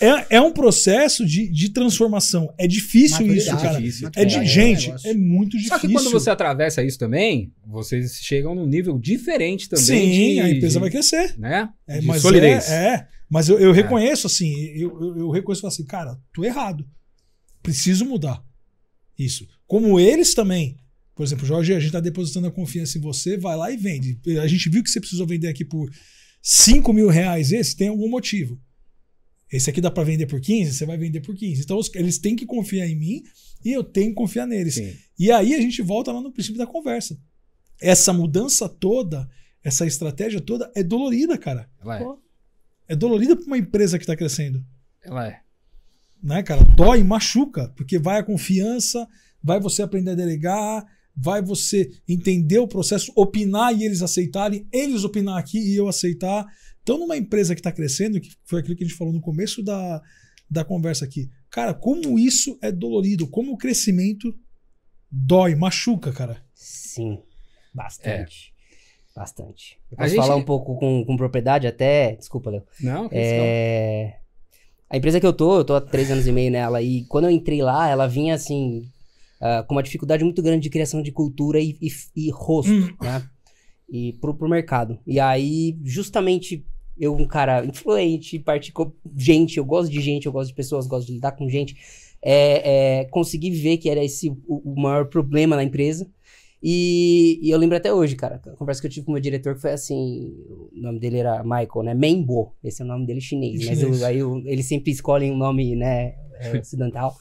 É, é um processo de, de transformação. É difícil isso, cara. Difícil, é de, é gente, é, é muito difícil. Só que quando você atravessa isso também, vocês chegam num nível diferente também. Sim, de, a empresa de, vai crescer. Né? É, mas é, solidez. É, é. Mas eu, eu é. reconheço, assim, eu, eu, eu reconheço assim, cara, tô errado. Preciso mudar isso. Como eles também. Por exemplo, Jorge, a gente está depositando a confiança em você, vai lá e vende. A gente viu que você precisou vender aqui por 5 mil reais esse, tem algum motivo. Esse aqui dá para vender por 15, você vai vender por 15. Então eles têm que confiar em mim e eu tenho que confiar neles. Sim. E aí a gente volta lá no princípio da conversa. Essa mudança toda, essa estratégia toda é dolorida, cara. Ela é é dolorida para uma empresa que está crescendo. Ela é. Né, cara? Dói, machuca, porque vai a confiança, vai você aprender a delegar, vai você entender o processo, opinar e eles aceitarem, eles opinar aqui e eu aceitar. Então, numa empresa que está crescendo, que foi aquilo que a gente falou no começo da, da conversa aqui, cara, como isso é dolorido, como o crescimento dói, machuca, cara. Sim, bastante. É. Bastante. Eu posso gente... falar um pouco com, com propriedade até. Desculpa, Léo. Não, que é... A empresa que eu tô, eu tô há três anos e meio nela, e quando eu entrei lá, ela vinha assim, uh, com uma dificuldade muito grande de criação de cultura e, e, e rosto, hum. né? E pro, pro mercado. E aí, justamente, eu, um cara influente, particular, gente, eu gosto de gente, eu gosto de pessoas, gosto de lidar com gente. É, é, consegui ver que era esse o, o maior problema na empresa. E, e, eu lembro até hoje, cara, a conversa que eu tive com o meu diretor que foi assim, o nome dele era Michael, né? Menbo, esse é o nome dele chinês, chinês. mas eu, aí eu, eles sempre escolhem um nome, né, é, ocidental.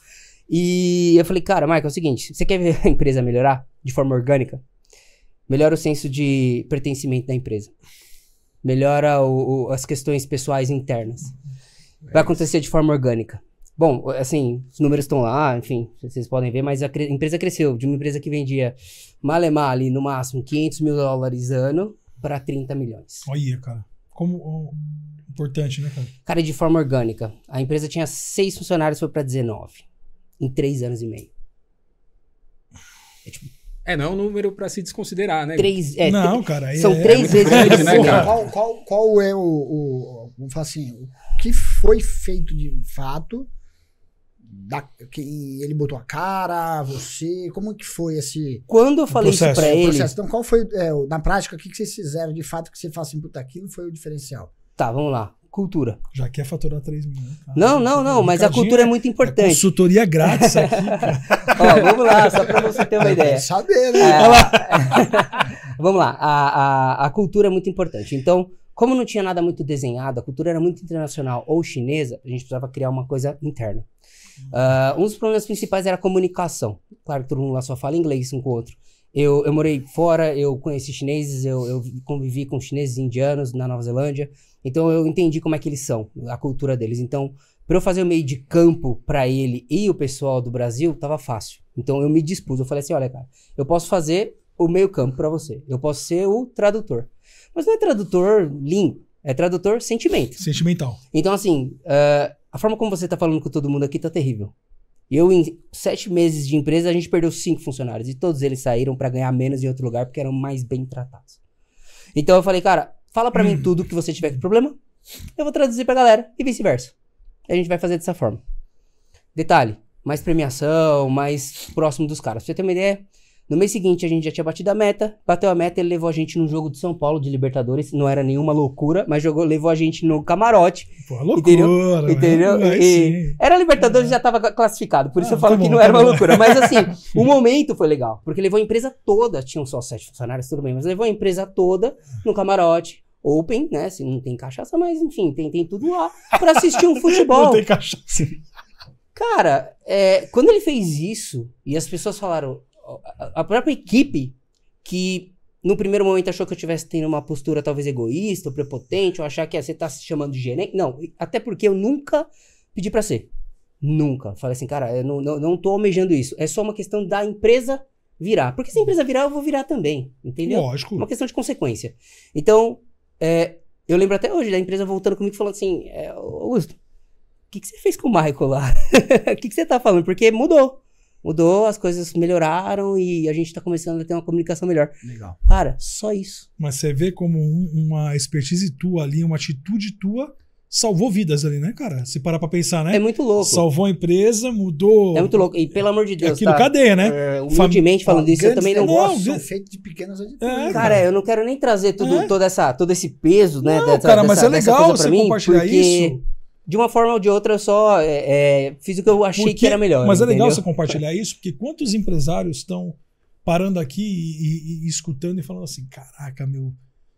e eu falei, cara, Michael, é o seguinte, você quer ver a empresa melhorar de forma orgânica? Melhora o senso de pertencimento da empresa. Melhora o, o, as questões pessoais internas. Vai é acontecer de forma orgânica. Bom, assim, os números estão lá, enfim, vocês podem ver, mas a cre empresa cresceu de uma empresa que vendia Malemar ali no máximo 500 mil dólares ano para 30 milhões. Olha, cara. Como oh, importante, né, cara? Cara, de forma orgânica. A empresa tinha seis funcionários, foi para 19 em três anos e meio. É tipo, é, não é um número para se desconsiderar, né? Três, é, não, cara. São é, três é vezes. Grande, né, qual, qual, qual, é o, o, Vamos falar assim. O que foi feito de fato da, quem ele botou a cara, você, como que foi esse... Quando eu falei processo, isso pra ele... Processo. Então qual foi, é, na prática, o que, que vocês fizeram de fato que você fala assim, puta, aquilo foi o diferencial? Tá, vamos lá. Cultura. Já quer faturar 3 mil. Né? Não, não, não, mas a cultura é muito é importante. É consultoria grátis aqui. Ó, vamos lá, só para você ter uma ideia. Saber, né? É, vamos lá, a, a, a cultura é muito importante. Então, como não tinha nada muito desenhado, a cultura era muito internacional ou chinesa, a gente precisava criar uma coisa interna. Uh, um dos problemas principais era a comunicação. Claro que todo mundo lá só fala inglês um com o outro. Eu, eu morei fora, eu conheci chineses, eu, eu convivi com chineses indianos na Nova Zelândia. Então eu entendi como é que eles são, a cultura deles. Então, para eu fazer o meio de campo para ele e o pessoal do Brasil, tava fácil. Então eu me dispus, eu falei assim, olha cara, eu posso fazer o meio campo para você. Eu posso ser o tradutor. Mas não é tradutor língua, é tradutor sentimento. Sentimental. Então assim, uh, a forma como você está falando com todo mundo aqui tá terrível. Eu, em sete meses de empresa, a gente perdeu cinco funcionários. E todos eles saíram para ganhar menos em outro lugar porque eram mais bem tratados. Então eu falei, cara, fala para mim tudo que você tiver com problema. Eu vou traduzir pra galera e vice-versa. A gente vai fazer dessa forma. Detalhe, mais premiação, mais próximo dos caras. Pra você ter uma ideia, no mês seguinte, a gente já tinha batido a meta. Bateu a meta, ele levou a gente num jogo de São Paulo, de Libertadores. Não era nenhuma loucura, mas jogou, levou a gente no camarote. Pô, loucura, né? entendeu? entendeu? e era Libertadores, é. já estava classificado. Por isso ah, eu falo tá bom, que não tá era bom. uma loucura. Mas assim, o momento foi legal. Porque levou a empresa toda. Tinham só sete funcionários, tudo bem. Mas levou a empresa toda no camarote open, né? Se assim, não tem cachaça, mas enfim, tem, tem tudo lá para assistir um futebol. não tem cachaça. Cara, é, quando ele fez isso e as pessoas falaram, a própria equipe que no primeiro momento achou que eu tivesse tendo uma postura talvez egoísta, ou prepotente, ou achar que ah, você tá se chamando de gerente. Não, até porque eu nunca pedi para ser. Nunca. Falei assim, cara, eu não, não, não tô almejando isso. É só uma questão da empresa virar. Porque se a empresa virar, eu vou virar também. Entendeu? Lógico. É uma questão de consequência. Então, é, eu lembro até hoje da empresa voltando comigo falando assim: é, Augusto, o que, que você fez com o Michael lá? O que, que você tá falando? Porque mudou mudou, as coisas melhoraram e a gente está começando a ter uma comunicação melhor. Legal. Cara, só isso. Mas você vê como um, uma expertise tua ali, uma atitude tua salvou vidas ali, né, cara? Se parar pra pensar, né? É muito louco. Salvou a empresa, mudou. É muito louco. E pelo amor de é Deus. Aquilo tá, cadeia, né? É, humildemente Fam... falando ah, isso, eu também não, não gosto. São feitos de pequenas atitudes. É, cara, cara, eu não quero nem trazer tudo, é. toda essa, todo esse peso, né? Não, dessa, cara, mas é dessa, é legal você mim, compartilhar porque... isso de uma forma ou de outra, eu só é, é, fiz o que eu achei porque, que era melhor. Mas é legal você compartilhar isso, porque quantos empresários estão parando aqui e, e, e, escutando e falando assim: caraca, meu,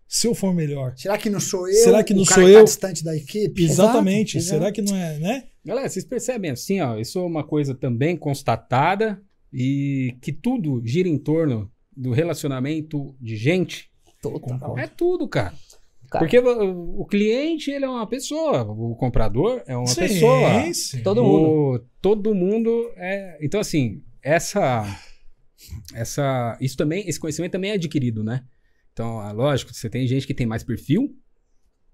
se eu for melhor. Será que não sou eu? Será que não sou que tá eu? Tá distante da equipe? Exatamente. Exato, Será que não é, né? Galera, vocês percebem assim, ó, isso é uma coisa também constatada e que tudo gira em torno do relacionamento de gente. Total. É tudo, cara. Porque o cliente ele é uma pessoa, o comprador é uma sim, pessoa. Sim. Todo mundo. O, todo mundo é. Então, assim, essa. Essa. Isso também, esse conhecimento também é adquirido, né? Então, é lógico, você tem gente que tem mais perfil,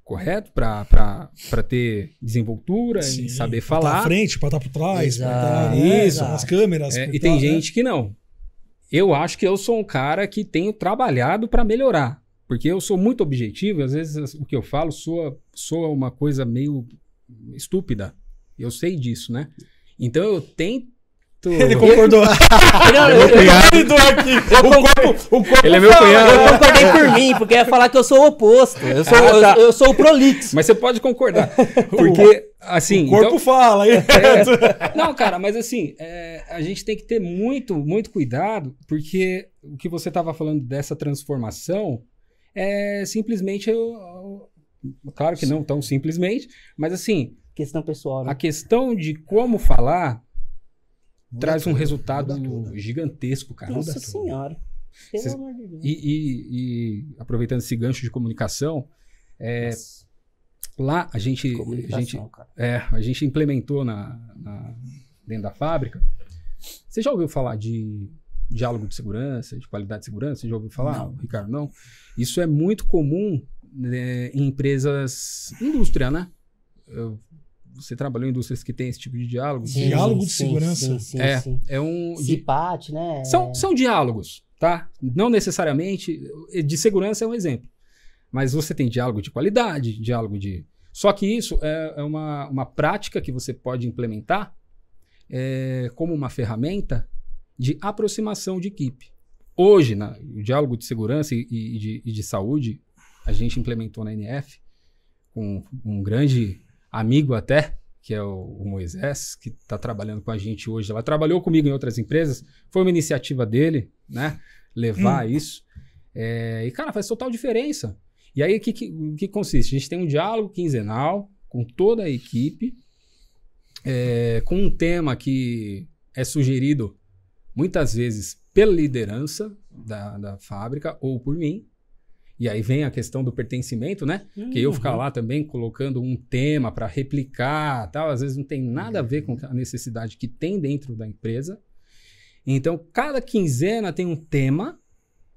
correto? Para ter desenvoltura Sim, e saber pra tá falar. Para tá frente, para estar tá por trás, tá exato, pra isso, as câmeras. É, e tem né? gente que não. Eu acho que eu sou um cara que tenho trabalhado para melhorar. Porque eu sou muito objetivo, e às vezes o que eu falo soa, soa uma coisa meio estúpida. Eu sei disso, né? Então eu tento. Ele concordou. não, é eu, eu, eu, aqui. O corpo, o corpo Ele é meu cunhado. Eu concordei por mim, porque ia falar que eu sou o oposto. Eu sou, ah, tá. eu, eu, sou o prolixo. Mas você pode concordar. Porque, assim. O corpo então, fala, hein? É, não, cara, mas assim, é, a gente tem que ter muito, muito cuidado, porque o que você estava falando dessa transformação é simplesmente eu, claro que não tão simplesmente, mas assim, questão pessoal. Né? A questão de como falar muda traz um resultado gigantesco, cara. Nossa senhora. Pelo amor de Deus. E, e, e, aproveitando esse gancho de comunicação, é, lá a gente, a gente, é, a gente implementou na, na, dentro da fábrica. Você já ouviu falar de diálogo de segurança, de qualidade de segurança? Você já ouviu falar, não. Ricardo? Não. Isso é muito comum né, em empresas, indústria, né? você trabalhou em indústrias que tem esse tipo de diálogo? Sim, diálogo de sim, segurança. Sim, é, é um. Cipate, né? São, é. são diálogos, tá? Não necessariamente. De segurança é um exemplo. Mas você tem diálogo de qualidade, diálogo de. Só que isso é, é uma, uma prática que você pode implementar é, como uma ferramenta de aproximação de equipe. Hoje, na, o diálogo de segurança e, e, de, e, de, saúde, a gente implementou na NF com um grande amigo até, que é o, o Moisés, que está trabalhando com a gente hoje. Ela trabalhou comigo em outras empresas, foi uma iniciativa dele, né? Levar hum. isso. É, e, cara, faz total diferença. E aí, o que, que, que consiste? A gente tem um diálogo quinzenal com toda a equipe, é, com um tema que é sugerido muitas vezes pela liderança da, da fábrica ou por mim. E aí vem a questão do pertencimento, né? Uhum. Que eu ficar uhum. lá também colocando um tema para replicar, tal, às vezes não tem nada a ver com a necessidade que tem dentro da empresa. Então, cada quinzena tem um tema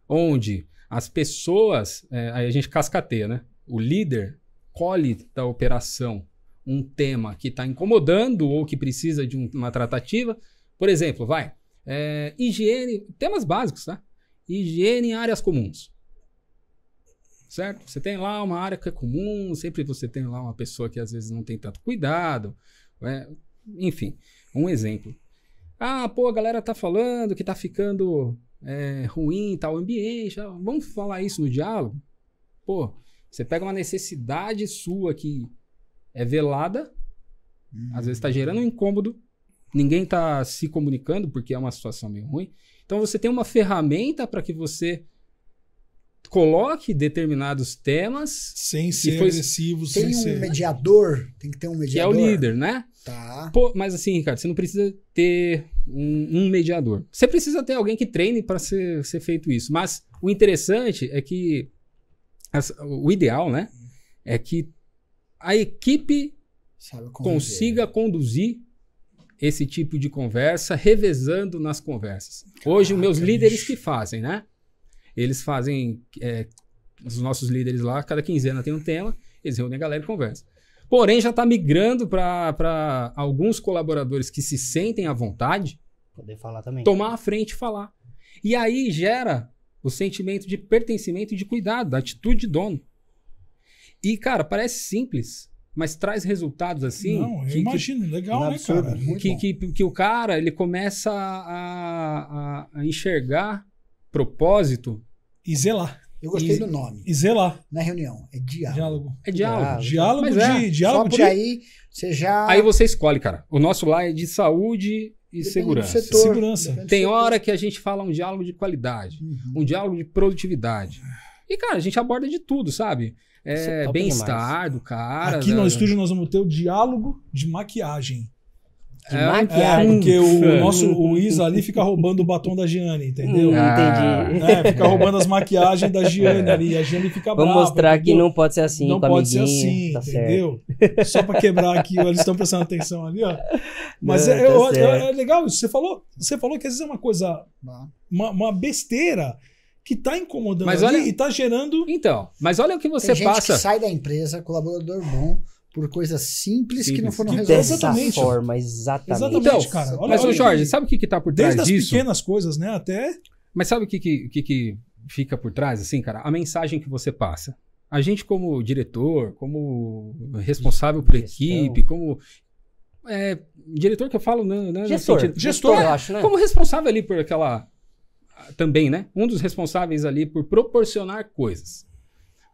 onde as pessoas, é, aí a gente cascateia, né? O líder colhe da operação um tema que está incomodando ou que precisa de um, uma tratativa. Por exemplo, vai, é, higiene, temas básicos, tá? Higiene em áreas comuns. Certo? Você tem lá uma área que é comum, sempre você tem lá uma pessoa que às vezes não tem tanto cuidado. É, enfim, um exemplo. Ah, pô, a galera tá falando que tá ficando é, ruim tal tá, ambiente. Vamos falar isso no diálogo? Pô, você pega uma necessidade sua que é velada, às vezes está gerando um incômodo, ninguém está se comunicando porque é uma situação meio ruim. Então você tem uma ferramenta para que você coloque determinados temas sem ser sem ser. tem sem um ser... mediador, tem que ter um mediador. Que é o líder, né? Tá. Pô, mas assim, Ricardo, você não precisa ter um, um mediador. Você precisa ter alguém que treine para ser, ser feito isso. Mas o interessante é que as, o ideal, né, é que a equipe consiga conduzir esse tipo de conversa, revezando nas conversas. Hoje, ah, meus líderes que fazem, né? Eles fazem. É, os nossos líderes lá, cada quinzena tem um tema, eles reúnem a galera e conversam. Porém, já está migrando para alguns colaboradores que se sentem à vontade. Poder falar também. Tomar a frente e falar. E aí gera o sentimento de pertencimento e de cuidado, da atitude de dono. E, cara, parece simples, mas traz resultados assim. Não, eu que, imagino, legal, né, absurdo, cara? Que, que, que, o cara ele começa a, a, a enxergar propósito. E zelar. Eu gostei e, do nome. E zelar. Na é reunião. É diálogo. Diálogo. É diálogo. Diálogo, diálogo de. É. Diálogo Só por de... aí você já. Aí você escolhe, cara. O nosso lá é de saúde e Depende segurança. Setor, segurança. Tem hora que a gente fala um diálogo de qualidade, uhum. um diálogo de produtividade. E, cara, a gente aborda de tudo, sabe? é, é bem-estar do cara. Aqui né? no estúdio nós vamos ter o diálogo de maquiagem. É de é, maquiagem. É, porque o nosso o Isa ali fica roubando o batom da Giane, entendeu? Ah. Entendi. É, fica roubando as maquiagens da Giane ali. A Giane fica brava. Vamos mostrar que não pode ser assim, Não pode ser assim, tá entendeu? Certo. Só para quebrar aqui, eles estão prestando atenção ali, ó. Mas não, é, tá é, legal isso. Você falou, você falou que às vezes é uma coisa, uma, uma besteira que está incomodando mas olha, e está gerando. Então, mas olha o que você Tem gente passa. Que sai da empresa, colaborador bom, por coisas simples, simples que não foram que resolvidas. Exatamente. Forma, exatamente. Exatamente, então, então, cara. Olha, mas, olha, Jorge, sabe o que está por trás Desde disso? Desde as pequenas coisas, né? Até. Mas sabe o que, que, que fica por trás, assim, cara? A mensagem que você passa. A gente, como diretor, como responsável por equipe, como é, diretor que eu falo, né? né gestor, gestor, gestor, eu acho, né? Como responsável ali por aquela também, né? Um dos responsáveis ali por proporcionar coisas.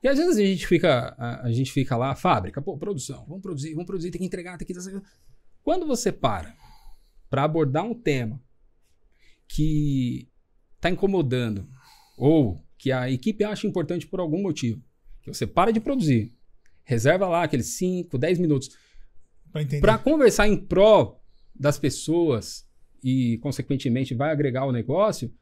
E às vezes a gente fica, a, a, gente fica lá, fábrica, pô, produção, vamos produzir, vamos produzir, tem que entregar, tem que. Quando você para para abordar um tema que está incomodando ou que a equipe acha importante por algum motivo, que você para de produzir, reserva lá aqueles 5, 10 minutos para conversar em pró das pessoas e, consequentemente, vai agregar o negócio,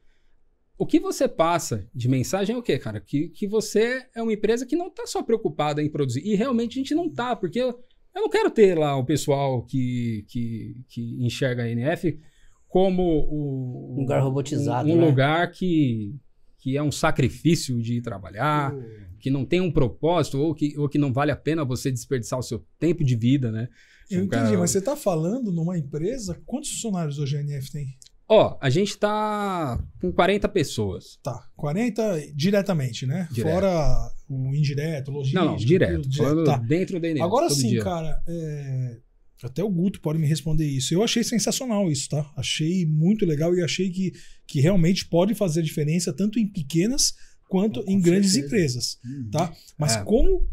o que você passa de mensagem é o quê, cara? Que, que você é uma empresa que não está só preocupada em produzir. E realmente a gente não está, porque eu, eu, não quero ter lá o pessoal que, que, que enxerga a NF como o, um lugar robotizado. Um, um né? lugar que, que é um sacrifício de ir trabalhar, uhum. que não tem um propósito, ou que, ou que não vale a pena você desperdiçar o seu tempo de vida, né? Eu então, entendi, mas você está falando numa empresa, quantos funcionários hoje a NF tem? Ó, a gente tá com 40 pessoas. Tá, 40 diretamente, né? Direto. Fora o indireto, logístico. Não, não, direto. direto. Tá. Dentro da Enem. Agora sim, dia. cara, é... até o Guto pode me responder isso. Eu achei sensacional isso, tá? Achei muito legal e achei que, que realmente pode fazer diferença tanto em pequenas quanto com em grandes empresas, hum. tá? Mas é. como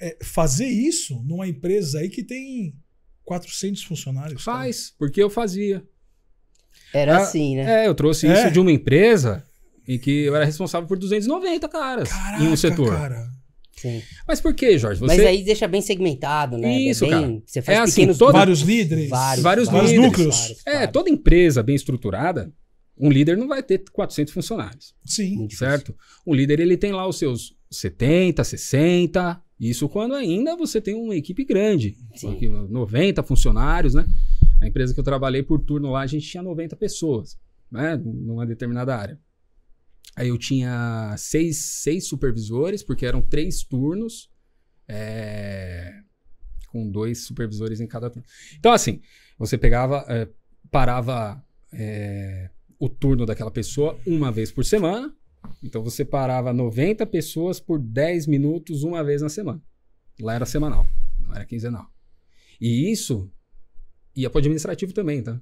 é, fazer isso numa empresa aí que tem 400 funcionários? Faz, porque eu fazia. Era ah, assim, né? É, eu trouxe é? isso de uma empresa em que eu era responsável por 290 caras Caraca, em um setor. Cara. Sim. Mas por que, Jorge? Você... Mas aí deixa bem segmentado, né? É isso, é bem... cara. Você é faz é assim, pequenos... Toda... Vários líderes. Vários, vários, vários líderes. núcleos. Vários, é, toda empresa bem estruturada, um líder não vai ter 400 funcionários. Sim. Muito certo? Difícil. Um líder, ele tem lá os seus 70, 60... Isso quando ainda você tem uma equipe grande, Sim. 90 funcionários, né? A empresa que eu trabalhei por turno lá, a gente tinha 90 pessoas, né? Numa determinada área. Aí eu tinha seis, seis supervisores, porque eram três turnos, é, com dois supervisores em cada turno. Então, assim, você pegava, é, parava é, o turno daquela pessoa uma vez por semana. Então, você parava 90 pessoas por 10 minutos uma vez na semana. Lá era semanal, não era quinzenal. E isso e apoio é administrativo também, tá?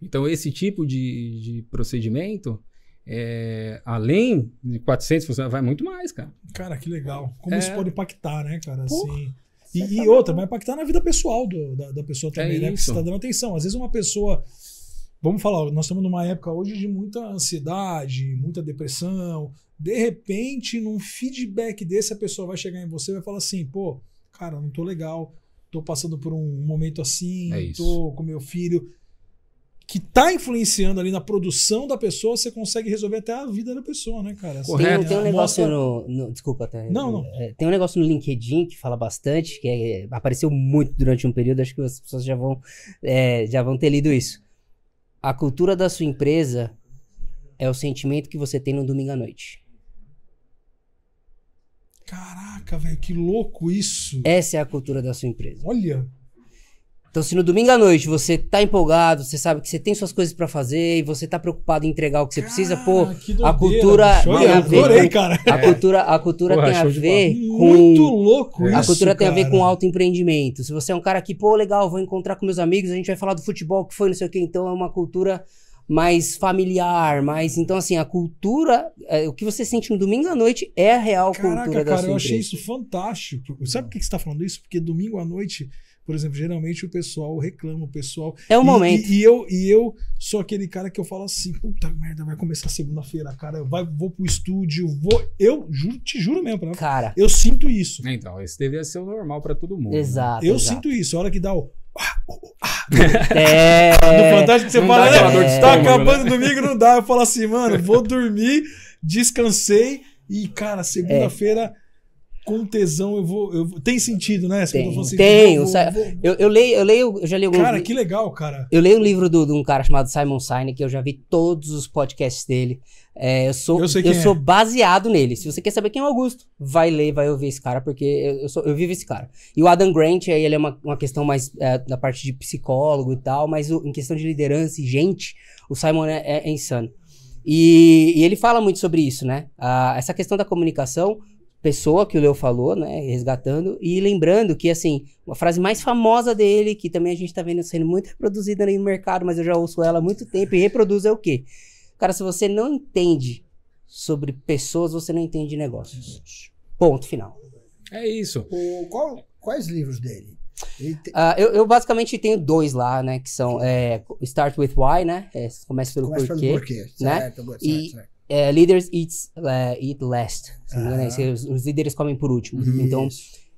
Então, esse tipo de, de procedimento, é, além de 400 funcionários, vai muito mais, cara. Cara, que legal. Como é... isso pode impactar, né, cara? Porra. Assim. E, é e, outra, vai impactar na vida pessoal do, da, da, pessoa também, é né? Porque você está dando atenção. Às vezes uma pessoa. Vamos falar, nós estamos numa época hoje de muita ansiedade, muita depressão. De repente, num feedback desse, a pessoa vai chegar em você e vai falar assim: pô, cara, não tô legal, tô passando por um momento assim, é tô com meu filho, que tá influenciando ali na produção da pessoa, você consegue resolver até a vida da pessoa, né, cara? Correto. Assim, tem, tem um negócio Mostra... no, no, Desculpa, tá? Não, não. É, tem um negócio no LinkedIn que fala bastante, que é, apareceu muito durante um período, acho que as pessoas já vão, é, já vão ter lido isso. A cultura da sua empresa é o sentimento que você tem no domingo à noite. Caraca, velho, que louco isso. Essa é a cultura da sua empresa. Olha. Então, se no domingo à noite você tá empolgado, você sabe que você tem suas coisas para fazer e você tá preocupado em entregar o que você cara, precisa, pô, doideira, a cultura tem a ver. Adorei, cara. a é. cultura, a cultura Porra, tem a ver com Muito louco isso. A cultura cara. tem a ver com autoempreendimento. Se você é um cara que, pô, legal, vou encontrar com meus amigos, a gente vai falar do futebol que foi, não sei o quê, então é uma cultura mais familiar, mais. Então, assim, a cultura, é, o que você sente no domingo à noite é a real Caraca, cultura cara, da cara, eu achei isso fantástico. Sabe por que você está falando isso? Porque domingo à noite, por exemplo, geralmente o pessoal reclama, o pessoal. É o momento. E, e, eu, e eu sou aquele cara que eu falo assim: puta merda, vai começar segunda-feira, cara. Vai, vou pro estúdio, vou. Eu juro, te juro mesmo, pra... cara. Eu sinto isso. Então, esse deveria ser o normal para todo mundo. Né? Exato. Né? Eu exato. sinto isso. A hora que dá o. É. Do é. Fantástico você não fala, dá, né? Tá acabando né? domingo, não dá. Eu falo assim, mano, vou dormir, descansei e, cara, é. segunda-feira. É com tesão eu vou. Eu... Tem sentido, né? Tem, eu assim, Eu, vou, vou... eu, eu, leio, eu leio, eu já li alguns. Cara, que legal, cara. Eu leio um livro de um cara chamado Simon Sinek, eu já vi todos os podcasts dele. É, eu sou, eu, eu é. sou baseado nele. Se você quer saber quem é o Augusto, vai ler, vai ouvir esse cara, porque eu, eu, sou, eu vivo esse cara. E o Adam Grant, aí ele é uma, uma questão mais é, da parte de psicólogo e tal, mas o, em questão de liderança e gente, o Simon é, é insano. E, e, ele fala muito sobre isso, né? Ah, essa questão da comunicação pessoa que o Leo falou, né, resgatando, e lembrando que, assim, uma frase mais famosa dele, que também a gente está vendo sendo muito reproduzida no mercado, mas eu já ouço ela há muito tempo, e reproduz é o quê? Cara, se você não entende sobre pessoas, você não entende negócios. Ponto final. É isso. O, qual, quais livros dele? Te... Ah, eu, eu, basicamente tenho dois lá, né? Que são é, Start with Why, né? É, começa pelo começa porquê. Pelo porquê. Certo, né? Certo, certo. E, é, leaders eats, é, eat last. Né? Os, líderes comem por último. Uhum, então,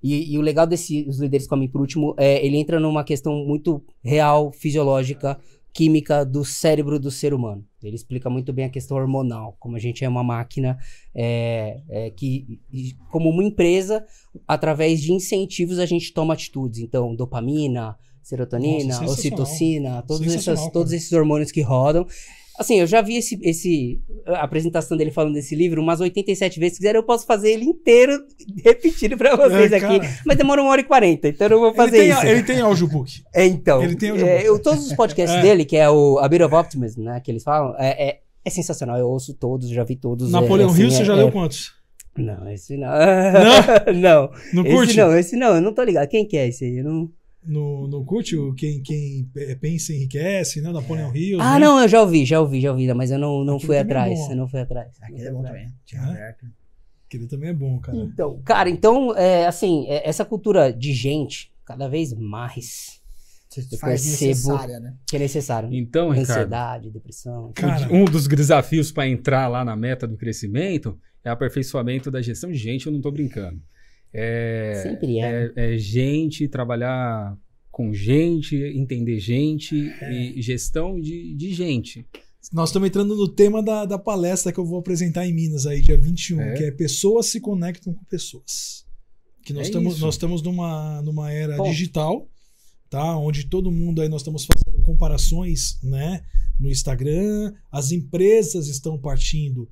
e, e, o legal desse os líderes comem por último é ele entra numa questão muito real, fisiológica, química do cérebro do ser humano. Ele explica muito bem a questão hormonal, como a gente é uma máquina é, é, que, como uma empresa, através de incentivos a gente toma atitudes. Então, dopamina, serotonina, Nossa, ocitocina, todos esses, todos esses hormônios que rodam. Assim, eu já vi esse, esse a apresentação dele falando desse livro umas 87 vezes. Se quiser, eu posso fazer ele inteiro repetido para vocês é, aqui. Mas demora uma hora e quarenta, então eu não vou fazer ele tem, isso. Ele tem audiobook. É, então. Ele tem audiobook. É, eu, todos os podcasts é. dele, que é o A Bit of Optimism, né, que eles falam, é, é, é sensacional. Eu ouço todos, já vi todos. É, Napoleão assim, Hill, você é, já leu quantos? Não, esse não. Não? não. Não curte? Esse não, esse não. Eu não tô ligado. Quem que é esse aí? Eu não no, no Cult, quem, quem é, pensa enriquece, né? Napoleão é. Hill. Ah, né? não, eu já ouvi, já ouvi, já ouvi, mas eu não, não fui é atrás. É eu não fui atrás. Aquele é bom também. Aquele também é bom, cara. Então, cara, então, é, assim, é, essa cultura de gente, cada vez mais. Eu faz necessária, né? Que é necessário. Né? Então, Ricardo, Ansiedade, depressão. Cara, um dos desafios para entrar lá na meta do crescimento é aperfeiçoamento da gestão de gente, eu não estou brincando. É, Sempre é. é. Né? é. gente, trabalhar com gente, entender gente é. e gestão de, de gente. Nós estamos entrando no tema da, da palestra que eu vou apresentar em Minas aí, dia 21, é. que é Pessoas se conectam com pessoas. Que nós, é estamos, nós estamos numa, numa era Bom. digital, tá? Onde todo mundo aí nós estamos fazendo comparações, né? No Instagram, as empresas estão partindo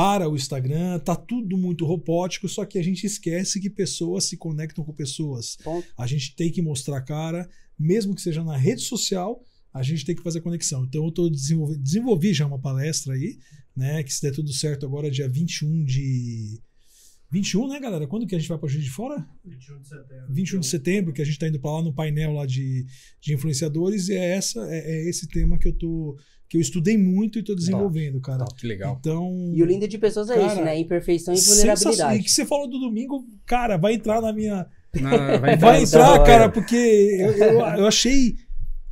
para o Instagram, tá tudo muito robótico, só que a gente esquece que pessoas se conectam com pessoas. Bom. A gente tem que mostrar a cara, mesmo que seja na rede social, a gente tem que fazer a conexão. Então eu tô desenvolvi, desenvolvi já uma palestra aí, né, que se der tudo certo agora dia 21 de 21, né, galera? Quando que a gente vai para Juiz de Fora? 21 de setembro. 21 de setembro, que a gente tá indo para lá no painel lá de, de influenciadores, e é, essa, é, é esse tema que eu tô que eu estudei muito e estou desenvolvendo, cara. que legal. Então, e o lindo de pessoas é cara, isso, né? Imperfeição e vulnerabilidade. E que você falou do domingo, cara, vai entrar na minha. Não, vai entrar, vai entrar cara, porque eu, eu, eu, achei.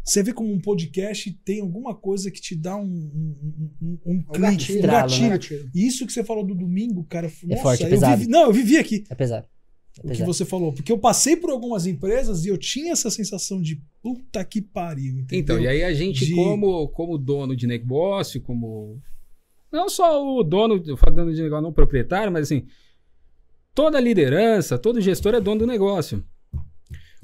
Você vê como um podcast tem alguma coisa que te dá um, um, um, um clique, né? gatilho, um gatilho. Né? Isso que você falou do domingo, cara. É nossa, forte, é eu vivi, não, eu vivi aqui. É pesado o que é. você falou. Porque eu passei por algumas empresas e eu tinha essa sensação de puta que pariu. Entendeu? Então, e aí a gente, de... como, como dono de negócio, como. Não só o dono, falando de negócio, não proprietário, mas assim. Toda liderança, todo gestor é dono do negócio.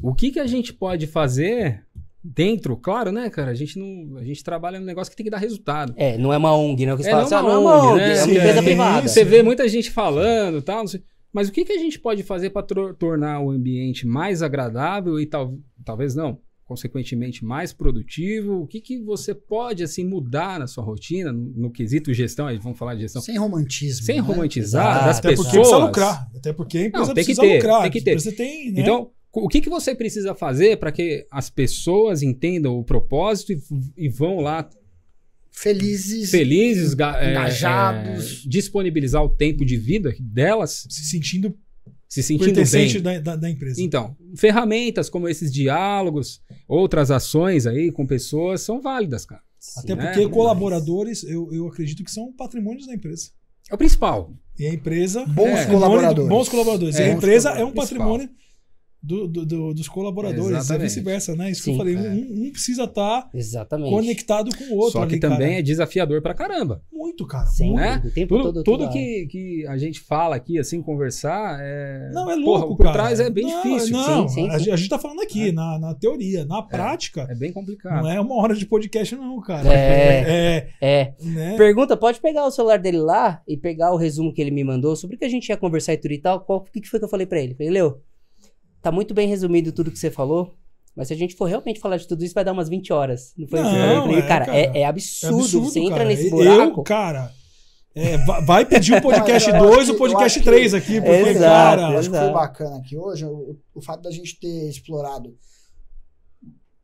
O que, que a gente pode fazer dentro, claro, né, cara? A gente não, a gente trabalha num negócio que tem que dar resultado. É, não é uma ONG, né? Que você é, fala, não, assim, é ah, uma, não é uma ONG, é né? é uma empresa privada. Você vê muita gente falando, tal, não sei. Mas o que, que a gente pode fazer para tornar o ambiente mais agradável e tal, talvez não, consequentemente mais produtivo? O que, que você pode assim mudar na sua rotina no, no quesito gestão? Aí vamos falar de gestão. Sem romantismo. Sem né? romantizar Exato. das Até pessoas. Até porque precisa lucrar. Até porque a empresa não, tem que ter, lucrar. Tem que ter. Você tem, né? Então, o que, que você precisa fazer para que as pessoas entendam o propósito e, e vão lá felizes, felizes é, engajados, é, é, disponibilizar o tempo de vida delas, se sentindo se sentindo bem da, da, da, empresa. Então, ferramentas como esses diálogos, outras ações aí com pessoas são válidas, cara. Até né? porque colaboradores, eu, eu acredito que são patrimônios da empresa. É o principal. E a empresa. Bons é, colaboradores. Bons colaboradores. É, e a empresa é um patrimônio do, do, do, dos colaboradores, é vice-versa, né? Isso Sim, que eu falei, é. um, um, precisa tá estar conectado com o outro. Só que ali, também cara. é desafiador pra caramba. Muito, cara. Sim, né? tudo, todo, tudo que, que a gente fala aqui, assim, conversar, é... Não, é louco, Porra, por cara. trás é bem não, difícil. Não, sim, sim, a, gente tá falando aqui, é. na, na teoria, na é. prática... É, bem complicado. Não é uma hora de podcast não, cara. É. é, é. Né? Pergunta, pode pegar o celular dele lá e pegar o resumo que ele me mandou sobre o que a gente ia conversar e tudo e tal, qual, o que, que foi que eu falei pra ele? ele leu Tá muito bem resumido tudo que você falou. Mas se a gente for realmente falar de tudo isso, vai dar umas 20 horas. Não foi não, isso? Falei, é, cara, é, é absurdo. É absurdo. Você entra nesse buraco. Eu, cara. É, vai pedir o podcast 2 e o podcast 3 aqui, porque, exato, cara. Eu acho que foi bacana aqui hoje o, o fato da gente ter explorado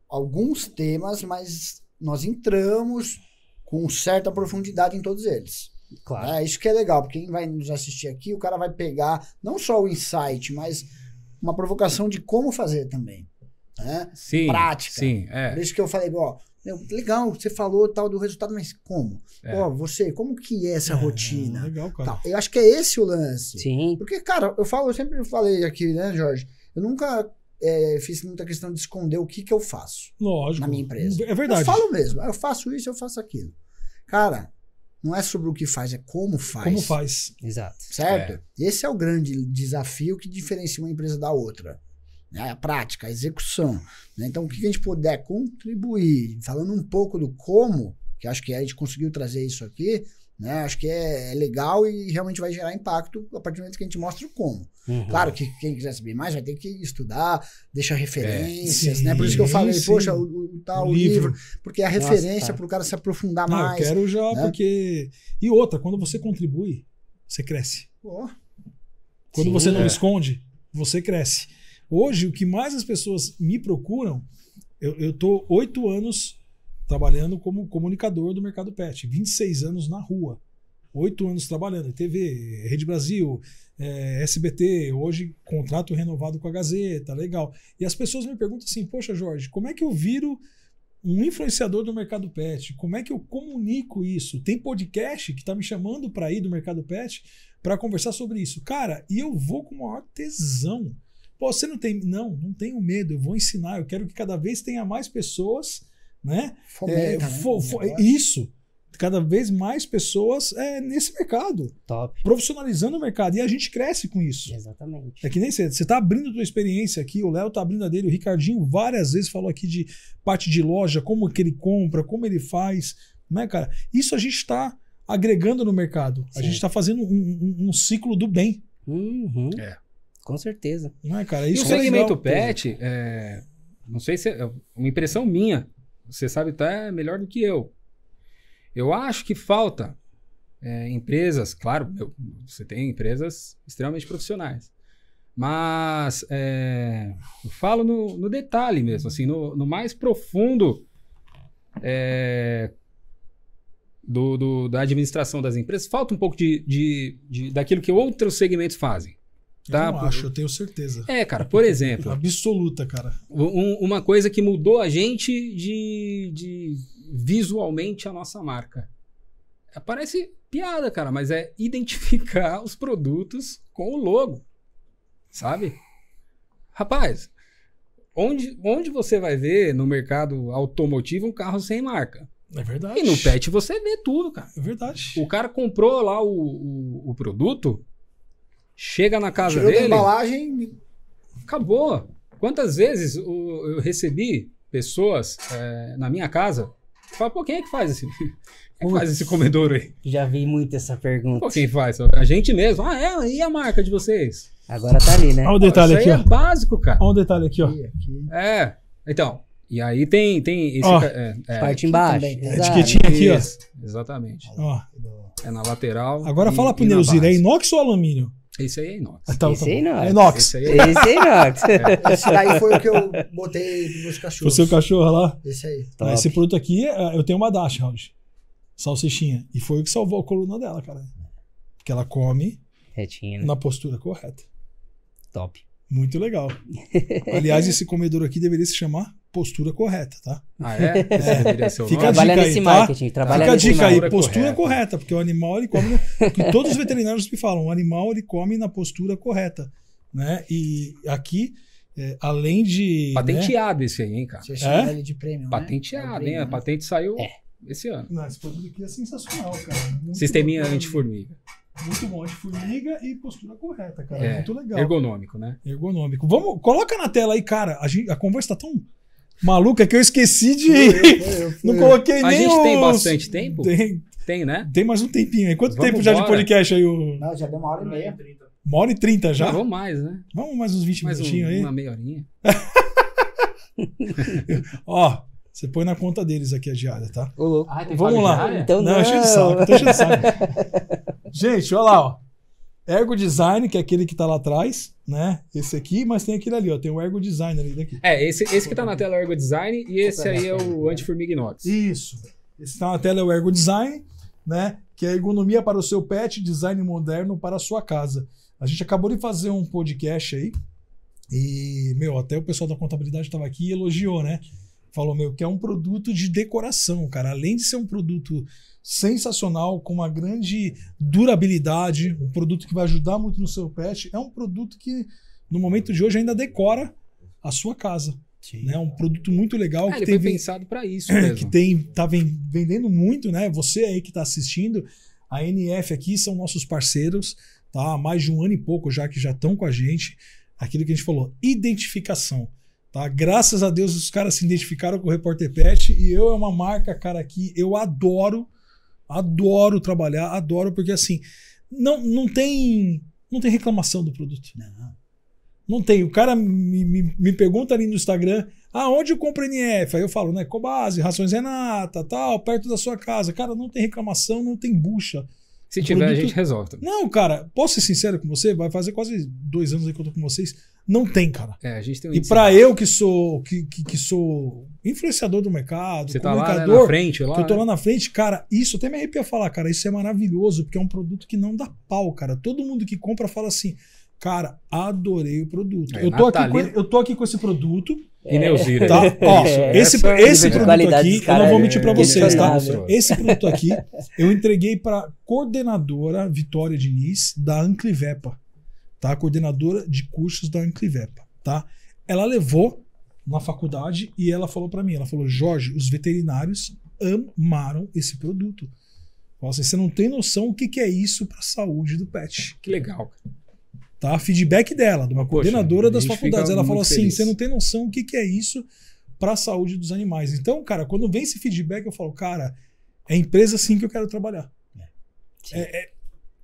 alguns temas, mas nós entramos com certa profundidade em todos eles. Claro. É isso que é legal, porque quem vai nos assistir aqui, o cara vai pegar não só o insight, mas uma provocação de como fazer também. Né? Sim, Prática. Sim, é. Por isso que eu falei, ó, legal, você falou tal do resultado, mas como? É. Ó, você, como que é essa é, rotina? Legal, cara. eu acho que é esse o lance. Sim. Porque, cara, eu falo, eu sempre falei aqui, né, Jorge? Eu nunca é, fiz muita questão de esconder o que, que eu faço. Lógico. Na minha empresa. É verdade. Eu falo mesmo, ah, eu faço isso, eu faço aquilo. Cara, não é sobre o que faz, é como faz. Como faz. Exato. Certo? É. Esse é o grande desafio que diferencia uma empresa da outra. Né? A prática, a execução. Né? Então, o que a gente puder contribuir, falando um pouco do como, que acho que a gente conseguiu trazer isso aqui, né? Acho que é, é, legal e realmente vai gerar impacto a partir do momento que a gente mostra o como. Uhum. Claro que quem quiser saber mais vai ter que estudar, deixar é, referências, é, sim, né? Por isso que eu falei, sim. poxa, o, o tal o livro. livro. porque é a referência tá. para o cara se aprofundar Não, mais. Eu quero já, né? porque. E outra, quando você contribui, você cresce. Oh. Quando sim, você não é. esconde, você cresce. Hoje, o que mais as pessoas me procuram, eu estou oito anos trabalhando como comunicador do mercado pet. 26 anos na rua. Oito anos trabalhando em TV, Rede Brasil, é, eh, SBT, hoje contrato renovado com a Gazeta, legal. E as pessoas me perguntam assim: Poxa, Jorge, como é que eu viro um influenciador do mercado pet? Como é que eu comunico isso? Tem podcast que está me chamando para ir do mercado pet para conversar sobre isso. Cara, e eu vou com o maior tesão. Pô, você não tem. Não, não tenho medo, eu vou ensinar. Eu quero que cada vez tenha mais pessoas né? Fomenta, é, né, fo, fo, isso. Cada vez mais pessoas é, nesse mercado. Top. Profissionalizando o mercado. E a gente cresce com isso. Exatamente. É que nem você. Você está abrindo a tua experiência aqui. O Léo está abrindo a dele. O Ricardinho várias vezes falou aqui de parte de loja, como que ele compra, como ele faz. Né, cara? Isso a gente está agregando no mercado. Sim. A gente está fazendo um, um, um, ciclo do bem. Uhum. É. Com certeza. Não é, cara? Isso e o é segmento pet, é, não sei se é uma impressão minha, você sabe até tá, melhor do que eu. Eu acho que falta é, empresas, claro, meu, você tem empresas extremamente profissionais. Mas é, eu falo no, no, detalhe mesmo, assim, no, no mais profundo é, do, do, da administração das empresas, falta um pouco de, de, de, daquilo que outros segmentos fazem. Tá? Eu não acho, eu tenho certeza. É, cara, por exemplo. Absoluta, cara. Um, uma coisa que mudou a gente de, de visualmente a nossa marca. É, parece piada, cara, mas é identificar os produtos com o logo. Sabe? Rapaz, onde, onde você vai ver no mercado automotivo um carro sem marca? É verdade. E no pet você vê tudo, cara. É verdade. O cara comprou lá o, o, o produto, Chega na casa Tirou dele. embalagem. Acabou. Quantas vezes eu recebi pessoas é, na minha casa? Fala, pô, quem é que faz esse, é faz esse comedouro aí? Já vi muito essa pergunta. Pô, quem faz? A gente mesmo. Ah, é? E a marca de vocês? Agora tá ali, né? Olha o detalhe Isso aqui, aí é ó. é básico, cara. Olha o detalhe aqui, ó. É. Então, e aí tem, tem esse. Ó, é, é, parte embaixo. É etiquetinha aqui, ó. Exatamente. Ó. É na lateral. Agora e, fala pro Neuzir, é né? inox ou alumínio? Esse aí é inox. Então, esse, tá é inox. É inox. esse aí é inox. É. Esse, é inox. esse foi o que eu botei nos cachorros. O seu cachorro lá? Esse aí. Esse produto aqui, é, eu tenho uma Dash, Round. Salsichinha. E foi o que salvou a coluna dela, cara. Porque ela come Retinha, né? na postura correta. Top. Muito legal. Aliás, esse comedor aqui deveria se chamar postura correta, tá? Ah, é? é. é. Fica trabalha nesse aí, marketing, tá? Fica a dica aí, postura correta. correta. porque o animal ele come. todos os veterinários me falam, o animal ele come na postura correta. Né? E aqui, é, além de. Né? Patenteado né? esse aí, hein, cara? Você é? ele de prêmio. Né? Patenteado, é né? prêmio, hein? A patente saiu é. esse ano. Não, esse produto aqui é sensacional, cara. Muito Sisteminha anti-formiga muito bom de formiga e postura correta, cara. É, muito legal. Ergonômico, né? Ergonômico. Vamos, coloca na tela aí, cara. A, gente, a conversa tá tão maluca que eu esqueci de. Foi eu, eu, não coloquei nem. A gente os... tem bastante tempo? Tem. Tem, né? Tem mais um tempinho aí. Quanto Vamos tempo já embora. de podcast aí? O... Não, já deu uma hora e meia. Uma hora e trinta já? Vamos mais, né? Vamos mais uns 20 mais minutinhos um, aí. Uma meia horinha. Ó, você põe na conta deles aqui a diária, tá? Ô, louco. Ah, Vamos lá. Então não, não. Cheio de saco, tô cheio de saco. Gente, olha lá, ó. Ergo Design, que é aquele que tá lá atrás, né? Esse aqui, mas tem aquele ali, ó. Tem o Ergo Design ali daqui. É, esse, esse que tá na tela é o Ergo Design e esse aí é o Anti Inox. Isso. Esse que tá na tela é o Ergo Design, né? Que é ergonomia para o seu pet, design moderno para a sua casa. A gente acabou de fazer um podcast aí e, meu, até o pessoal da contabilidade estava aqui e elogiou, né? falou, meu, que é um produto de decoração, cara. Além de ser um produto sensacional, com uma grande durabilidade, um produto que vai ajudar muito no seu pet, é um produto que, no momento de hoje, ainda decora a sua casa. Sim. Né? Um produto muito legal. É, que ele tem, pensado para isso mesmo. Que tem, tá vendendo muito, né? Você aí que está assistindo, a NF aqui são nossos parceiros, tá? Há mais de um ano e pouco já que já estão com a gente. Aquilo que a gente falou, identificação. Tá? Graças a Deus os caras se identificaram com o Repórter Pet e eu é uma marca, cara, que eu adoro, adoro trabalhar, adoro porque assim, não, não tem não tem reclamação do produto. Não. Não tem. O cara me, me, me pergunta ali no Instagram, ah, onde eu compro NF? Aí eu falo, né, Cobase, Rações Renata, tal, perto da sua casa. Cara, não tem reclamação, não tem bucha. Se tiver, produto... a gente resolve. Também. Não, cara, posso ser sincero com você? Vai fazer quase dois anos aí que eu tô com vocês. Não tem, cara. É, a gente tem um E para eu que sou que, que, que, sou influenciador do mercado, Você comunicador, tá lá, né, na frente, lá, que eu tô lá né? na frente, cara, isso até me arrepia falar, cara, isso é maravilhoso, porque é um produto que não dá pau, cara. Todo mundo que compra fala assim: "Cara, adorei o produto. É, eu tô Natalina... aqui com, eu tô aqui com esse produto, e Neuzira. É. Tá? Ó, é, esse, é tá? esse produto aqui, eu não vou mentir para vocês, tá? Esse produto aqui, eu entreguei para coordenadora Vitória Diniz, da Anclivepa tá? Coordenadora de cursos da Anclivepa, tá? Ela levou na faculdade e ela falou para mim, ela falou: "Jorge, os veterinários amaram esse produto. Nossa, você não tem noção o que, que é isso para a saúde do pet. Que legal. Tá? Feedback dela, de uma Poxa, coordenadora das faculdades. Ela falou assim: você não tem noção o que, que é isso para tá? a assim, é saúde dos animais. Então, cara, quando vem esse feedback, eu falo: cara, é empresa sim que eu quero trabalhar. É, é, é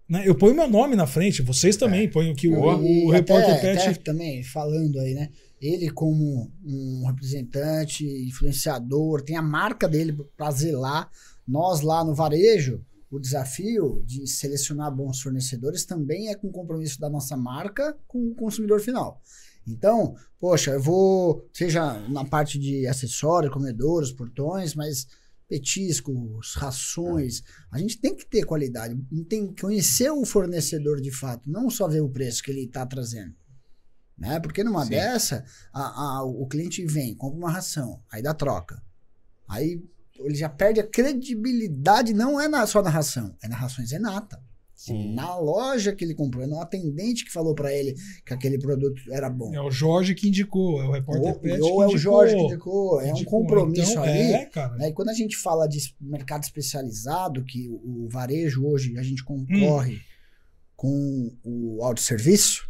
né? Eu ponho meu nome na frente, vocês também é. põem o que o, o, o repórter até, Pet. Até também falando aí, né? Ele, como um representante, influenciador, tem a marca dele para zelar. Nós lá no varejo, o desafio de selecionar bons fornecedores também é com o compromisso da nossa marca com o consumidor final. Então, poxa, eu vou, seja na parte de acessórios, comedores, portões, mas petiscos, rações. É. A gente tem que ter qualidade, tem que conhecer o fornecedor de fato, não só ver o preço que ele está trazendo. Né? Porque numa Sim. dessa, a, a, o cliente vem, compra uma ração, aí dá troca. Aí ele já perde a credibilidade, não é na, só na ração, é na rações Zenata. Sim. Na loja que ele comprou, é um atendente que falou para ele que aquele produto era bom. É o Jorge que indicou, é o repórter ou, Pet ou é o Jorge que indicou, é indicou. um compromisso então, aí. É, cara. Né? E quando a gente fala de mercado especializado, que o, o varejo hoje a gente concorre hum. com o autosserviço,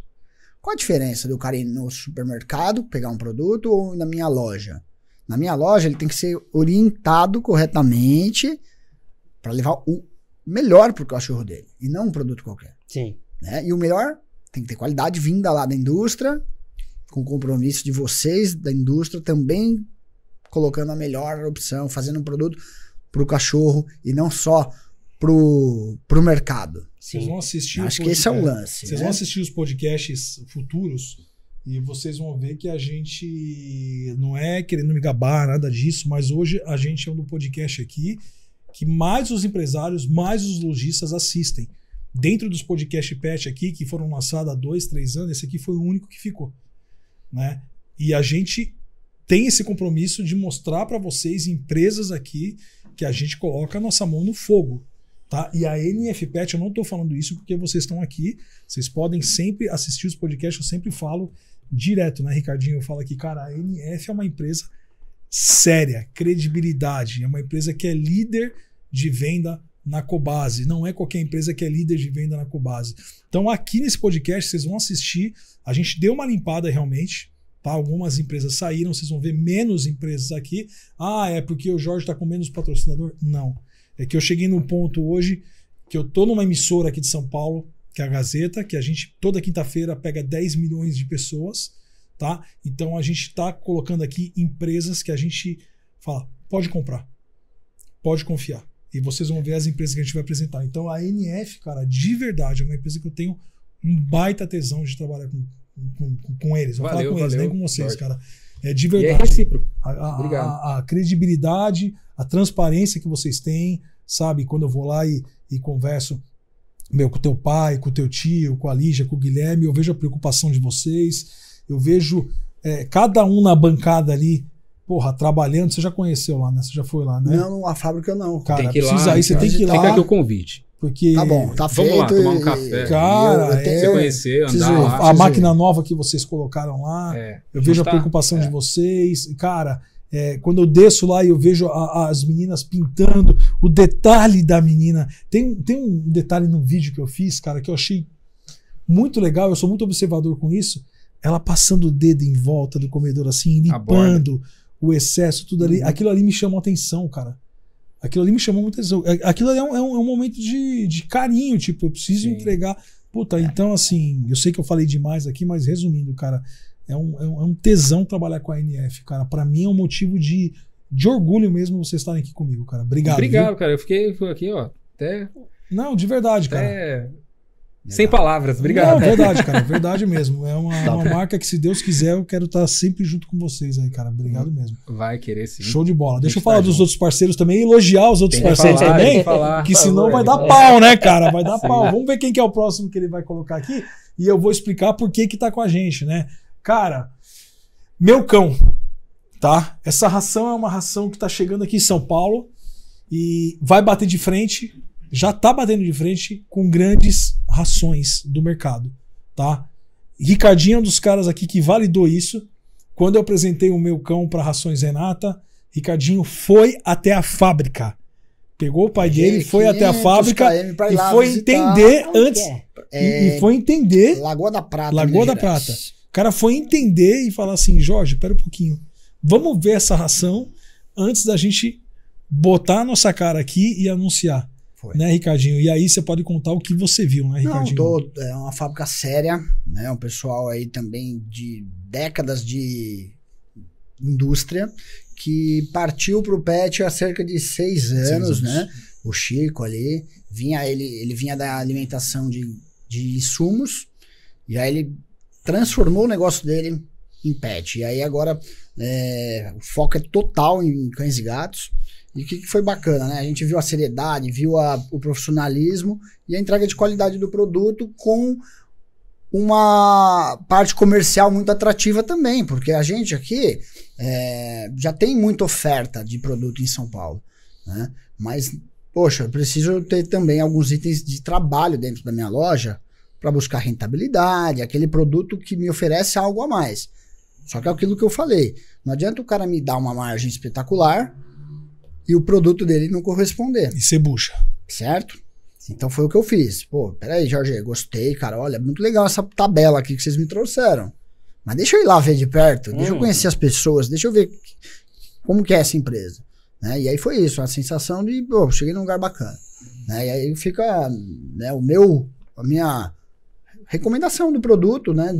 qual a diferença do cara ir no supermercado, pegar um produto ou na minha loja? Na minha loja ele tem que ser orientado corretamente para levar o melhor para o cachorro dele e não um produto qualquer. Sim. Né? E o melhor tem que ter qualidade vinda lá da indústria, com o compromisso de vocês da indústria também colocando a melhor opção, fazendo um produto para o cachorro e não só para o mercado. Sim. Vocês vão assistir Acho que esse é o é, lance. Vocês né? vão assistir os podcasts futuros e vocês vão ver que a gente não é querendo me gabar, nada disso, mas hoje a gente é um do podcast aqui que mais os empresários, mais os lojistas assistem. Dentro dos podcast pet aqui, que foram lançados há dois, três anos, esse aqui foi o único que ficou. Né? E a gente tem esse compromisso de mostrar para vocês, empresas aqui, que a gente coloca a nossa mão no fogo. Tá? E a NF Pet, eu não estou falando isso porque vocês estão aqui, vocês podem sempre assistir os podcasts, eu sempre falo direto, né, Ricardinho? Eu falo aqui, cara, a NF é uma empresa séria, credibilidade, é uma empresa que é líder de venda na Cobase. Não é qualquer empresa que é líder de venda na Cobase. Então, aqui nesse podcast, vocês vão assistir. A gente deu uma limpada realmente. Tá? Algumas empresas saíram, vocês vão ver menos empresas aqui. Ah, é porque o Jorge está com menos patrocinador? Não. É que eu cheguei num ponto hoje que eu tô numa emissora aqui de São Paulo, que é a Gazeta, que a gente toda quinta-feira pega 10 milhões de pessoas, tá? Então a gente está colocando aqui empresas que a gente fala, pode comprar, pode confiar. E vocês vão ver as empresas que a gente vai apresentar. Então a NF, cara, de verdade, é uma empresa que eu tenho um baita tesão de trabalhar com, com, com, com eles. Vou valeu, falar com valeu, eles, nem com vocês, cara. É de verdade. E é recíproco. A, a, a, a, credibilidade, a transparência que vocês têm, sabe? Quando eu vou lá e, e converso meu, com teu pai, com teu tio, com a Lígia, com o Guilherme, eu vejo a preocupação de vocês, eu vejo é, cada um na bancada ali porra, trabalhando, você já conheceu lá, né? Você já foi lá, né? Não, a fábrica não. Cara, tem que ir precisa lá, você tem que ir lá. Fica aqui o convite. Porque... Tá bom, tá feito. Vamos lá, tomar um café. Cara, eu, eu você conhecer, andar preciso, lá. A máquina nova que vocês colocaram lá, é, eu vejo tá, a preocupação é. de vocês. Cara, é, quando eu desço lá e eu vejo a, as meninas pintando, o detalhe da menina. Tem, tem um detalhe no vídeo que eu fiz, cara, que eu achei muito legal, eu sou muito observador com isso. Ela passando o dedo em volta do comedor, assim, limpando o excesso, tudo ali. Uhum. Aquilo ali me chamou atenção, cara. Aquilo ali me chamou muita atenção. É, aquilo ali é, é um, é um momento de, de carinho, tipo, eu preciso Sim. entregar. Puta, é. então assim, eu sei que eu falei demais aqui, mas resumindo, cara, é um, é um é tesão trabalhar com a NF, cara. Para mim é um motivo de, de orgulho mesmo vocês estarem aqui comigo, cara. Obrigado. Obrigado, viu? cara. Eu fiquei aqui, ó, até. Não, de verdade, até... cara. Sem palavras, obrigado. Não, verdade, cara, verdade mesmo. É uma, tá uma marca que, se Deus quiser, eu quero estar tá sempre junto com vocês aí, cara. Obrigado mesmo. Vai querer sim. Show de bola. Deixa eu falar dos outros parceiros também e elogiar os outros parceiros falar, também, falar, que senão vai dar pau, né, cara? Vai dar sim. pau. Vamos ver quem que é o próximo que ele vai colocar aqui e eu vou explicar por que que tá com a gente, né? Cara, meu cão, tá? Essa ração é uma ração que tá chegando aqui em São Paulo e vai bater de frente já está batendo de frente com grandes rações do mercado, tá? Ricardinho é um dos caras aqui que validou isso. Quando eu apresentei o meu cão para Rações Renata, Ricardinho foi até a fábrica. Pegou o pai dele, foi até a fábrica e foi entender antes. É? e, é, foi entender. Lagoa da Prata. Lagoa da Prata. O cara foi entender e falar assim: Jorge, pera um pouquinho. Vamos ver essa ração antes da gente botar a nossa cara aqui e anunciar. Foi. Né, Ricardinho? E aí você pode contar o que você viu, né, Ricardinho? Não, tô, é uma fábrica séria, né? Um pessoal aí também de décadas de indústria que partiu para o pet há cerca de seis anos, seis anos, né? O Chico ali vinha ele, ele vinha da alimentação de, de insumos e aí ele transformou o negócio dele em pet. E aí agora é, o foco é total em cães e gatos. E o que, que, foi bacana, né? A gente viu a seriedade, viu a, o profissionalismo e a entrega de qualidade do produto com uma parte comercial muito atrativa também, porque a gente aqui é, já tem muita oferta de produto em São Paulo, né? Mas, poxa, eu preciso ter também alguns itens de trabalho dentro da minha loja para buscar rentabilidade, aquele produto que me oferece algo a mais. Só que é aquilo que eu falei, não adianta o cara me dar uma margem espetacular e o produto dele não corresponder. E você bucha. Certo? Então foi o que eu fiz. Pô, peraí, Jorge, gostei, cara. Olha, muito legal essa tabela aqui que vocês me trouxeram. Mas deixa eu ir lá ver de perto, hum. deixa eu hum. conhecer as pessoas, deixa eu ver como que é essa empresa. Né? E aí foi isso, a sensação de, pô, cheguei num lugar bacana. Né? E aí fica né, o meu, a minha recomendação do produto, né?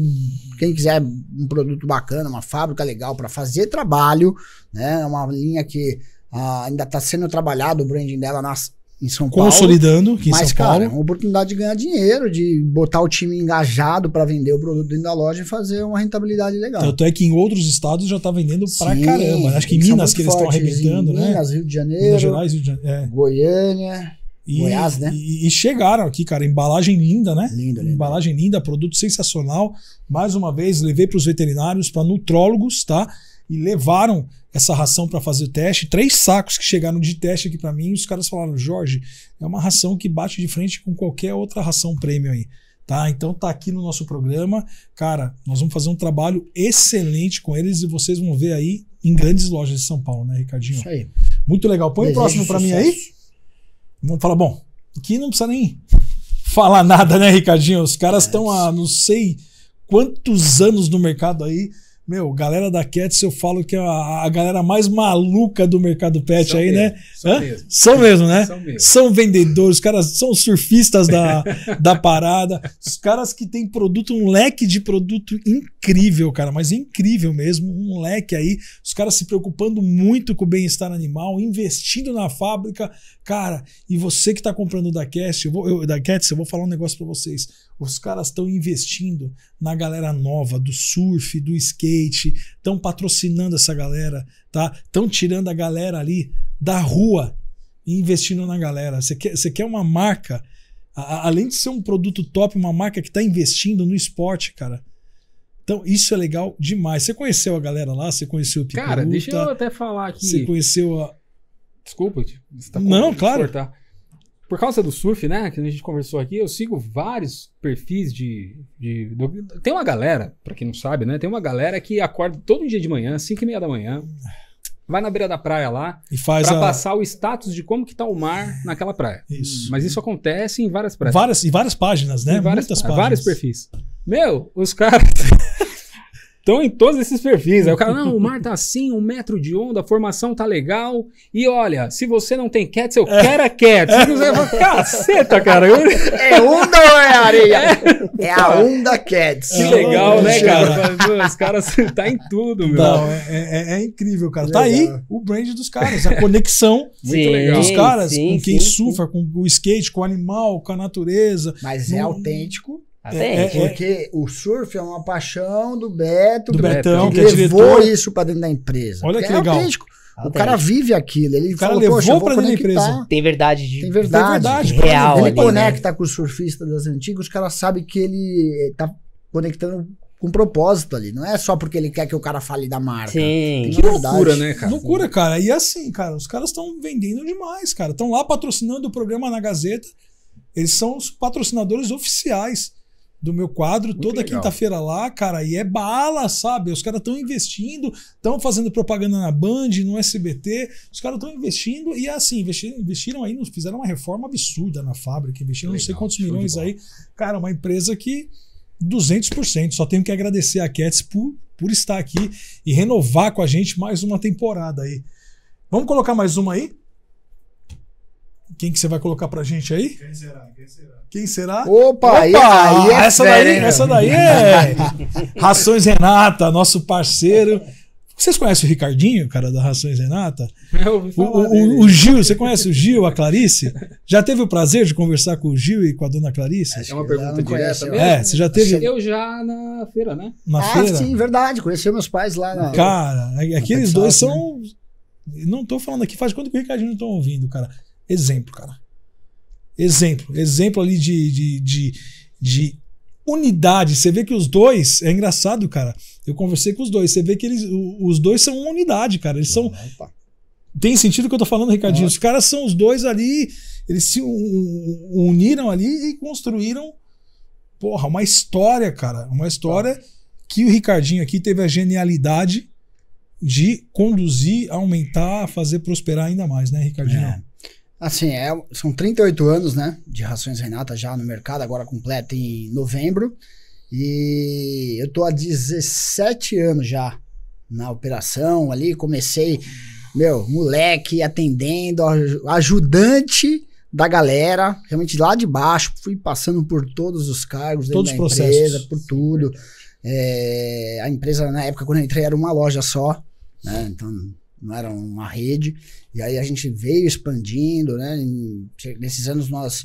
Quem quiser um produto bacana, uma fábrica legal para fazer trabalho, né? Uma linha que ah, ainda está sendo trabalhado o branding dela nas, em São Paulo. Consolidando que em mas, São cara, é uma oportunidade de ganhar dinheiro, de botar o time engajado para vender o produto dentro da loja e fazer uma rentabilidade legal. Tanto é que em outros estados já está vendendo para caramba. Né? Acho que em Minas que eles estão arrebentando, né? Minas, Rio de Janeiro. Minas Gerais, Rio de Janeiro. É. Goiânia. E, Goiás, né? E, chegaram aqui, cara. Embalagem linda, né? Linda, linda. Embalagem linda, produto sensacional. Mais uma vez, levei para os veterinários, para nutrólogos, tá? E levaram essa ração para fazer o teste. Três sacos que chegaram de teste aqui para mim, e os caras falaram: Jorge, é uma ração que bate de frente com qualquer outra ração premium aí. Tá? Então tá aqui no nosso programa. Cara, nós vamos fazer um trabalho excelente com eles e vocês vão ver aí em grandes lojas de São Paulo, né, Ricardinho? Isso aí. Muito legal. Põe Desejo o próximo para mim aí. Vamos falar, bom, aqui não precisa nem falar nada, né, Ricardinho? Os caras estão é. há não sei quantos anos no mercado aí meu, galera da Cats, eu falo que é a, galera mais maluca do mercado pet são aí, né? mesmo, né? São Hã? mesmo. São mesmo, né? São, mesmo. são vendedores, os caras são surfistas da, da parada. Os caras que têm produto, um leque de produto incrível, cara, mas incrível mesmo. Um leque aí. Os caras se preocupando muito com o bem-estar animal, investindo na fábrica, Cara, e você que está comprando da Cast, eu vou, eu, da Cats, eu vou falar um negócio para vocês. Os caras estão investindo na galera nova do surf, do skate, estão patrocinando essa galera, tá? Estão tirando a galera ali da rua e investindo na galera. Você quer, você quer uma marca, a, além de ser um produto top, uma marca que está investindo no esporte, cara. Então, isso é legal demais. Você conheceu a galera lá? Você conheceu o Picuruta? Cara, deixa eu até falar aqui. Você conheceu a, Desculpa, tipo, você tá Não, claro. Cortar. Por causa do surf, né? Que a gente conversou aqui, eu sigo vários perfis de. de Tem uma galera, para quem não sabe, né? Tem uma galera que acorda todo dia de manhã, 5 e meia da manhã, vai na beira da praia lá e faz pra a... passar o status de como que tá o mar naquela praia. Isso. Mas isso acontece em várias praias. Várias, em várias páginas, né? Em várias, Muitas páginas. Vários perfis. Meu, os caras. estão em todos esses perfis. Aí né? o cara, não, o mar tá assim, um metro de onda, a formação tá legal. E olha, se você não tem cat, eu é. quero a é cat. Se você fala, é. caceta, cara. É onda ou é areia? É, é a onda cat. Que legal, né, cara? os caras tá em tudo, meu. Não, é, é, é incrível, cara. Legal. Tá aí o brand dos caras, a conexão sim, dos caras sim, com quem sim, surfa, com o skate, com o animal, com a natureza. Mas no... é autêntico é, é, é, porque o surf é uma paixão do Beto, do Betão, que, que é levou isso para dentro da empresa. Olha que é legal. Autêntico. O cara vive aquilo. Ele o cara falou, levou para dentro da empresa. Tem verdade. De... Tem verdade. Tem verdade. real ele ali, conecta né? com o surfista das antigas, o cara sabe que ele eh, tá conectando com propósito ali. Não é só porque ele quer que o cara fale da marca. Sim. que loucura, né, cara? Loucura, cara. E assim, cara, os caras estão vendendo demais, cara. Estão lá patrocinando o programa na Gazeta. Eles são os patrocinadores oficiais do meu quadro Muito toda quinta-feira lá, cara, e é bala, sabe? Os caras estão investindo, estão fazendo propaganda na Band, no SBT, os caras estão investindo e assim, investiram, investiram aí, fizeram uma reforma absurda na fábrica, investiram legal, não sei quantos milhões aí. Cara, uma empresa que 200%. Só tenho que agradecer a Cats por, por estar aqui e renovar com a gente mais uma temporada aí. Vamos colocar mais uma aí? Quem que você vai colocar pra gente aí? Quem será? Quem será? Opa! Opa! Aí, aí é essa, é daí, essa daí é Rações Renata, nosso parceiro. Vocês conhecem o Ricardinho, cara da Rações Renata? Eu o, o, o, Gil, você conhece o Gil, a Clarice? Já teve o prazer de conversar com o Gil e com a dona Clarice? É, é uma pergunta direta mesmo. É, você já teve. Eu já na feira, né? Na ah, feira? sim, verdade. Conheci meus pais lá na. Cara, aqueles é dois são. Né? Não tô falando aqui, faz quanto que o Ricardinho não estão tá ouvindo, cara. Exemplo, cara. Exemplo. Exemplo ali de, de, de, de unidade. Você vê que os dois. É engraçado, cara. Eu conversei com os dois. Você vê que eles, os dois são uma unidade, cara. Eles são. Opa. Tem sentido o que eu tô falando, Ricardinho? Nossa. Os caras são os dois ali. Eles se uniram ali e construíram. Porra, uma história, cara. Uma história tá. que o Ricardinho aqui teve a genialidade de conduzir, aumentar, fazer prosperar ainda mais, né, Ricardinho? É. Assim, é, são 38 anos, né? De Rações Renata já no mercado, agora completa em novembro. E eu tô há 17 anos já na operação ali. Comecei, meu, moleque, atendendo, ajudante da galera, realmente lá de baixo. Fui passando por todos os cargos, todos os processos. Empresa, por tudo. É, a empresa, na época, quando eu entrei, era uma loja só. Né? Então não era uma rede. E aí a gente veio expandindo, né? Em, nesses anos nós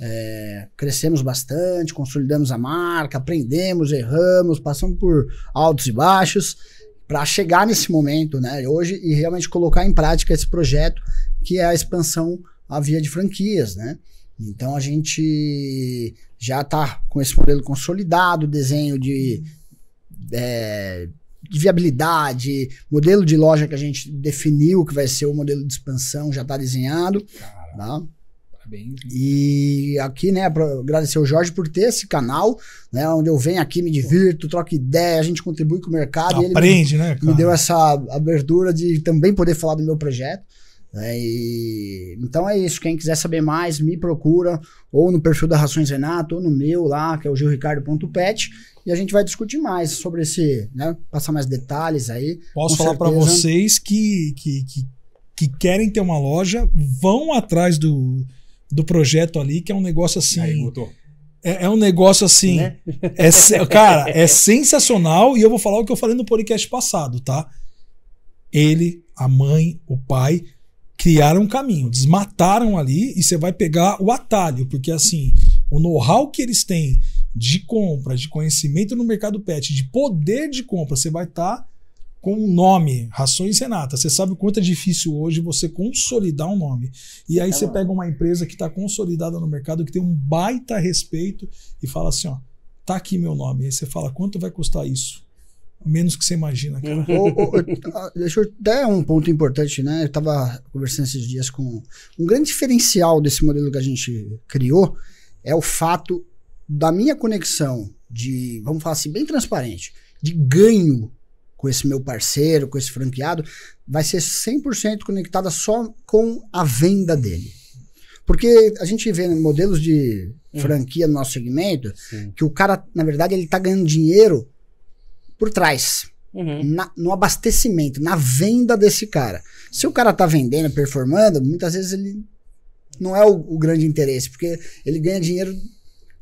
é, crescemos bastante, consolidamos a marca, aprendemos, erramos, passamos por altos e baixos para chegar nesse momento, né? Hoje e realmente colocar em prática esse projeto que é a expansão à via de franquias, né? Então a gente já está com esse modelo consolidado, desenho de é, viabilidade, modelo de loja que a gente definiu que vai ser o modelo de expansão, já está desenhado. tá? Parabéns. E aqui, né, agradecer o Jorge por ter esse canal, né, onde eu venho aqui, me divirto, troco ideia, a gente contribui com o mercado. Aprende, e ele me, né? Cara? Me deu essa abertura de também poder falar do meu projeto. É, e, então é isso. Quem quiser saber mais, me procura ou no perfil da Rações Renato ou no meu lá, que é o gilricardo.pet, e a gente vai discutir mais sobre esse, né, passar mais detalhes aí. Posso falar para vocês que, que, que, que, querem ter uma loja, vão atrás do, do projeto ali, que é um negócio assim. Aí, é, é, um negócio assim. Né? É, cara, é sensacional. E eu vou falar o que eu falei no podcast passado, tá? Ele, a mãe, o pai criaram um caminho, desmataram ali e você vai pegar o atalho, porque assim, o know-how que eles têm de compra, de conhecimento no mercado pet, de poder de compra, você vai estar tá com um nome, Rações Renata. Você sabe o quanto é difícil hoje você consolidar um nome. E aí tá você pega uma empresa que está consolidada no mercado, que tem um baita respeito e fala assim, ó, tá aqui meu nome. E aí você fala, quanto vai custar isso? menos que você imagina. Cara. o, uhum. o, ah, deixa eu dar um ponto importante, né? Eu estava conversando esses dias com um grande diferencial desse modelo que a gente criou é o fato da minha conexão de, vamos falar assim, bem transparente, de ganho com esse meu parceiro, com esse franqueado, vai ser 100% conectada só com a venda dele. Porque a gente vê modelos de franquia no nosso segmento Sim. que o cara, na verdade, ele está ganhando dinheiro por trás. Uhum. Na, no abastecimento, na venda desse cara. Se o cara tá vendendo, performando, muitas vezes ele não é o, o grande interesse, porque ele ganha dinheiro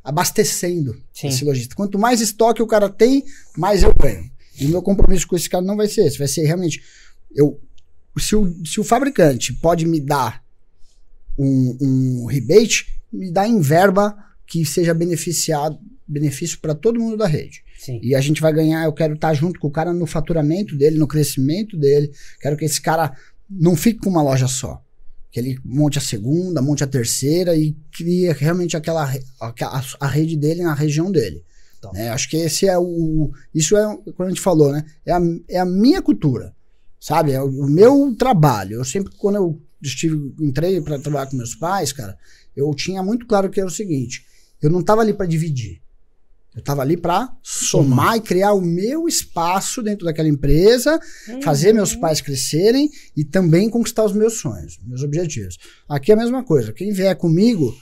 abastecendo Sim. esse lojista. Quanto mais estoque o cara tem, mais eu ganho. E o meu compromisso com esse cara não vai ser esse, vai ser realmente. Eu, se, o, se o fabricante pode me dar um, um rebate, me dá em verba que seja beneficiado benefício para todo mundo da rede. Sim. E a gente vai ganhar, eu quero estar tá junto com o cara no faturamento dele, no crescimento dele. Quero que esse cara não fique com uma loja só. Que ele monte a segunda, monte a terceira e cria realmente aquela a, a rede dele na região dele. Então. Acho que esse é o. Isso é, como a gente falou, né? É a, é a minha cultura. Sabe? É o, o meu trabalho. Eu sempre, quando eu estive, entrei para trabalhar com meus pais, cara, eu tinha muito claro que era o seguinte: eu não estava ali para dividir. Eu estava ali para somar uhum. e criar o meu espaço dentro daquela empresa, uhum. fazer meus uhum. pais crescerem e também conquistar os meus sonhos, meus objetivos. Aqui é a mesma coisa. Quem vier comigo,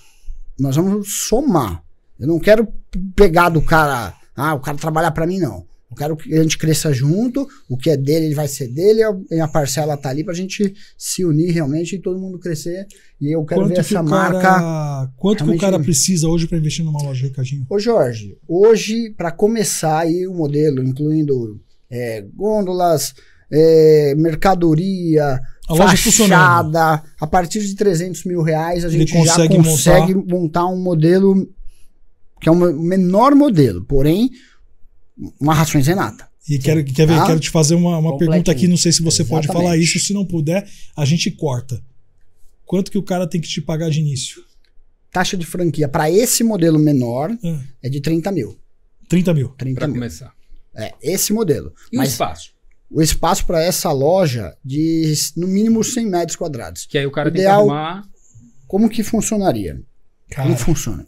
nós vamos somar. Eu não quero pegar do cara, ah, o cara trabalhar para mim não. Eu quero que a gente cresça junto, o que é dele ele vai ser dele, a parcela tá ali pra gente se unir realmente e todo mundo crescer. E eu quero quanto ver essa cara, marca. Quanto que o cara precisa hoje para investir numa loja Ricardinho? Ô, Jorge, hoje, para começar aí o modelo, incluindo é, gôndolas, é, mercadoria, a loja fachada, a partir de 300 mil reais a gente consegue já consegue montar. montar um modelo que é um menor modelo, porém uma ração Renata. E quero, quer ver, tá? quero te fazer uma, uma pergunta aqui, não sei se você Exatamente. pode falar isso, se não puder, a gente corta. Quanto que o cara tem que te pagar de início? Taxa de franquia para esse modelo menor ah. é de 30 mil. 30 mil? 30 para começar. É, esse modelo. E Mas, o espaço? o espaço para essa loja de no mínimo 100 metros quadrados. Que aí o cara Ideal, tem que arrumar. Como que funcionaria? Cara. Não funciona.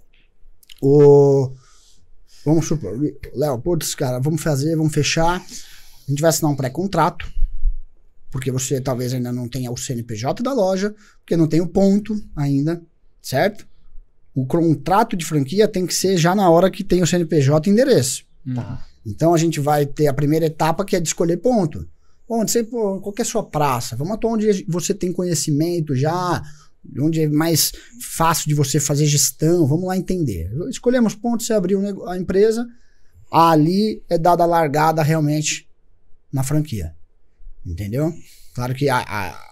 O, Vamos supor, Léo, putz, cara, vamos fazer, vamos fechar. A gente vai assinar um pré-contrato, porque você talvez ainda não tenha o CNPJ da loja, porque não tem o ponto ainda, certo? O contrato de franquia tem que ser já na hora que tem o CNPJ e endereço. Uhum. Tá. Então a gente vai ter a primeira etapa que é de escolher ponto. Onde você, pô, qual é a sua praça? Vamos até onde você tem conhecimento já, onde é mais fácil de você fazer gestão, vamos lá entender. Escolhemos pontos, você abriu a empresa, ali é dada a largada realmente na franquia. Entendeu? Claro que a, a,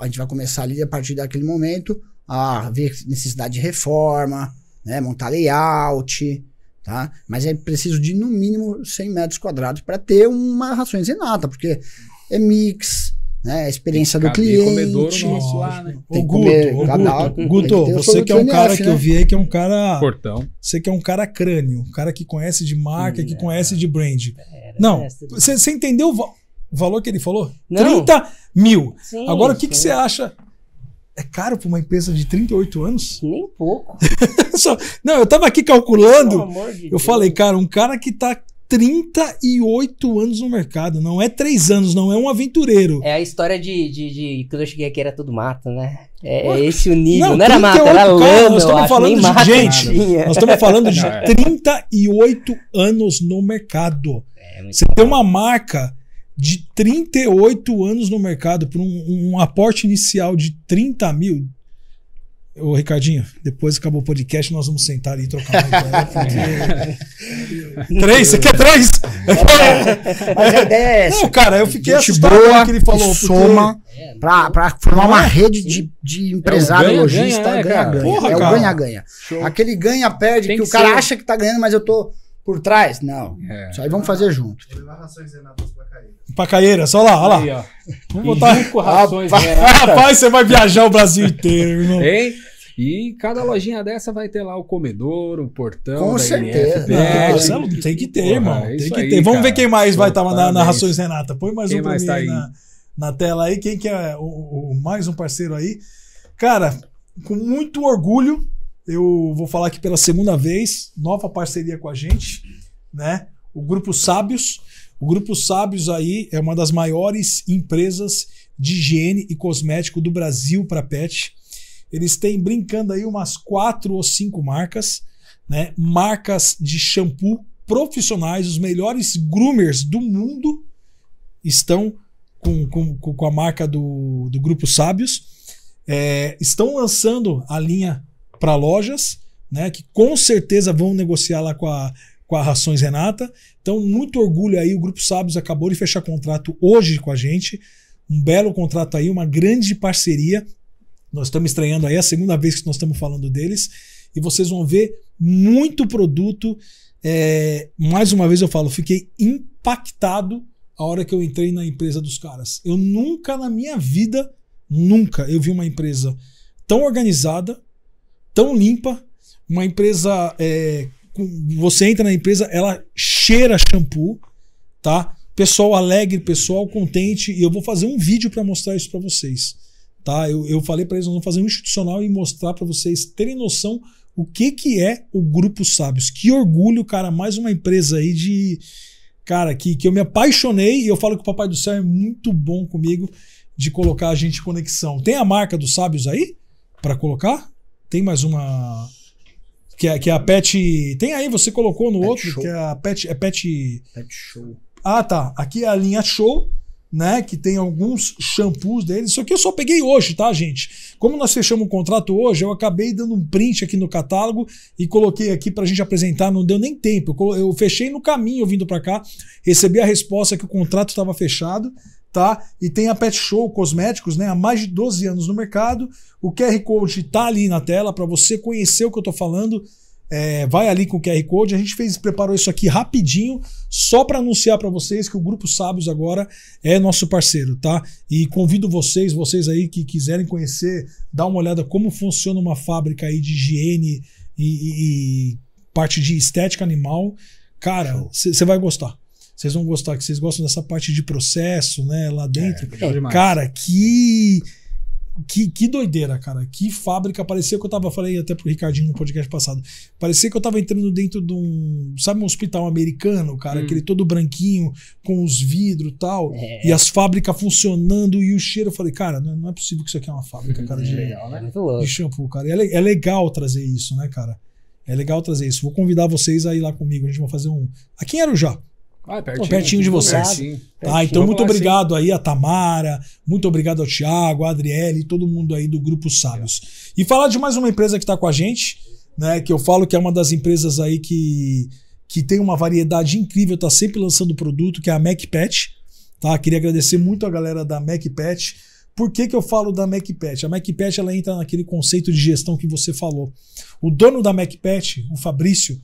a gente vai começar ali a partir daquele momento a ver necessidade de reforma, né, montar layout, tá? Mas é preciso de no mínimo 100 metros quadrados para ter uma ração inata, porque é mix, né? A experiência do cliente. Comedor nosso lá, né? Tem ô, comer, Guto, Guto, Guto você que é um cara NF, que eu né? vi aí que é um cara. Portão. Você que é um cara crânio, um cara que conhece de marca, que é, conhece de brand. É, não, você, você entendeu o valor que ele falou? Não. 30 mil. Sim, Agora o que, que você acha? É caro para uma empresa de 38 anos? Nem pouco. não, eu tava aqui calculando. Pelo amor de eu Deus. falei, cara, um cara que tá 38 anos no mercado. Não é três anos, não é um aventureiro. É a história de, de, de quando eu cheguei aqui era tudo mato, né? É Ué, esse o nível. Não, não era mato, era lama, Nós estamos acho, falando de gente. Nada. Nós estamos falando de 38 é. anos no mercado. É, Você bom. tem uma marca de 38 anos no mercado, por um, um aporte inicial de 30 mil, Ô, Ricardinho, depois acabou o podcast, nós vamos sentar e trocar uma ideia. Porque... três? Você quer três? É, mas a ideia é essa. Não, cara, eu fiquei Gente boa, que ele falou. soma para é, pra, pra formar uma é? rede de, de empresário é lojista. Ganha, né, ganha, ganha, ganha, É o ganha-ganha. Aquele ganha-perde que, que, o cara ser. acha que tá ganhando, mas eu tô por trás? Não. É. Isso aí vamos fazer junto. Vou levar rações pra Caeira. Pra só lá, olha lá. vamos botar. rações rapaz, rapaz, você vai viajar o Brasil inteiro, irmão. Hein? E cada lojinha dessa vai ter lá o comedor, o portão. Com certeza. não, não, é tem que ter, irmão. É tem que aí, ter. Vamos cara. ver quem mais vai estar tá na, Rações Renata. Põe mais quem um pra mais mim tá aí na, na, tela aí. Quem que é o, o mais um parceiro aí? Cara, com muito orgulho, eu vou falar aqui pela segunda vez, nova parceria com a gente, né? O Grupo Sábios. O Grupo Sábios aí é uma das maiores empresas de higiene e cosmético do Brasil para pet. Eles têm brincando aí umas quatro ou cinco marcas, né? Marcas de shampoo profissionais, os melhores groomers do mundo estão com, com, com a marca do, do Grupo Sábios. É, estão lançando a linha para lojas, né, que com certeza vão negociar lá com a, com a Rações Renata. Então, muito orgulho aí, o Grupo Sábios acabou de fechar contrato hoje com a gente. Um belo contrato aí, uma grande parceria. Nós estamos estranhando aí, é a segunda vez que nós estamos falando deles. E vocês vão ver muito produto. É, mais uma vez eu falo, fiquei impactado a hora que eu entrei na empresa dos caras. Eu nunca na minha vida, nunca eu vi uma empresa tão organizada, tão limpa, uma empresa. É, você entra na empresa, ela cheira shampoo, tá? Pessoal alegre, pessoal contente, e eu vou fazer um vídeo para mostrar isso para vocês, tá? Eu, eu falei para eles, nós vamos fazer um institucional e mostrar para vocês terem noção o que que é o Grupo Sábios. Que orgulho, cara, mais uma empresa aí de cara que, que eu me apaixonei e eu falo que o Papai do Céu é muito bom comigo de colocar a gente em conexão. Tem a marca dos Sábios aí para colocar? Tem mais uma. Que é, que é a Pet. Tem aí, você colocou no pet outro, show. que é a Pet. É Pet. Pet Show. Ah, tá. Aqui é a linha Show. Né, que tem alguns shampoos deles. Isso aqui eu só peguei hoje, tá, gente? Como nós fechamos o contrato hoje, eu acabei dando um print aqui no catálogo e coloquei aqui pra gente apresentar. Não deu nem tempo. Eu fechei no caminho vindo para cá, recebi a resposta que o contrato estava fechado, tá? E tem a Pet Show Cosméticos, né? Há mais de 12 anos no mercado. O QR Code tá ali na tela para você conhecer o que eu tô falando. É, vai ali com o QR Code. A gente fez, preparou isso aqui rapidinho, só para anunciar para vocês que o Grupo Sábios agora é nosso parceiro, tá? E convido vocês, vocês aí que quiserem conhecer, dar uma olhada como funciona uma fábrica aí de higiene e, e, e parte de estética animal. Cara, você vai gostar. Vocês vão gostar, que vocês gostam dessa parte de processo, né? Lá dentro. É, cara, que, que. Que doideira, cara. Que fábrica. Parecia que eu tava. Falei até pro Ricardinho no podcast passado. Parecia que eu tava entrando dentro de um. Sabe um hospital americano, cara? Hum. Aquele todo branquinho, com os vidros e tal. É. E as fábricas funcionando e o cheiro. Eu falei, cara, não é possível que isso aqui é uma fábrica, cara. É, de, é legal, né? de shampoo, cara. é é legal trazer isso, né, cara? É legal trazer isso. Vou convidar vocês a ir lá comigo. A gente vai fazer um. Aqui em Arujá. Ah, é pertinho, pertinho de vocês. Pertinho, tá? Pertinho. Então, muito obrigado aí a Tamara, muito obrigado ao Thiago, a Adriele, todo mundo aí do Grupo Sábios. E falar de mais uma empresa que está com a gente, né? Que eu falo que é uma das empresas aí que, que tem uma variedade incrível, está sempre lançando produto, que é a MacPet. Tá? Queria agradecer muito a galera da MacPet. Por que, que eu falo da MacPet? A MacPet ela entra naquele conceito de gestão que você falou. O dono da MacPet, o Fabrício,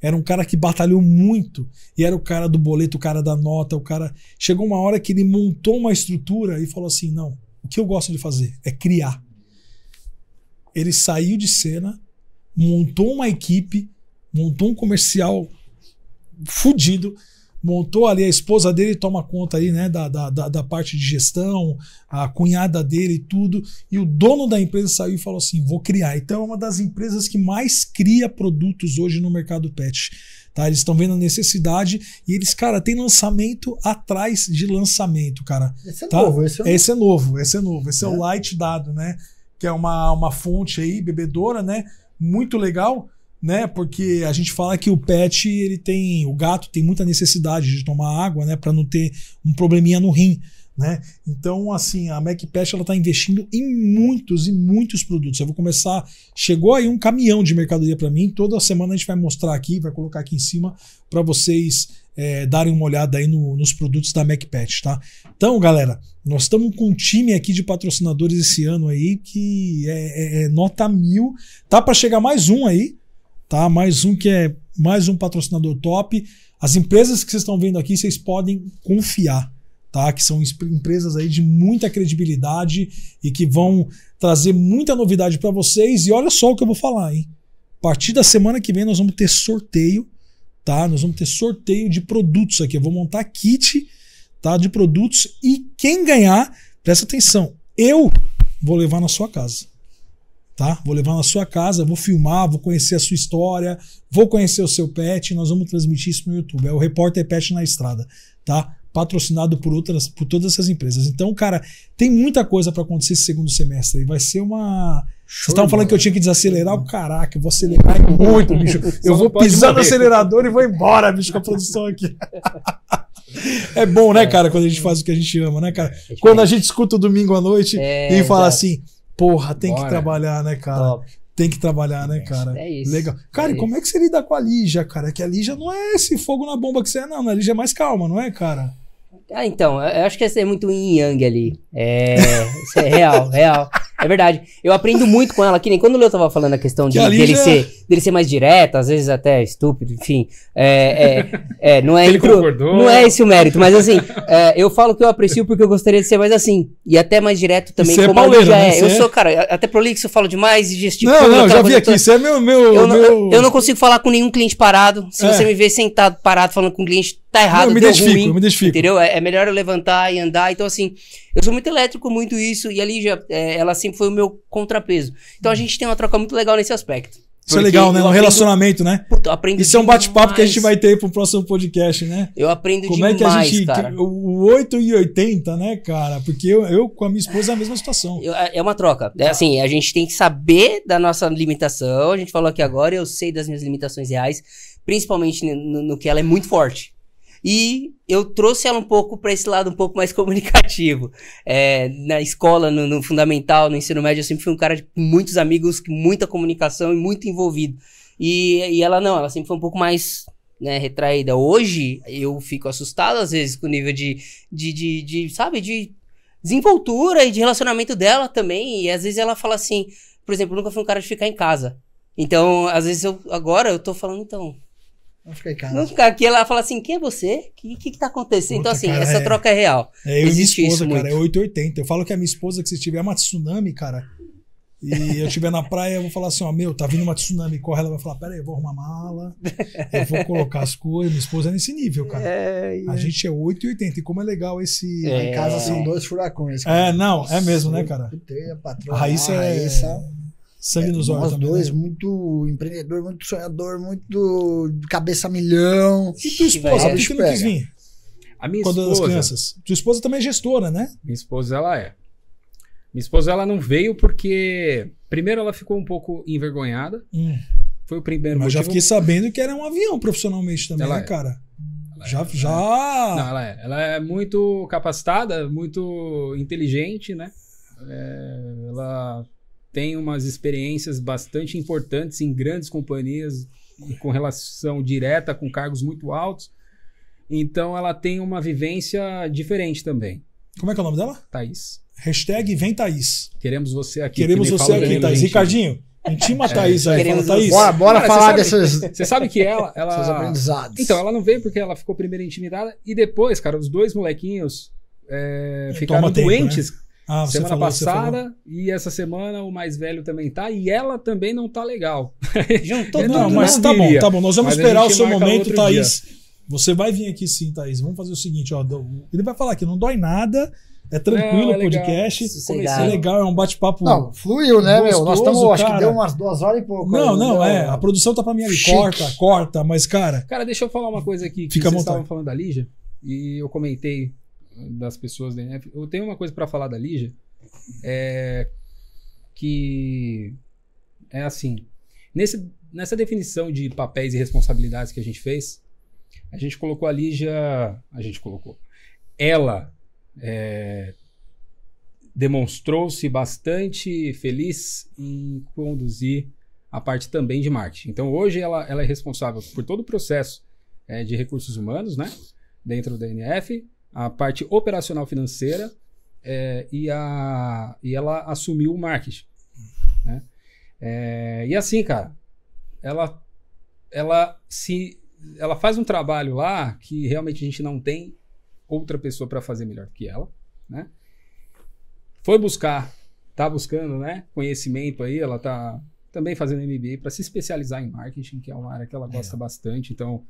era um cara que batalhou muito e era o cara do boleto, o cara da nota, o cara. Chegou uma hora que ele montou uma estrutura e falou assim: não, o que eu gosto de fazer é criar. Ele saiu de cena, montou uma equipe, montou um comercial fudido montou ali, a esposa dele toma conta aí, né, da, da, da, parte de gestão, a cunhada dele e tudo, e o dono da empresa saiu e falou assim, vou criar. Então é uma das empresas que mais cria produtos hoje no mercado pet. Tá, eles estão vendo a necessidade e eles, cara, tem lançamento atrás de lançamento, cara. Esse é tá? novo, esse é novo. Esse é novo, esse é novo. Esse é, é o Light Dado, né? Que é uma, uma fonte aí, bebedora, né? Muito legal né? Porque a gente fala que o pet, ele tem, o gato tem muita necessidade de tomar água, né, para não ter um probleminha no rim, né? Então, assim, a Macpet ela tá investindo em muitos e muitos produtos. Eu vou começar, chegou aí um caminhão de mercadoria para mim, toda semana a gente vai mostrar aqui, vai colocar aqui em cima para vocês é, darem uma olhada aí no, nos produtos da MacPet, tá? Então, galera, nós estamos com um time aqui de patrocinadores esse ano aí que é, é, é nota mil. Tá para chegar mais um aí, tá? Mais um que é mais um patrocinador top. As empresas que vocês estão vendo aqui, vocês podem confiar, tá? Que são empresas aí de muita credibilidade e que vão trazer muita novidade para vocês. E olha só o que eu vou falar, hein? A partir da semana que vem nós vamos ter sorteio, tá? Nós vamos ter sorteio de produtos aqui. Eu vou montar kit, tá? De produtos e quem ganhar, presta atenção, eu vou levar na sua casa tá? Vou levar na sua casa, vou filmar, vou conhecer a sua história, vou conhecer o seu pet, nós vamos transmitir isso no YouTube. É o repórter pet na estrada, tá? Patrocinado por outras, por todas essas empresas. Então, cara, tem muita coisa para acontecer esse segundo semestre. E vai ser uma Show Vocês estavam falando que eu tinha que desacelerar, o caraca, eu vou acelerar muito, bicho. Eu vou pisar no acelerador e vou embora, bicho, com a produção aqui. é bom, né, é. cara, quando a gente faz o que a gente ama, né, cara? É, quando a gente escuta o domingo à noite é, e fala exato. assim, Porra, tem Bora. que trabalhar, né, cara? Top. Tem que trabalhar, né, cara? É isso. Legal. É cara, é e como isso. é que você lida com a Lígia, cara? É que a Lígia não é esse fogo na bomba que você é, não. Né? A Lígia é mais calma, não é, cara? Ah, então, eu acho que é muito yin-yang ali. É, isso é real, real. É verdade. Eu aprendo muito com ela, que nem quando o Leo tava falando a questão de, dele, já... ser, dele ser mais direto, às vezes até estúpido, enfim. É, é, é não é Ele pro, concordou. Não é esse o mérito, mas assim, é, eu falo que eu aprecio porque eu gostaria de ser mais assim. E até mais direto também, você é como né? é pauleiro, já é. Eu sou, cara, até prolixo, eu falo demais e gesticulo. Não, não, já vi aqui, isso é meu... meu, eu, meu... Não, eu, eu, não consigo falar com nenhum cliente parado. Se é. você me ver sentado, parado, falando com um cliente tá errado, não, eu me deu identifico, ruim, eu me identifico. entendeu? É, é, melhor eu levantar e andar. Então, assim, eu sou muito elétrico, muito isso, e a Lígia, é, ela sempre foi o meu contrapeso. Então, a uhum. gente tem uma troca muito legal nesse aspecto. Isso é legal, né? Um relacionamento, né? Puta, aprendo Isso é um bate-papo que a gente vai ter pro próximo podcast, né? Eu aprendo Como demais, Como é que a gente... Cara. O 8 e 80, né, cara? Porque eu, eu com a minha esposa é a mesma situação. Eu, é, é uma troca. É assim, a gente tem que saber da nossa limitação. A gente falou aqui agora, eu sei das minhas limitações reais. Principalmente no, no que ela é muito forte. E eu trouxe ela um pouco para esse lado um pouco mais comunicativo. É, na escola, no, no, fundamental, no ensino médio, eu sempre fui um cara de muitos amigos, muita comunicação e muito envolvido. E, e ela não, ela sempre foi um pouco mais né, retraída. Hoje, eu fico assustado às vezes com o nível de, de, de, de sabe, de desenvoltura e de relacionamento dela também. E às vezes ela fala assim, por exemplo, nunca fui um cara de ficar em casa. Então, às vezes eu, agora eu tô falando, então, não ficar ficar aqui. Ela fala assim: quem é você? O que, que, que tá acontecendo? Então, puta, então, assim, cara, essa é... troca é real. É, eu Existe e minha esposa, cara, é muito. é 880. Eu falo que a minha esposa, que se tiver é uma tsunami, cara, e eu estiver na praia, eu vou falar assim: ó, meu, tá vindo uma tsunami, corre. Ela vai falar: peraí, eu vou arrumar mala, eu vou colocar as coisas. Minha esposa é nesse nível, cara. É, é. A gente é 880. E como é legal esse. É, em casa são dois furacões. É, cara. É, não, é mesmo, né, cara? A Raíssa, né? a Raíssa é. Sangue nos é, olhos. Nós dois, né? muito empreendedor, muito sonhador, muito cabeça milhão. E tua esposa, por que não quis vir? A minha Quando esposa. crianças. Tua esposa também é gestora, né? Minha esposa, ela é. Minha esposa, ela não veio porque. Primeiro, ela ficou um pouco envergonhada. Hum. Foi o primeiro Mas motivo. já fiquei sabendo que era um avião profissionalmente também, ela né, é. cara? Ela é, já. É, já... Não, ela é. Ela é muito capacitada, muito inteligente, né? É, ela tem umas experiências bastante importantes em grandes companhias com relação direta com cargos muito altos. Então ela tem uma vivência diferente também. Como é que é o nome dela? Thaís. Hashtag vem Thaís. Queremos você aqui. Queremos que você aqui, Thaís. Ricardinho, intima a Thaís é, aí. Fala, Thaís. Bora, bora Cara, falar dessas. Você sabe que ela. ela aprendizados. Então, ela não veio porque ela ficou primeiro intimidada. E depois, cara, os dois molequinhos é, ficaram né? doentes. né? Ah, semana falou, passada e essa semana o mais velho também tá e ela também não tá legal. Juntou não, tá né? não, mas tá bom, tá bom. Nós vamos mas esperar o seu momento, Thaís. Dia. Você vai vir aqui sim, Thaís. Vamos fazer o seguinte, ó. Ele vai falar que não dói nada. É tranquilo é o é podcast. Legal. É legal, é um bate-papo. Não, fluiu, né, gostoso, meu? Nós estamos, acho que deu umas duas horas e pouco. Não, não, não né? é. A produção tá pra mim ali. Chique. Corta, corta, mas, cara. Cara, deixa eu falar uma coisa aqui. Que Fica vocês estavam falando da Lígia e eu comentei das pessoas da INEP. Eu tenho uma coisa para falar da Lígia, é, que é assim, nesse, nessa definição de papéis e responsabilidades que a gente fez, a gente colocou a Lígia, a gente colocou, ela é, demonstrou-se bastante feliz em conduzir a parte também de marketing. Então hoje ela, ela é responsável por todo o processo é, de recursos humanos, né? Dentro do DNF, a parte operacional financeira é, e, a, e ela assumiu o marketing. Né? É, e assim, cara, ela, ela se ela faz um trabalho lá que realmente a gente não tem outra pessoa para fazer melhor que ela, né? Foi buscar, tá buscando, né? Conhecimento aí, ela tá também fazendo MBA para se especializar em marketing, que é uma área que ela gosta é. bastante. Então,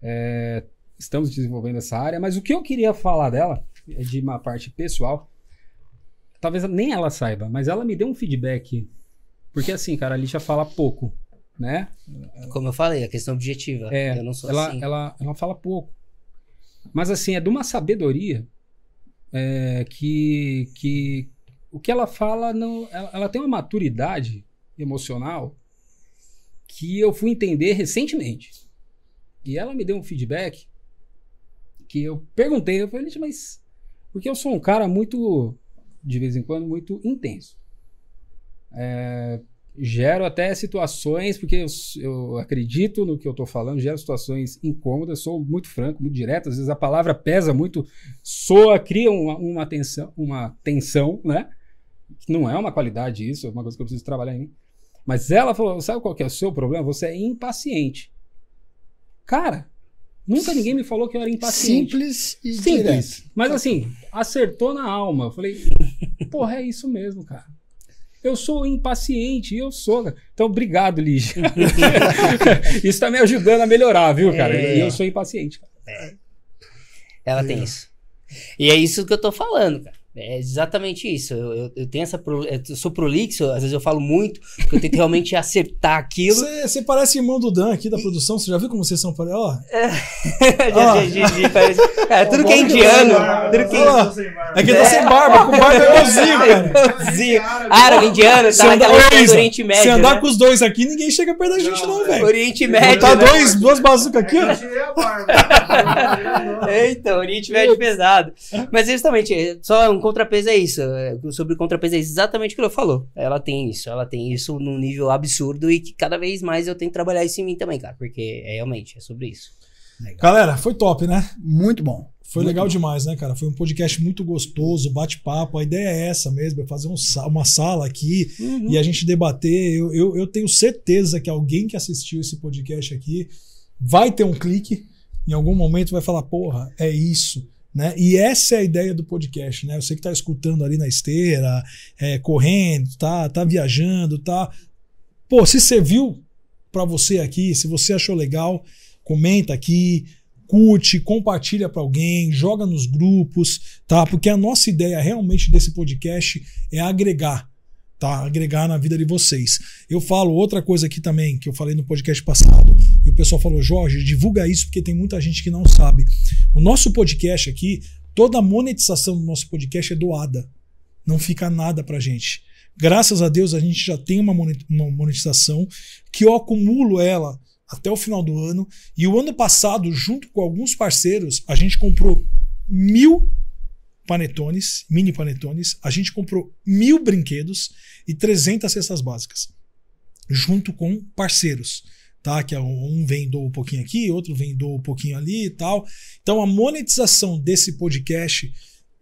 é, estamos desenvolvendo essa área, mas o que eu queria falar dela, é de uma parte pessoal, talvez nem ela saiba, mas ela me deu um feedback. Porque assim, cara, a Lixa fala pouco, né? Como eu falei, a questão objetiva. É, eu não sou ela, assim. Ela, ela fala pouco. Mas assim, é de uma sabedoria é, que, que o que ela fala, não, ela, ela tem uma maturidade emocional que eu fui entender recentemente. E ela me deu um feedback que eu perguntei, eu falei, mas. Porque eu sou um cara muito, de vez em quando, muito intenso. É, gero até situações, porque eu, eu acredito no que eu estou falando, gero situações incômodas, sou muito franco, muito direto, às vezes a palavra pesa muito, soa, cria uma, uma, tensão, uma tensão, né? Não é uma qualidade isso, é uma coisa que eu preciso trabalhar em mim. Mas ela falou: sabe qual que é o seu problema? Você é impaciente. Cara, Nunca ninguém me falou que eu era impaciente. Simples e Simples. Direto. Mas assim, acertou na alma. Eu falei, porra, é isso mesmo, cara. Eu sou impaciente, eu sou. Cara. Então, obrigado, Ligia. isso está me ajudando a melhorar, viu, é. cara? É. Eu sou impaciente. Cara. É. Ela tem isso. E é isso que eu tô falando, cara. É exatamente isso. Eu, eu, eu tenho essa. Pro, eu sou prolixo, às vezes eu falo muito, porque eu tento realmente acertar aquilo. Você parece irmão do Dan aqui da produção, você já viu como vocês são é, parecidos? É, lá é, é, tudo que é indiano. Tudo que... Tá é que tá sem barba, com barba é igualzinho, cara. Árabe, indiano, tá naquela coisa do Oriente Médio. Se andar né? com os dois aqui, ninguém chega perto da gente, não, velho. Oriente Médio. Tá né? dois, duas bazucas aqui, ó. Então, Oriente Médio pesado. Mas justamente, só um contrapeso é isso. É, sobre contrapeso é exatamente o que eu falou. Ela tem isso, ela tem isso num nível absurdo e que cada vez mais eu tenho que trabalhar isso em mim também, cara. Porque é, realmente é sobre isso. Legal. Galera, foi top, né? Muito bom. Foi muito legal bom. demais, né, cara? Foi um podcast muito gostoso, bate-papo. A ideia é essa mesmo, é fazer um, uma sala aqui uhum. e a gente debater. Eu, eu, eu tenho certeza que alguém que assistiu esse podcast aqui vai ter um clique. Em algum momento vai falar, porra, é isso né? E essa é a ideia do podcast, né? Você que está escutando ali na esteira, é, correndo, tá, tá viajando, tá. Pô, se serviu para você aqui, se você achou legal, comenta aqui, curte, compartilha para alguém, joga nos grupos, tá? Porque a nossa ideia realmente desse podcast é agregar tá? Agregar na vida de vocês. Eu falo outra coisa aqui também, que eu falei no podcast passado, e o pessoal falou, Jorge, divulga isso porque tem muita gente que não sabe. O nosso podcast aqui, toda a monetização do nosso podcast é doada. Não fica nada pra gente. Graças a Deus a gente já tem uma monetização que eu acumulo ela até o final do ano. E o ano passado, junto com alguns parceiros, a gente comprou mil panetones, mini panetones. A gente comprou mil brinquedos e 300 cestas básicas, junto com parceiros. Tá, que é um vendou um pouquinho aqui, outro vendou um pouquinho ali e tal. Então a monetização desse podcast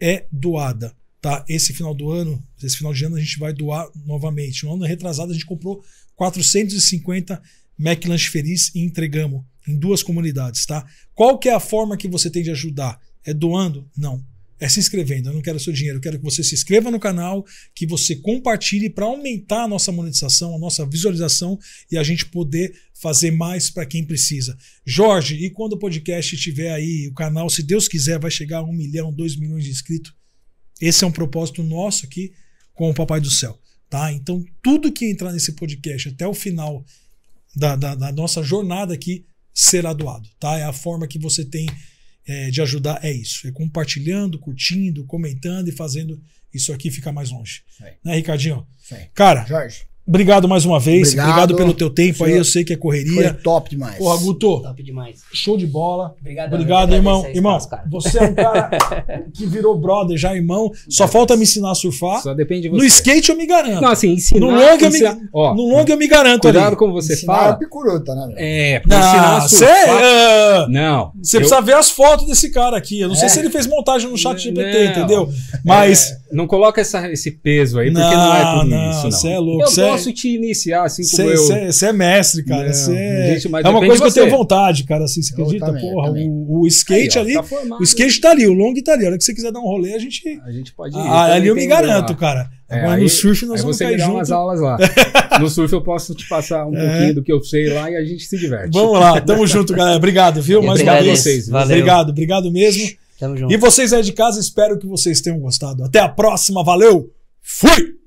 é doada. Tá? Esse final do ano, esse final de ano, a gente vai doar novamente. No ano retrasado, a gente comprou 450 Mac Lanche Feliz e entregamos em duas comunidades. Tá? Qual que é a forma que você tem de ajudar? É doando? Não é se inscrevendo. Eu não quero seu dinheiro, eu quero que você se inscreva no canal, que você compartilhe para aumentar a nossa monetização, a nossa visualização e a gente poder fazer mais para quem precisa. Jorge, e quando o podcast estiver aí, o canal, se Deus quiser, vai chegar a um milhão, dois milhões de inscritos. Esse é um propósito nosso aqui com o Papai do Céu. Tá? Então, tudo que entrar nesse podcast até o final da, da, da nossa jornada aqui será doado. Tá? É a forma que você tem é, de ajudar é isso. É compartilhando, curtindo, comentando e fazendo isso aqui ficar mais longe. Né, Ricardinho? Cara, Jorge. Obrigado mais uma vez. Obrigado, Obrigado pelo teu tempo senhor. aí. Eu sei que é correria. Foi top demais. Porra, Guto. Top demais. Show de bola. Obrigado, Obrigado irmão. Irmão, espaço, você é um cara que virou brother já, irmão. Só falta me ensinar a surfar. Só depende de você. No skate eu me garanto. Não, assim, ensinar. No long, ensinar, eu, me, ó, no long eu me garanto. Cuidado ali. como você ensinar fala. É picuruta, né? É, não, ensinar a surfar. É, é. não. Você eu... precisa ver as fotos desse cara aqui. Eu não é. sei se ele fez montagem no chat GPT, entendeu? É. Mas. É, não coloca essa, esse peso aí, porque não, não é tudo não, isso. Não, você é louco. Você é posso te iniciar assim como cê, eu. Você é mestre, cara. é, gente, é uma coisa que eu tenho vontade, cara. Assim, você acredita? Também, Porra, O, o, skate aí, ó, ali. Tá o skate tá ali, o long tá ali. A hora que você quiser dar um rolê, a gente. A gente pode ah, ir. Ah, ali eu me garanto, lá. cara. É, Agora aí, no surf nós vamos você cair me dá junto. umas aulas lá. No surf eu posso te passar um é. pouquinho do que eu sei lá e a gente se diverte. Vamos lá, tamo junto, galera. Obrigado, viu? Mais uma vez. Vocês, Valeu. Obrigado, obrigado mesmo. Tamo junto. E vocês aí de casa, espero que vocês tenham gostado. Até a próxima, valeu! Fui!